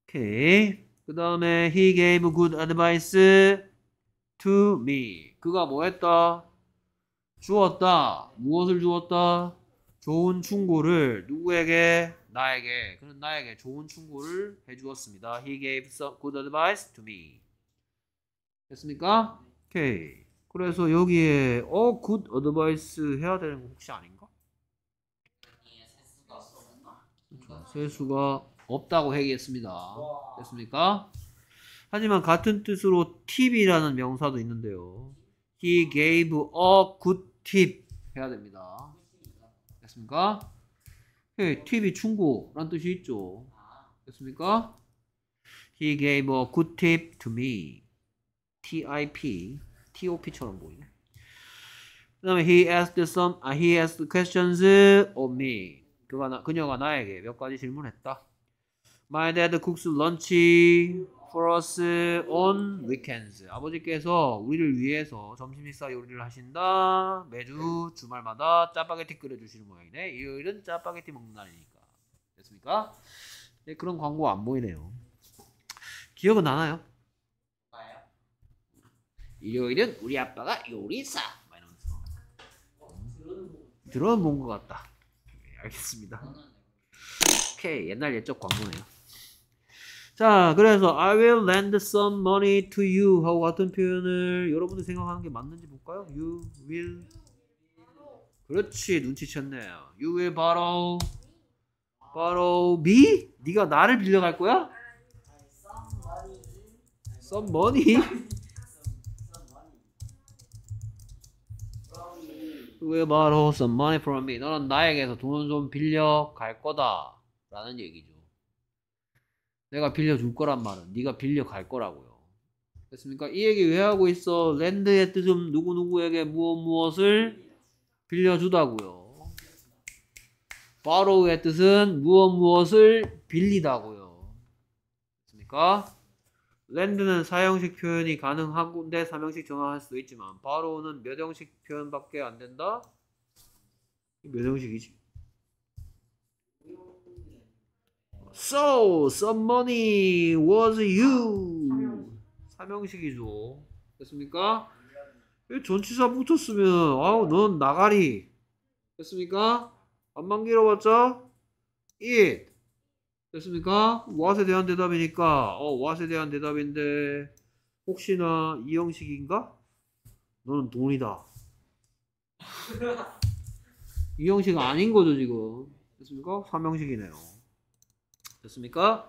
[SPEAKER 1] 오케이. 그 다음에 he gave good advice to me. 그가 뭐 했다? 주었다. 무엇을 주었다? 좋은 충고를 누구에게? 나에게. 그는 나에게 좋은 충고를 해주었습니다. He gave some good advice to me. 됐습니까? 오케이. 그래서 여기에 어 good advice 해야 되는 거 혹시 아닌가? 그러니까 세수가 없다고 얘기했습니다. 됐습니까? 하지만 같은 뜻으로 팁이라는 명사도 있는데요. He gave a good tip 해야 됩니다. 됐습니까? 예, 팁이 충고란 뜻이 있죠. 됐습니까? He gave a good tip to me. TIP, TOP처럼 보이네. 그 다음에 he asked some, 아, he asked questions of me. 그가 나, 그녀가 나에게 몇 가지 질문했다. My dad cooks lunch for us on weekends. 아버지께서 우리를 위해서 점심 식사 요리를 하신다. 매주 주말마다 짜파게티 끓여주시는 모양이네. 일요일은 짜파게티 먹는 날이니까. 됐습니까? 네, 그런 광고 안 보이네요. 기억은 나나요? 나요. 일요일은 우리 아빠가 요리사. 들어는 본것 같다. 네, 알겠습니다. 오케이, 옛날 옛적 광고네요. 자, 그래서 I will lend some money to you 하고 같은 표현을 여러분들 생각하는 게 맞는지 볼까요? You will 그렇지 눈치챘네요. You will borrow borrow me? 네가 나를 빌려갈 거야? Some money? You will borrow some money from me. 너는 나에게서 돈을 좀 빌려 갈 거다 라는 얘기죠. 내가 빌려줄 거란 말은 네가 빌려갈 거라고요. 됐습니까? 이 얘기 왜 하고 있어? 랜드의 뜻은 누구누구에게 무엇 무엇을 빌려주다고요. 바로의 뜻은 무엇 무엇을 빌리다고요. 됐습니까? 랜드는 사형식 표현이 가능한데 사형식전화할 수도 있지만 바로는 몇 형식 표현밖에 안 된다? 몇 형식이지? So some money was you. 삼형식이죠. 됐습니까? 전치사 붙였으면 아우 넌 나가리. 됐습니까? 안만 길어봤자 it. 됐습니까? what에 대한 대답이니까 어 what에 대한 대답인데 혹시나 이 형식인가? 너는 돈이다. 이 형식 아닌 거죠 지금. 됐습니까? 사명식이네요 됐습니까?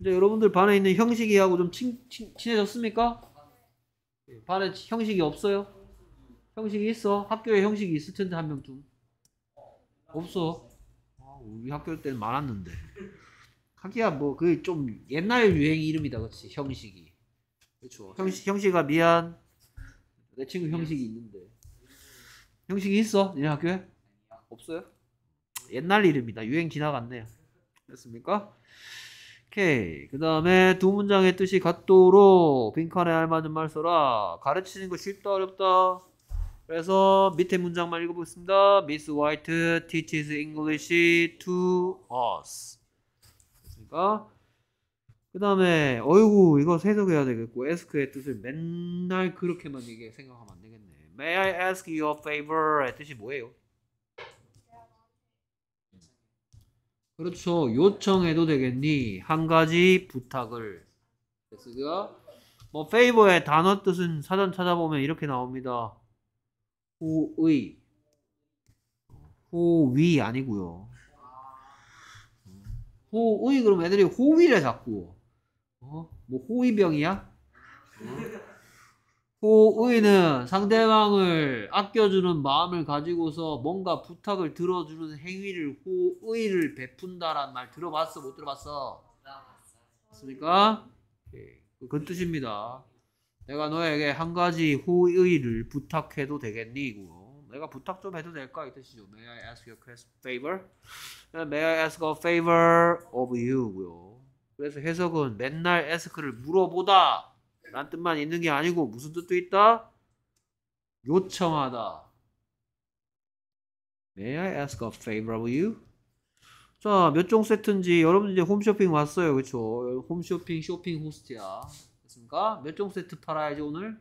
[SPEAKER 1] 이제 여러분들 반에 있는 형식이하고 좀 친, 친, 친해졌습니까? 예, 반에 형식이 없어요? 형식이 있어? 학교에 형식이 있을 텐데 한 명쯤 없어 아, 우리 학교 때는 많았는데 하기야 뭐 그게 좀 옛날 유행 이름이다 그치 형식이 그렇죠 형식, 형식아 미안 내 친구 형식이 있는데 형식이 있어? 네 학교에? 없어요? 옛날 이름이다 유행 지나갔네요 됐습니까? 오케이. 그 다음에 두 문장의 뜻이 같도록 빈칸에 알맞은 말 써라. 가르치는 거 쉽다 어렵다. 그래서 밑에 문장만 읽어보겠습니다. Miss White teaches English to us. 됐습니까? 그 다음에 어이구 이거 해석해야 되겠고 ask의 뜻을 맨날 그렇게만 얘기해 생각하면 안 되겠네. May I ask you r favor? 의 뜻이 뭐예요? 그렇죠. 요청해도 되겠니? 한 가지 부탁을. 됐으요? 뭐 페이버의 단어 뜻은 사전 찾아보면 이렇게 나옵니다. 후의 호위 아니고요. 호의 그럼 애들이 호위래 자꾸. 어? 뭐 호위병이야? 어? 호의는 그 상대방을 아껴주는 마음을 가지고서 뭔가 부탁을 들어주는 행위를 호의를 그 베푼다란 말 들어봤어? 못 들어봤어? 맞습니까? 예, 그 뜻입니다. 내가 너에게 한 가지 호의를 그 부탁해도 되겠니? 고 내가 부탁 좀 해도 될까? 이 뜻이죠. May I ask you a favor? May I ask a favor of you? 고요. 그래서 해석은 맨날 에스크를 물어보다 란 뜻만 있는 게 아니고 무슨 뜻도 있다? 요청하다. May I ask a favor of you? 자, 몇 종 세트인지 여러분 이제 홈쇼핑 왔어요. 그쵸? 홈쇼핑, 쇼핑 호스트야. 됐습니까? 몇 종 세트 팔아야지 오늘?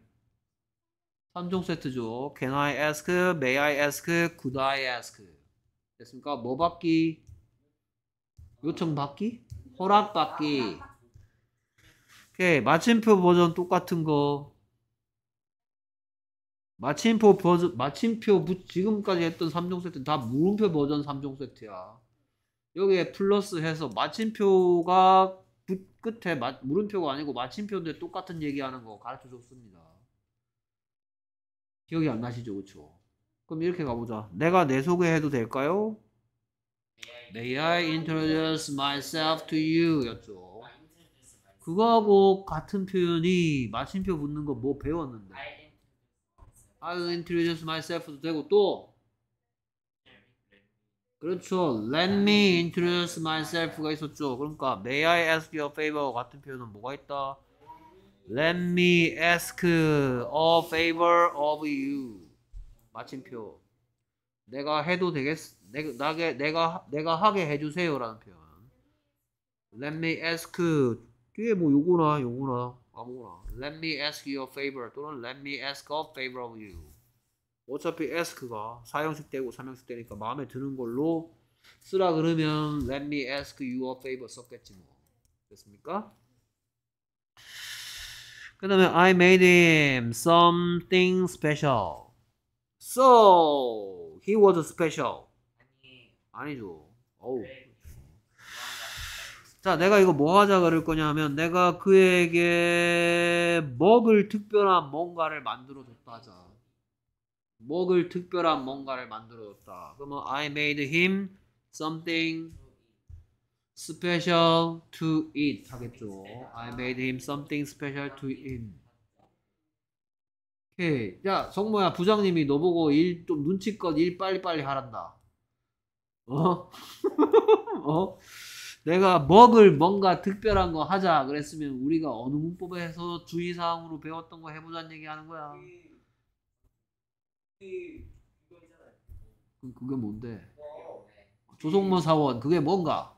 [SPEAKER 1] 3종 세트죠. Can I ask? May I ask? Could I ask? 됐습니까? 뭐 받기? 요청 받기? 허락 받기. 오케이. 예, 마침표 버전 똑같은 거. 마침표 버전, 마침표, 지금까지 했던 3종 세트는 다 물음표 버전 3종 세트야. 여기에 플러스 해서 마침표가 끝에 마, 물음표가 아니고 마침표인데 똑같은 얘기하는 거 가르쳐 줬습니다. 기억이 안 나시죠? 그쵸? 그럼 이렇게 가보자. 내가 내 소개해도 될까요? May I introduce myself to you? 였죠. 그거하고 같은 표현이 마침표 붙는 거 뭐 배웠는데? I introduce myself도 되고 또 그렇죠. Let me introduce myself가 있었죠. 그러니까 May I ask you a favor 같은 표현은 뭐가 있다? Let me ask a favor of you. 마침표. 내가 해도 되겠, 내, 나게, 내가, 내가 하게 해주세요라는 표현. Let me ask 뒤에 뭐 요거나 요거나 아무거나 Let me ask you a favor 또는 Let me ask a favor of you 어차피 ask가 사형식 되고 삼형식 되니까 마음에 드는 걸로 쓰라 그러면 Let me ask you a favor 썼겠지 뭐 됐습니까? 그 다음에 I made him something special So he was special 아니 아니죠 어우 그래. 자, 내가 이거 뭐 하자 그럴 거냐면 내가 그에게 먹을 특별한 뭔가를 만들어 줬다 하자. 먹을 특별한 뭔가를 만들어 줬다. 그러면 I made him something special to eat 하겠죠. I made him something special to eat. 오케이. 야, 성모야, 부장님이 너 보고 일 좀 눈치껏 일 빨리빨리 하란다. 어? 어? 내가 먹을 뭔가 특별한 거 하자 그랬으면 우리가 어느 문법에서 주의사항으로 배웠던 거 해보자는 얘기 하는 거야. 그, 게 뭔데? 조성모 사원 그게 뭔가?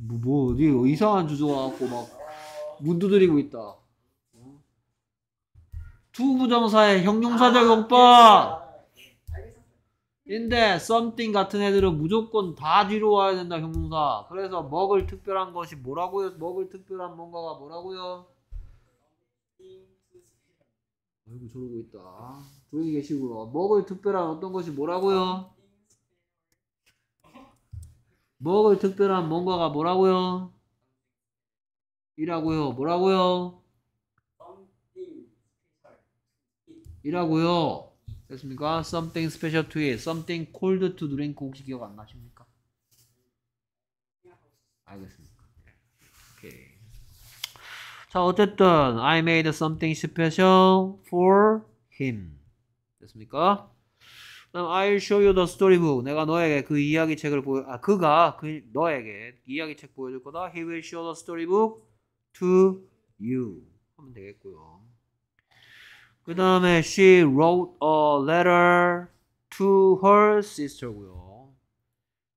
[SPEAKER 1] 뭐, 뭐 어디 이상한 주저 갖고 막 문 두드리고 있다. 두 부정사의 형용사적 아, 용법 네, 인데 something 같은 애들은 무조건 다 뒤로 와야 된다 형용사 그래서 먹을 특별한 것이 뭐라고요? 먹을 특별한 뭔가가 뭐라고요? 아이고 저러고 있다 조용히 계시고요 먹을 특별한 어떤 것이 뭐라고요? 먹을 특별한 뭔가가 뭐라고요? 이라고요 뭐라고요? 이라고요. 됐습니까? something special to에 something cold to drink 혹시 기억 안 나십니까? 알겠습니까? 오케이. 자, 어쨌든 I made something special for him. 됐습니까? 그럼 I'll show you the storybook. 내가 너에게 그 이야기 책을 보여 아 그가 그 너에게 이야기 책 보여줄 거다. He will show the storybook to you. 하면 되겠고요. 그 다음에 she wrote a letter to her sister고요.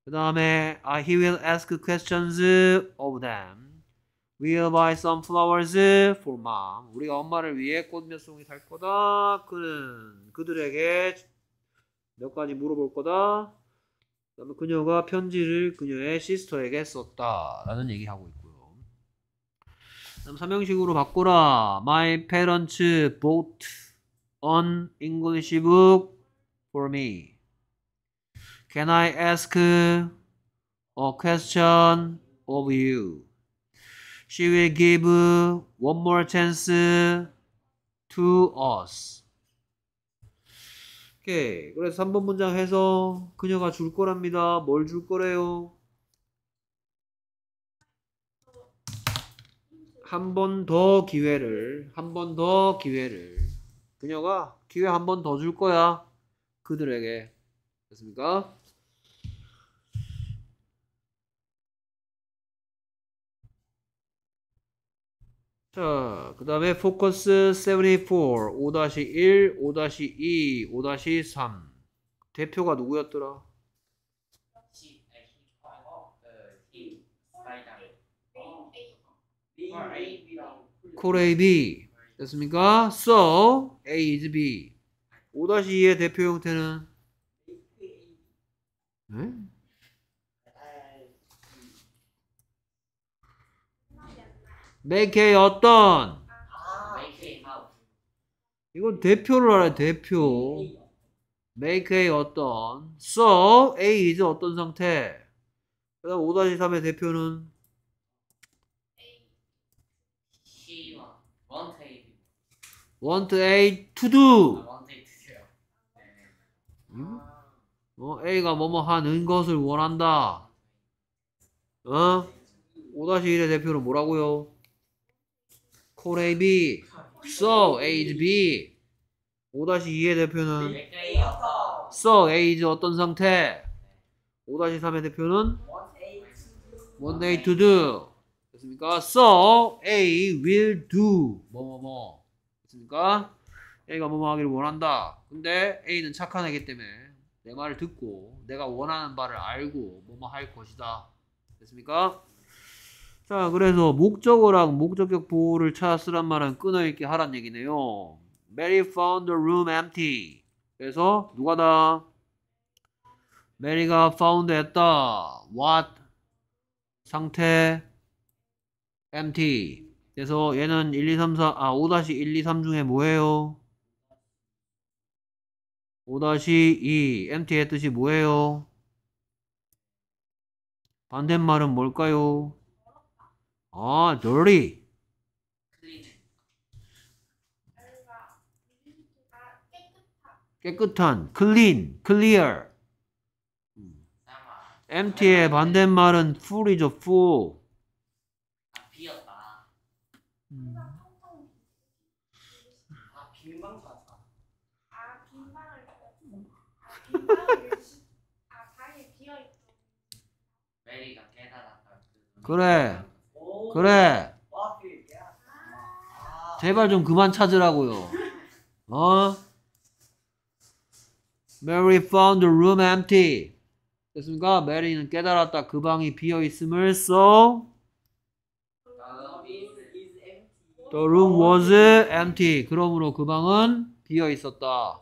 [SPEAKER 1] 그 다음에 he will ask questions of them. We'll buy some flowers for mom. 우리가 엄마를 위해 꽃 몇 송이 살 거다. 그는 그들에게 몇 가지 물어볼 거다. 그다음에 그녀가 편지를 그녀의 시스터에게 썼다라는 얘기하고 있고요. 그다음 삼형식으로 바꾸라. My parents bought an English book for me? Can I ask a question of you? She will give one more chance to us. 오케이. 그래서 3번 문장 해서 그녀가 줄 거랍니다. 뭘 줄 거래요? 한 번 더 기회를, 한 번 더 기회를. 그녀가 기회 한 번 더 줄 거야. 그들에게. 됐습니까? 자, 그 다음에 포커스 74, 5-1, 5-2, 5-3. 대표가 누구였더라? 코레이비. 됐습니까? So, A is B. 5-2의 대표 형태는? 네? 맥의 어떤? 이건 대표를 알아야 대표. make의 어떤. so, A is 어떤 상태. 그 다음 5-3의 대표는? want A to do. 음? 어, A가 뭐뭐 하는 것을 원한다. 어? 5-1의 대표는 뭐라고요? call A, B. so A is B. 5-2의 대표는 so A is 어떤 상태? 5-3의 대표는 what A to do. 됐습니까? so A will do. 뭐뭐뭐. 됐습니까? A가 뭐뭐 하기를 원한다. 근데 A는 착한 애기 때문에 내 말을 듣고 내가 원하는 바를 알고 뭐뭐 할 것이다. 됐습니까? 자, 그래서 목적어랑 목적격 보호를 찾으란 았 말은 끊어있게 하란 얘기네요. Mary found the room empty. 그래서 누가다? 메리가 found 했다. What? 상태 empty. 그래서 얘는 1, 2, 3, 4, 아, 5-1, 2, 3 중에 뭐예요? 5-2, MT의 뜻이 뭐예요? 반대말은 뭘까요? 아, dirty. 깨끗한, clean, clear. 음. m t 의 반대말은 full이죠, full. 그래. 그래. 제발 좀 그만 찾으라고요. 어? Mary found the room empty. 됐습니까? 메리는 깨달았다. 그 방이 비어 있음을 so the room was empty. 그러므로 그 방은 비어 있었다.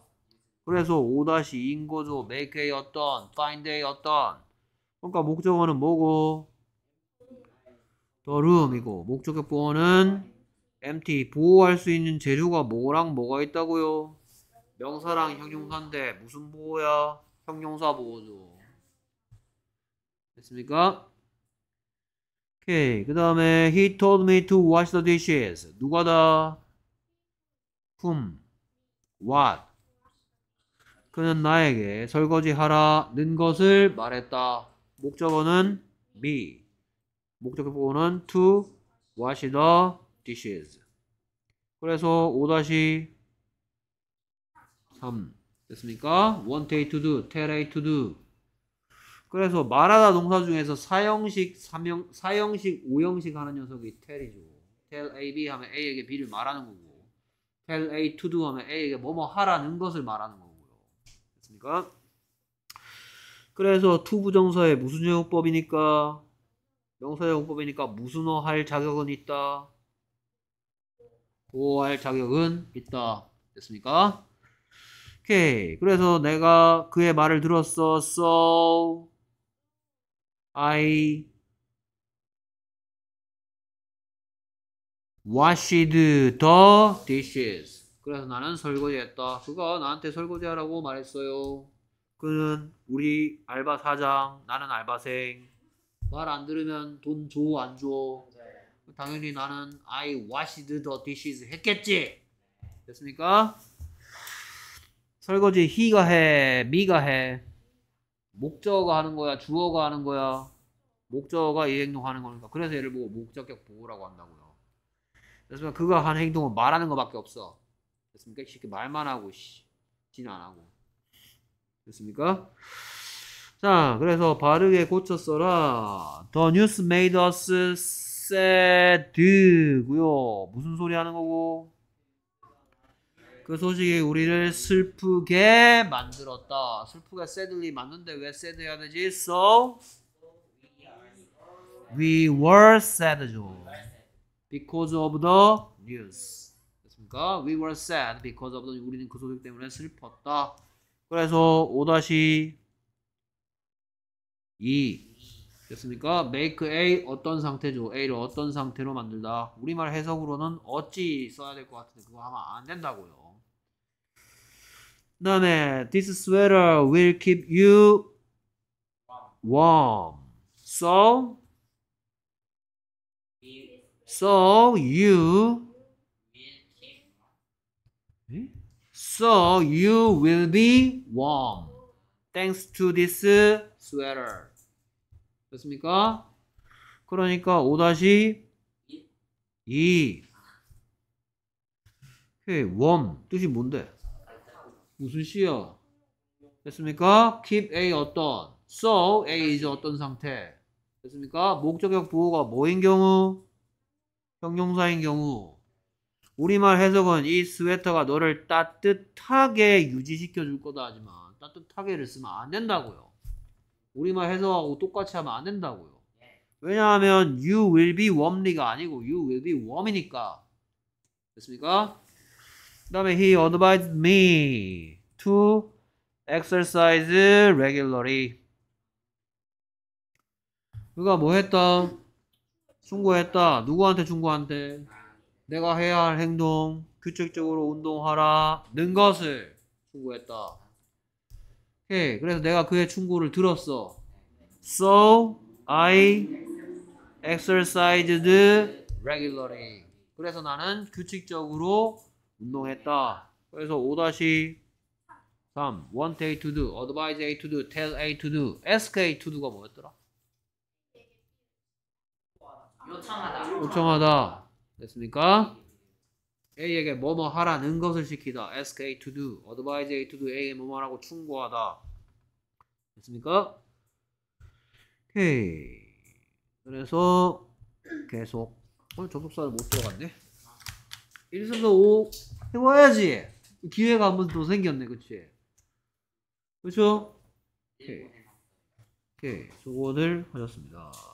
[SPEAKER 1] 그래서 5-2인 거죠. make의 어떤, find의 어떤. 그러니까 목적어는 뭐고? the room이고 목적격 보어는 empty 보호할 수 있는 재료가 뭐랑 뭐가 있다고요? 명사랑 형용사인데 무슨 보호야? 형용사 보호죠. 됐습니까? 오케이. 그 다음에 he told me to wash the dishes. 누가 다? whom? what? 그는 나에게 설거지하라는 것을 말했다. 목적어는 me. 목적어는 to wash the dishes. 그래서 5-3 됐습니까? want a to do, tell a to do. 그래서 말하다 동사 중에서 사형식, 사형, 사형식, 오형식 하는 녀석이 tell이죠. tell a, b 하면 a에게 b를 말하는 거고 tell a to do 하면 a에게 뭐뭐 하라는 것을 말하는 거고 됐습니까? 그래서 투부정사의 무슨 형법이니까 명사형법이니까 무슨어 할 자격은 있다. 보호할 자격은 있다. 됐습니까? 오케이. 그래서 내가 그의 말을 들었어. So I washed the dishes. 그래서 나는 설거지했다. 그가 나한테 설거지하라고 말했어요. 그는 우리 알바 사장, 나는 알바생. 말 안 들으면 돈 줘, 안 줘. 당연히 나는 I washed the dishes 했겠지. 됐습니까? 설거지 he가 해, me가 해. 목적어가 하는 거야, 주어가 하는 거야. 목적어가 이 행동하는 거니까. 그래서 얘를 보고 뭐 목적격 보호라고 한다고요. 그래서 그가 한 행동은 말하는 것밖에 없어. 됐습니까? 이렇게 말만 하고 씨, 진안 하고. 됐습니까? 자, 그래서 바르게 고쳐 써라. The news made us sad고요. 무슨 소리 하는 거고? 그 소식이 우리를 슬프게 만들었다. 슬프게 sadly 맞는데 왜 sad 해야 되지? So we were sad죠. Because of the news. 그러니까 we were sad because of 우리는 그 소식 때문에 슬펐다. 그래서 5-2 됐습니까? make A 어떤 상태죠? A를 어떤 상태로 만들다. 우리말 해석으로는 어찌 써야 될 것 같은데 그거 하면 안 된다고요. 그 다음에 this sweater will keep you warm. So so you So you will be warm thanks to this sweater. 됐습니까? 그러니까 5-2 오케이, warm 뜻이 뭔데? 무슨 시야? 됐습니까? keep A 어떤? so A is 어떤 상태? 됐습니까? 목적격 부호가 뭐인 경우? 형용사인 경우 우리말 해석은 이 스웨터가 너를 따뜻하게 유지시켜 줄 거다 하지만 따뜻하게를 쓰면 안 된다고요. 우리말 해석하고 똑같이 하면 안 된다고요. 왜냐하면 you will be warmly가 아니고 you will be warm이니까 됐습니까? 그 다음에 he advised me to exercise regularly 그가 뭐 했다? 충고했다. 누구한테 충고한테? 내가 해야 할 행동, 규칙적으로 운동하라는 것을 충고했다. 오케이. 그래서 내가 그의 충고를 들었어. So I exercised regularly. 그래서 나는 규칙적으로 운동했다. 그래서 5-3 want A to do, advise A to do, tell A to do, ask A to do가 뭐였더라? 요청하다. 요청하다. 됐습니까? A에게 뭐뭐 하라는 것을 시키다. ask A to do, advise A to do, A에게 뭐뭐 하라고 충고하다. 됐습니까? 오케이. 그래서 계속 어, 접속사를 못 들어갔네. 1에서 5 해봐야지. 기회가 한 번 더 생겼네, 그치? 그쵸? 오케이. 오케이. 수고들 하셨습니다.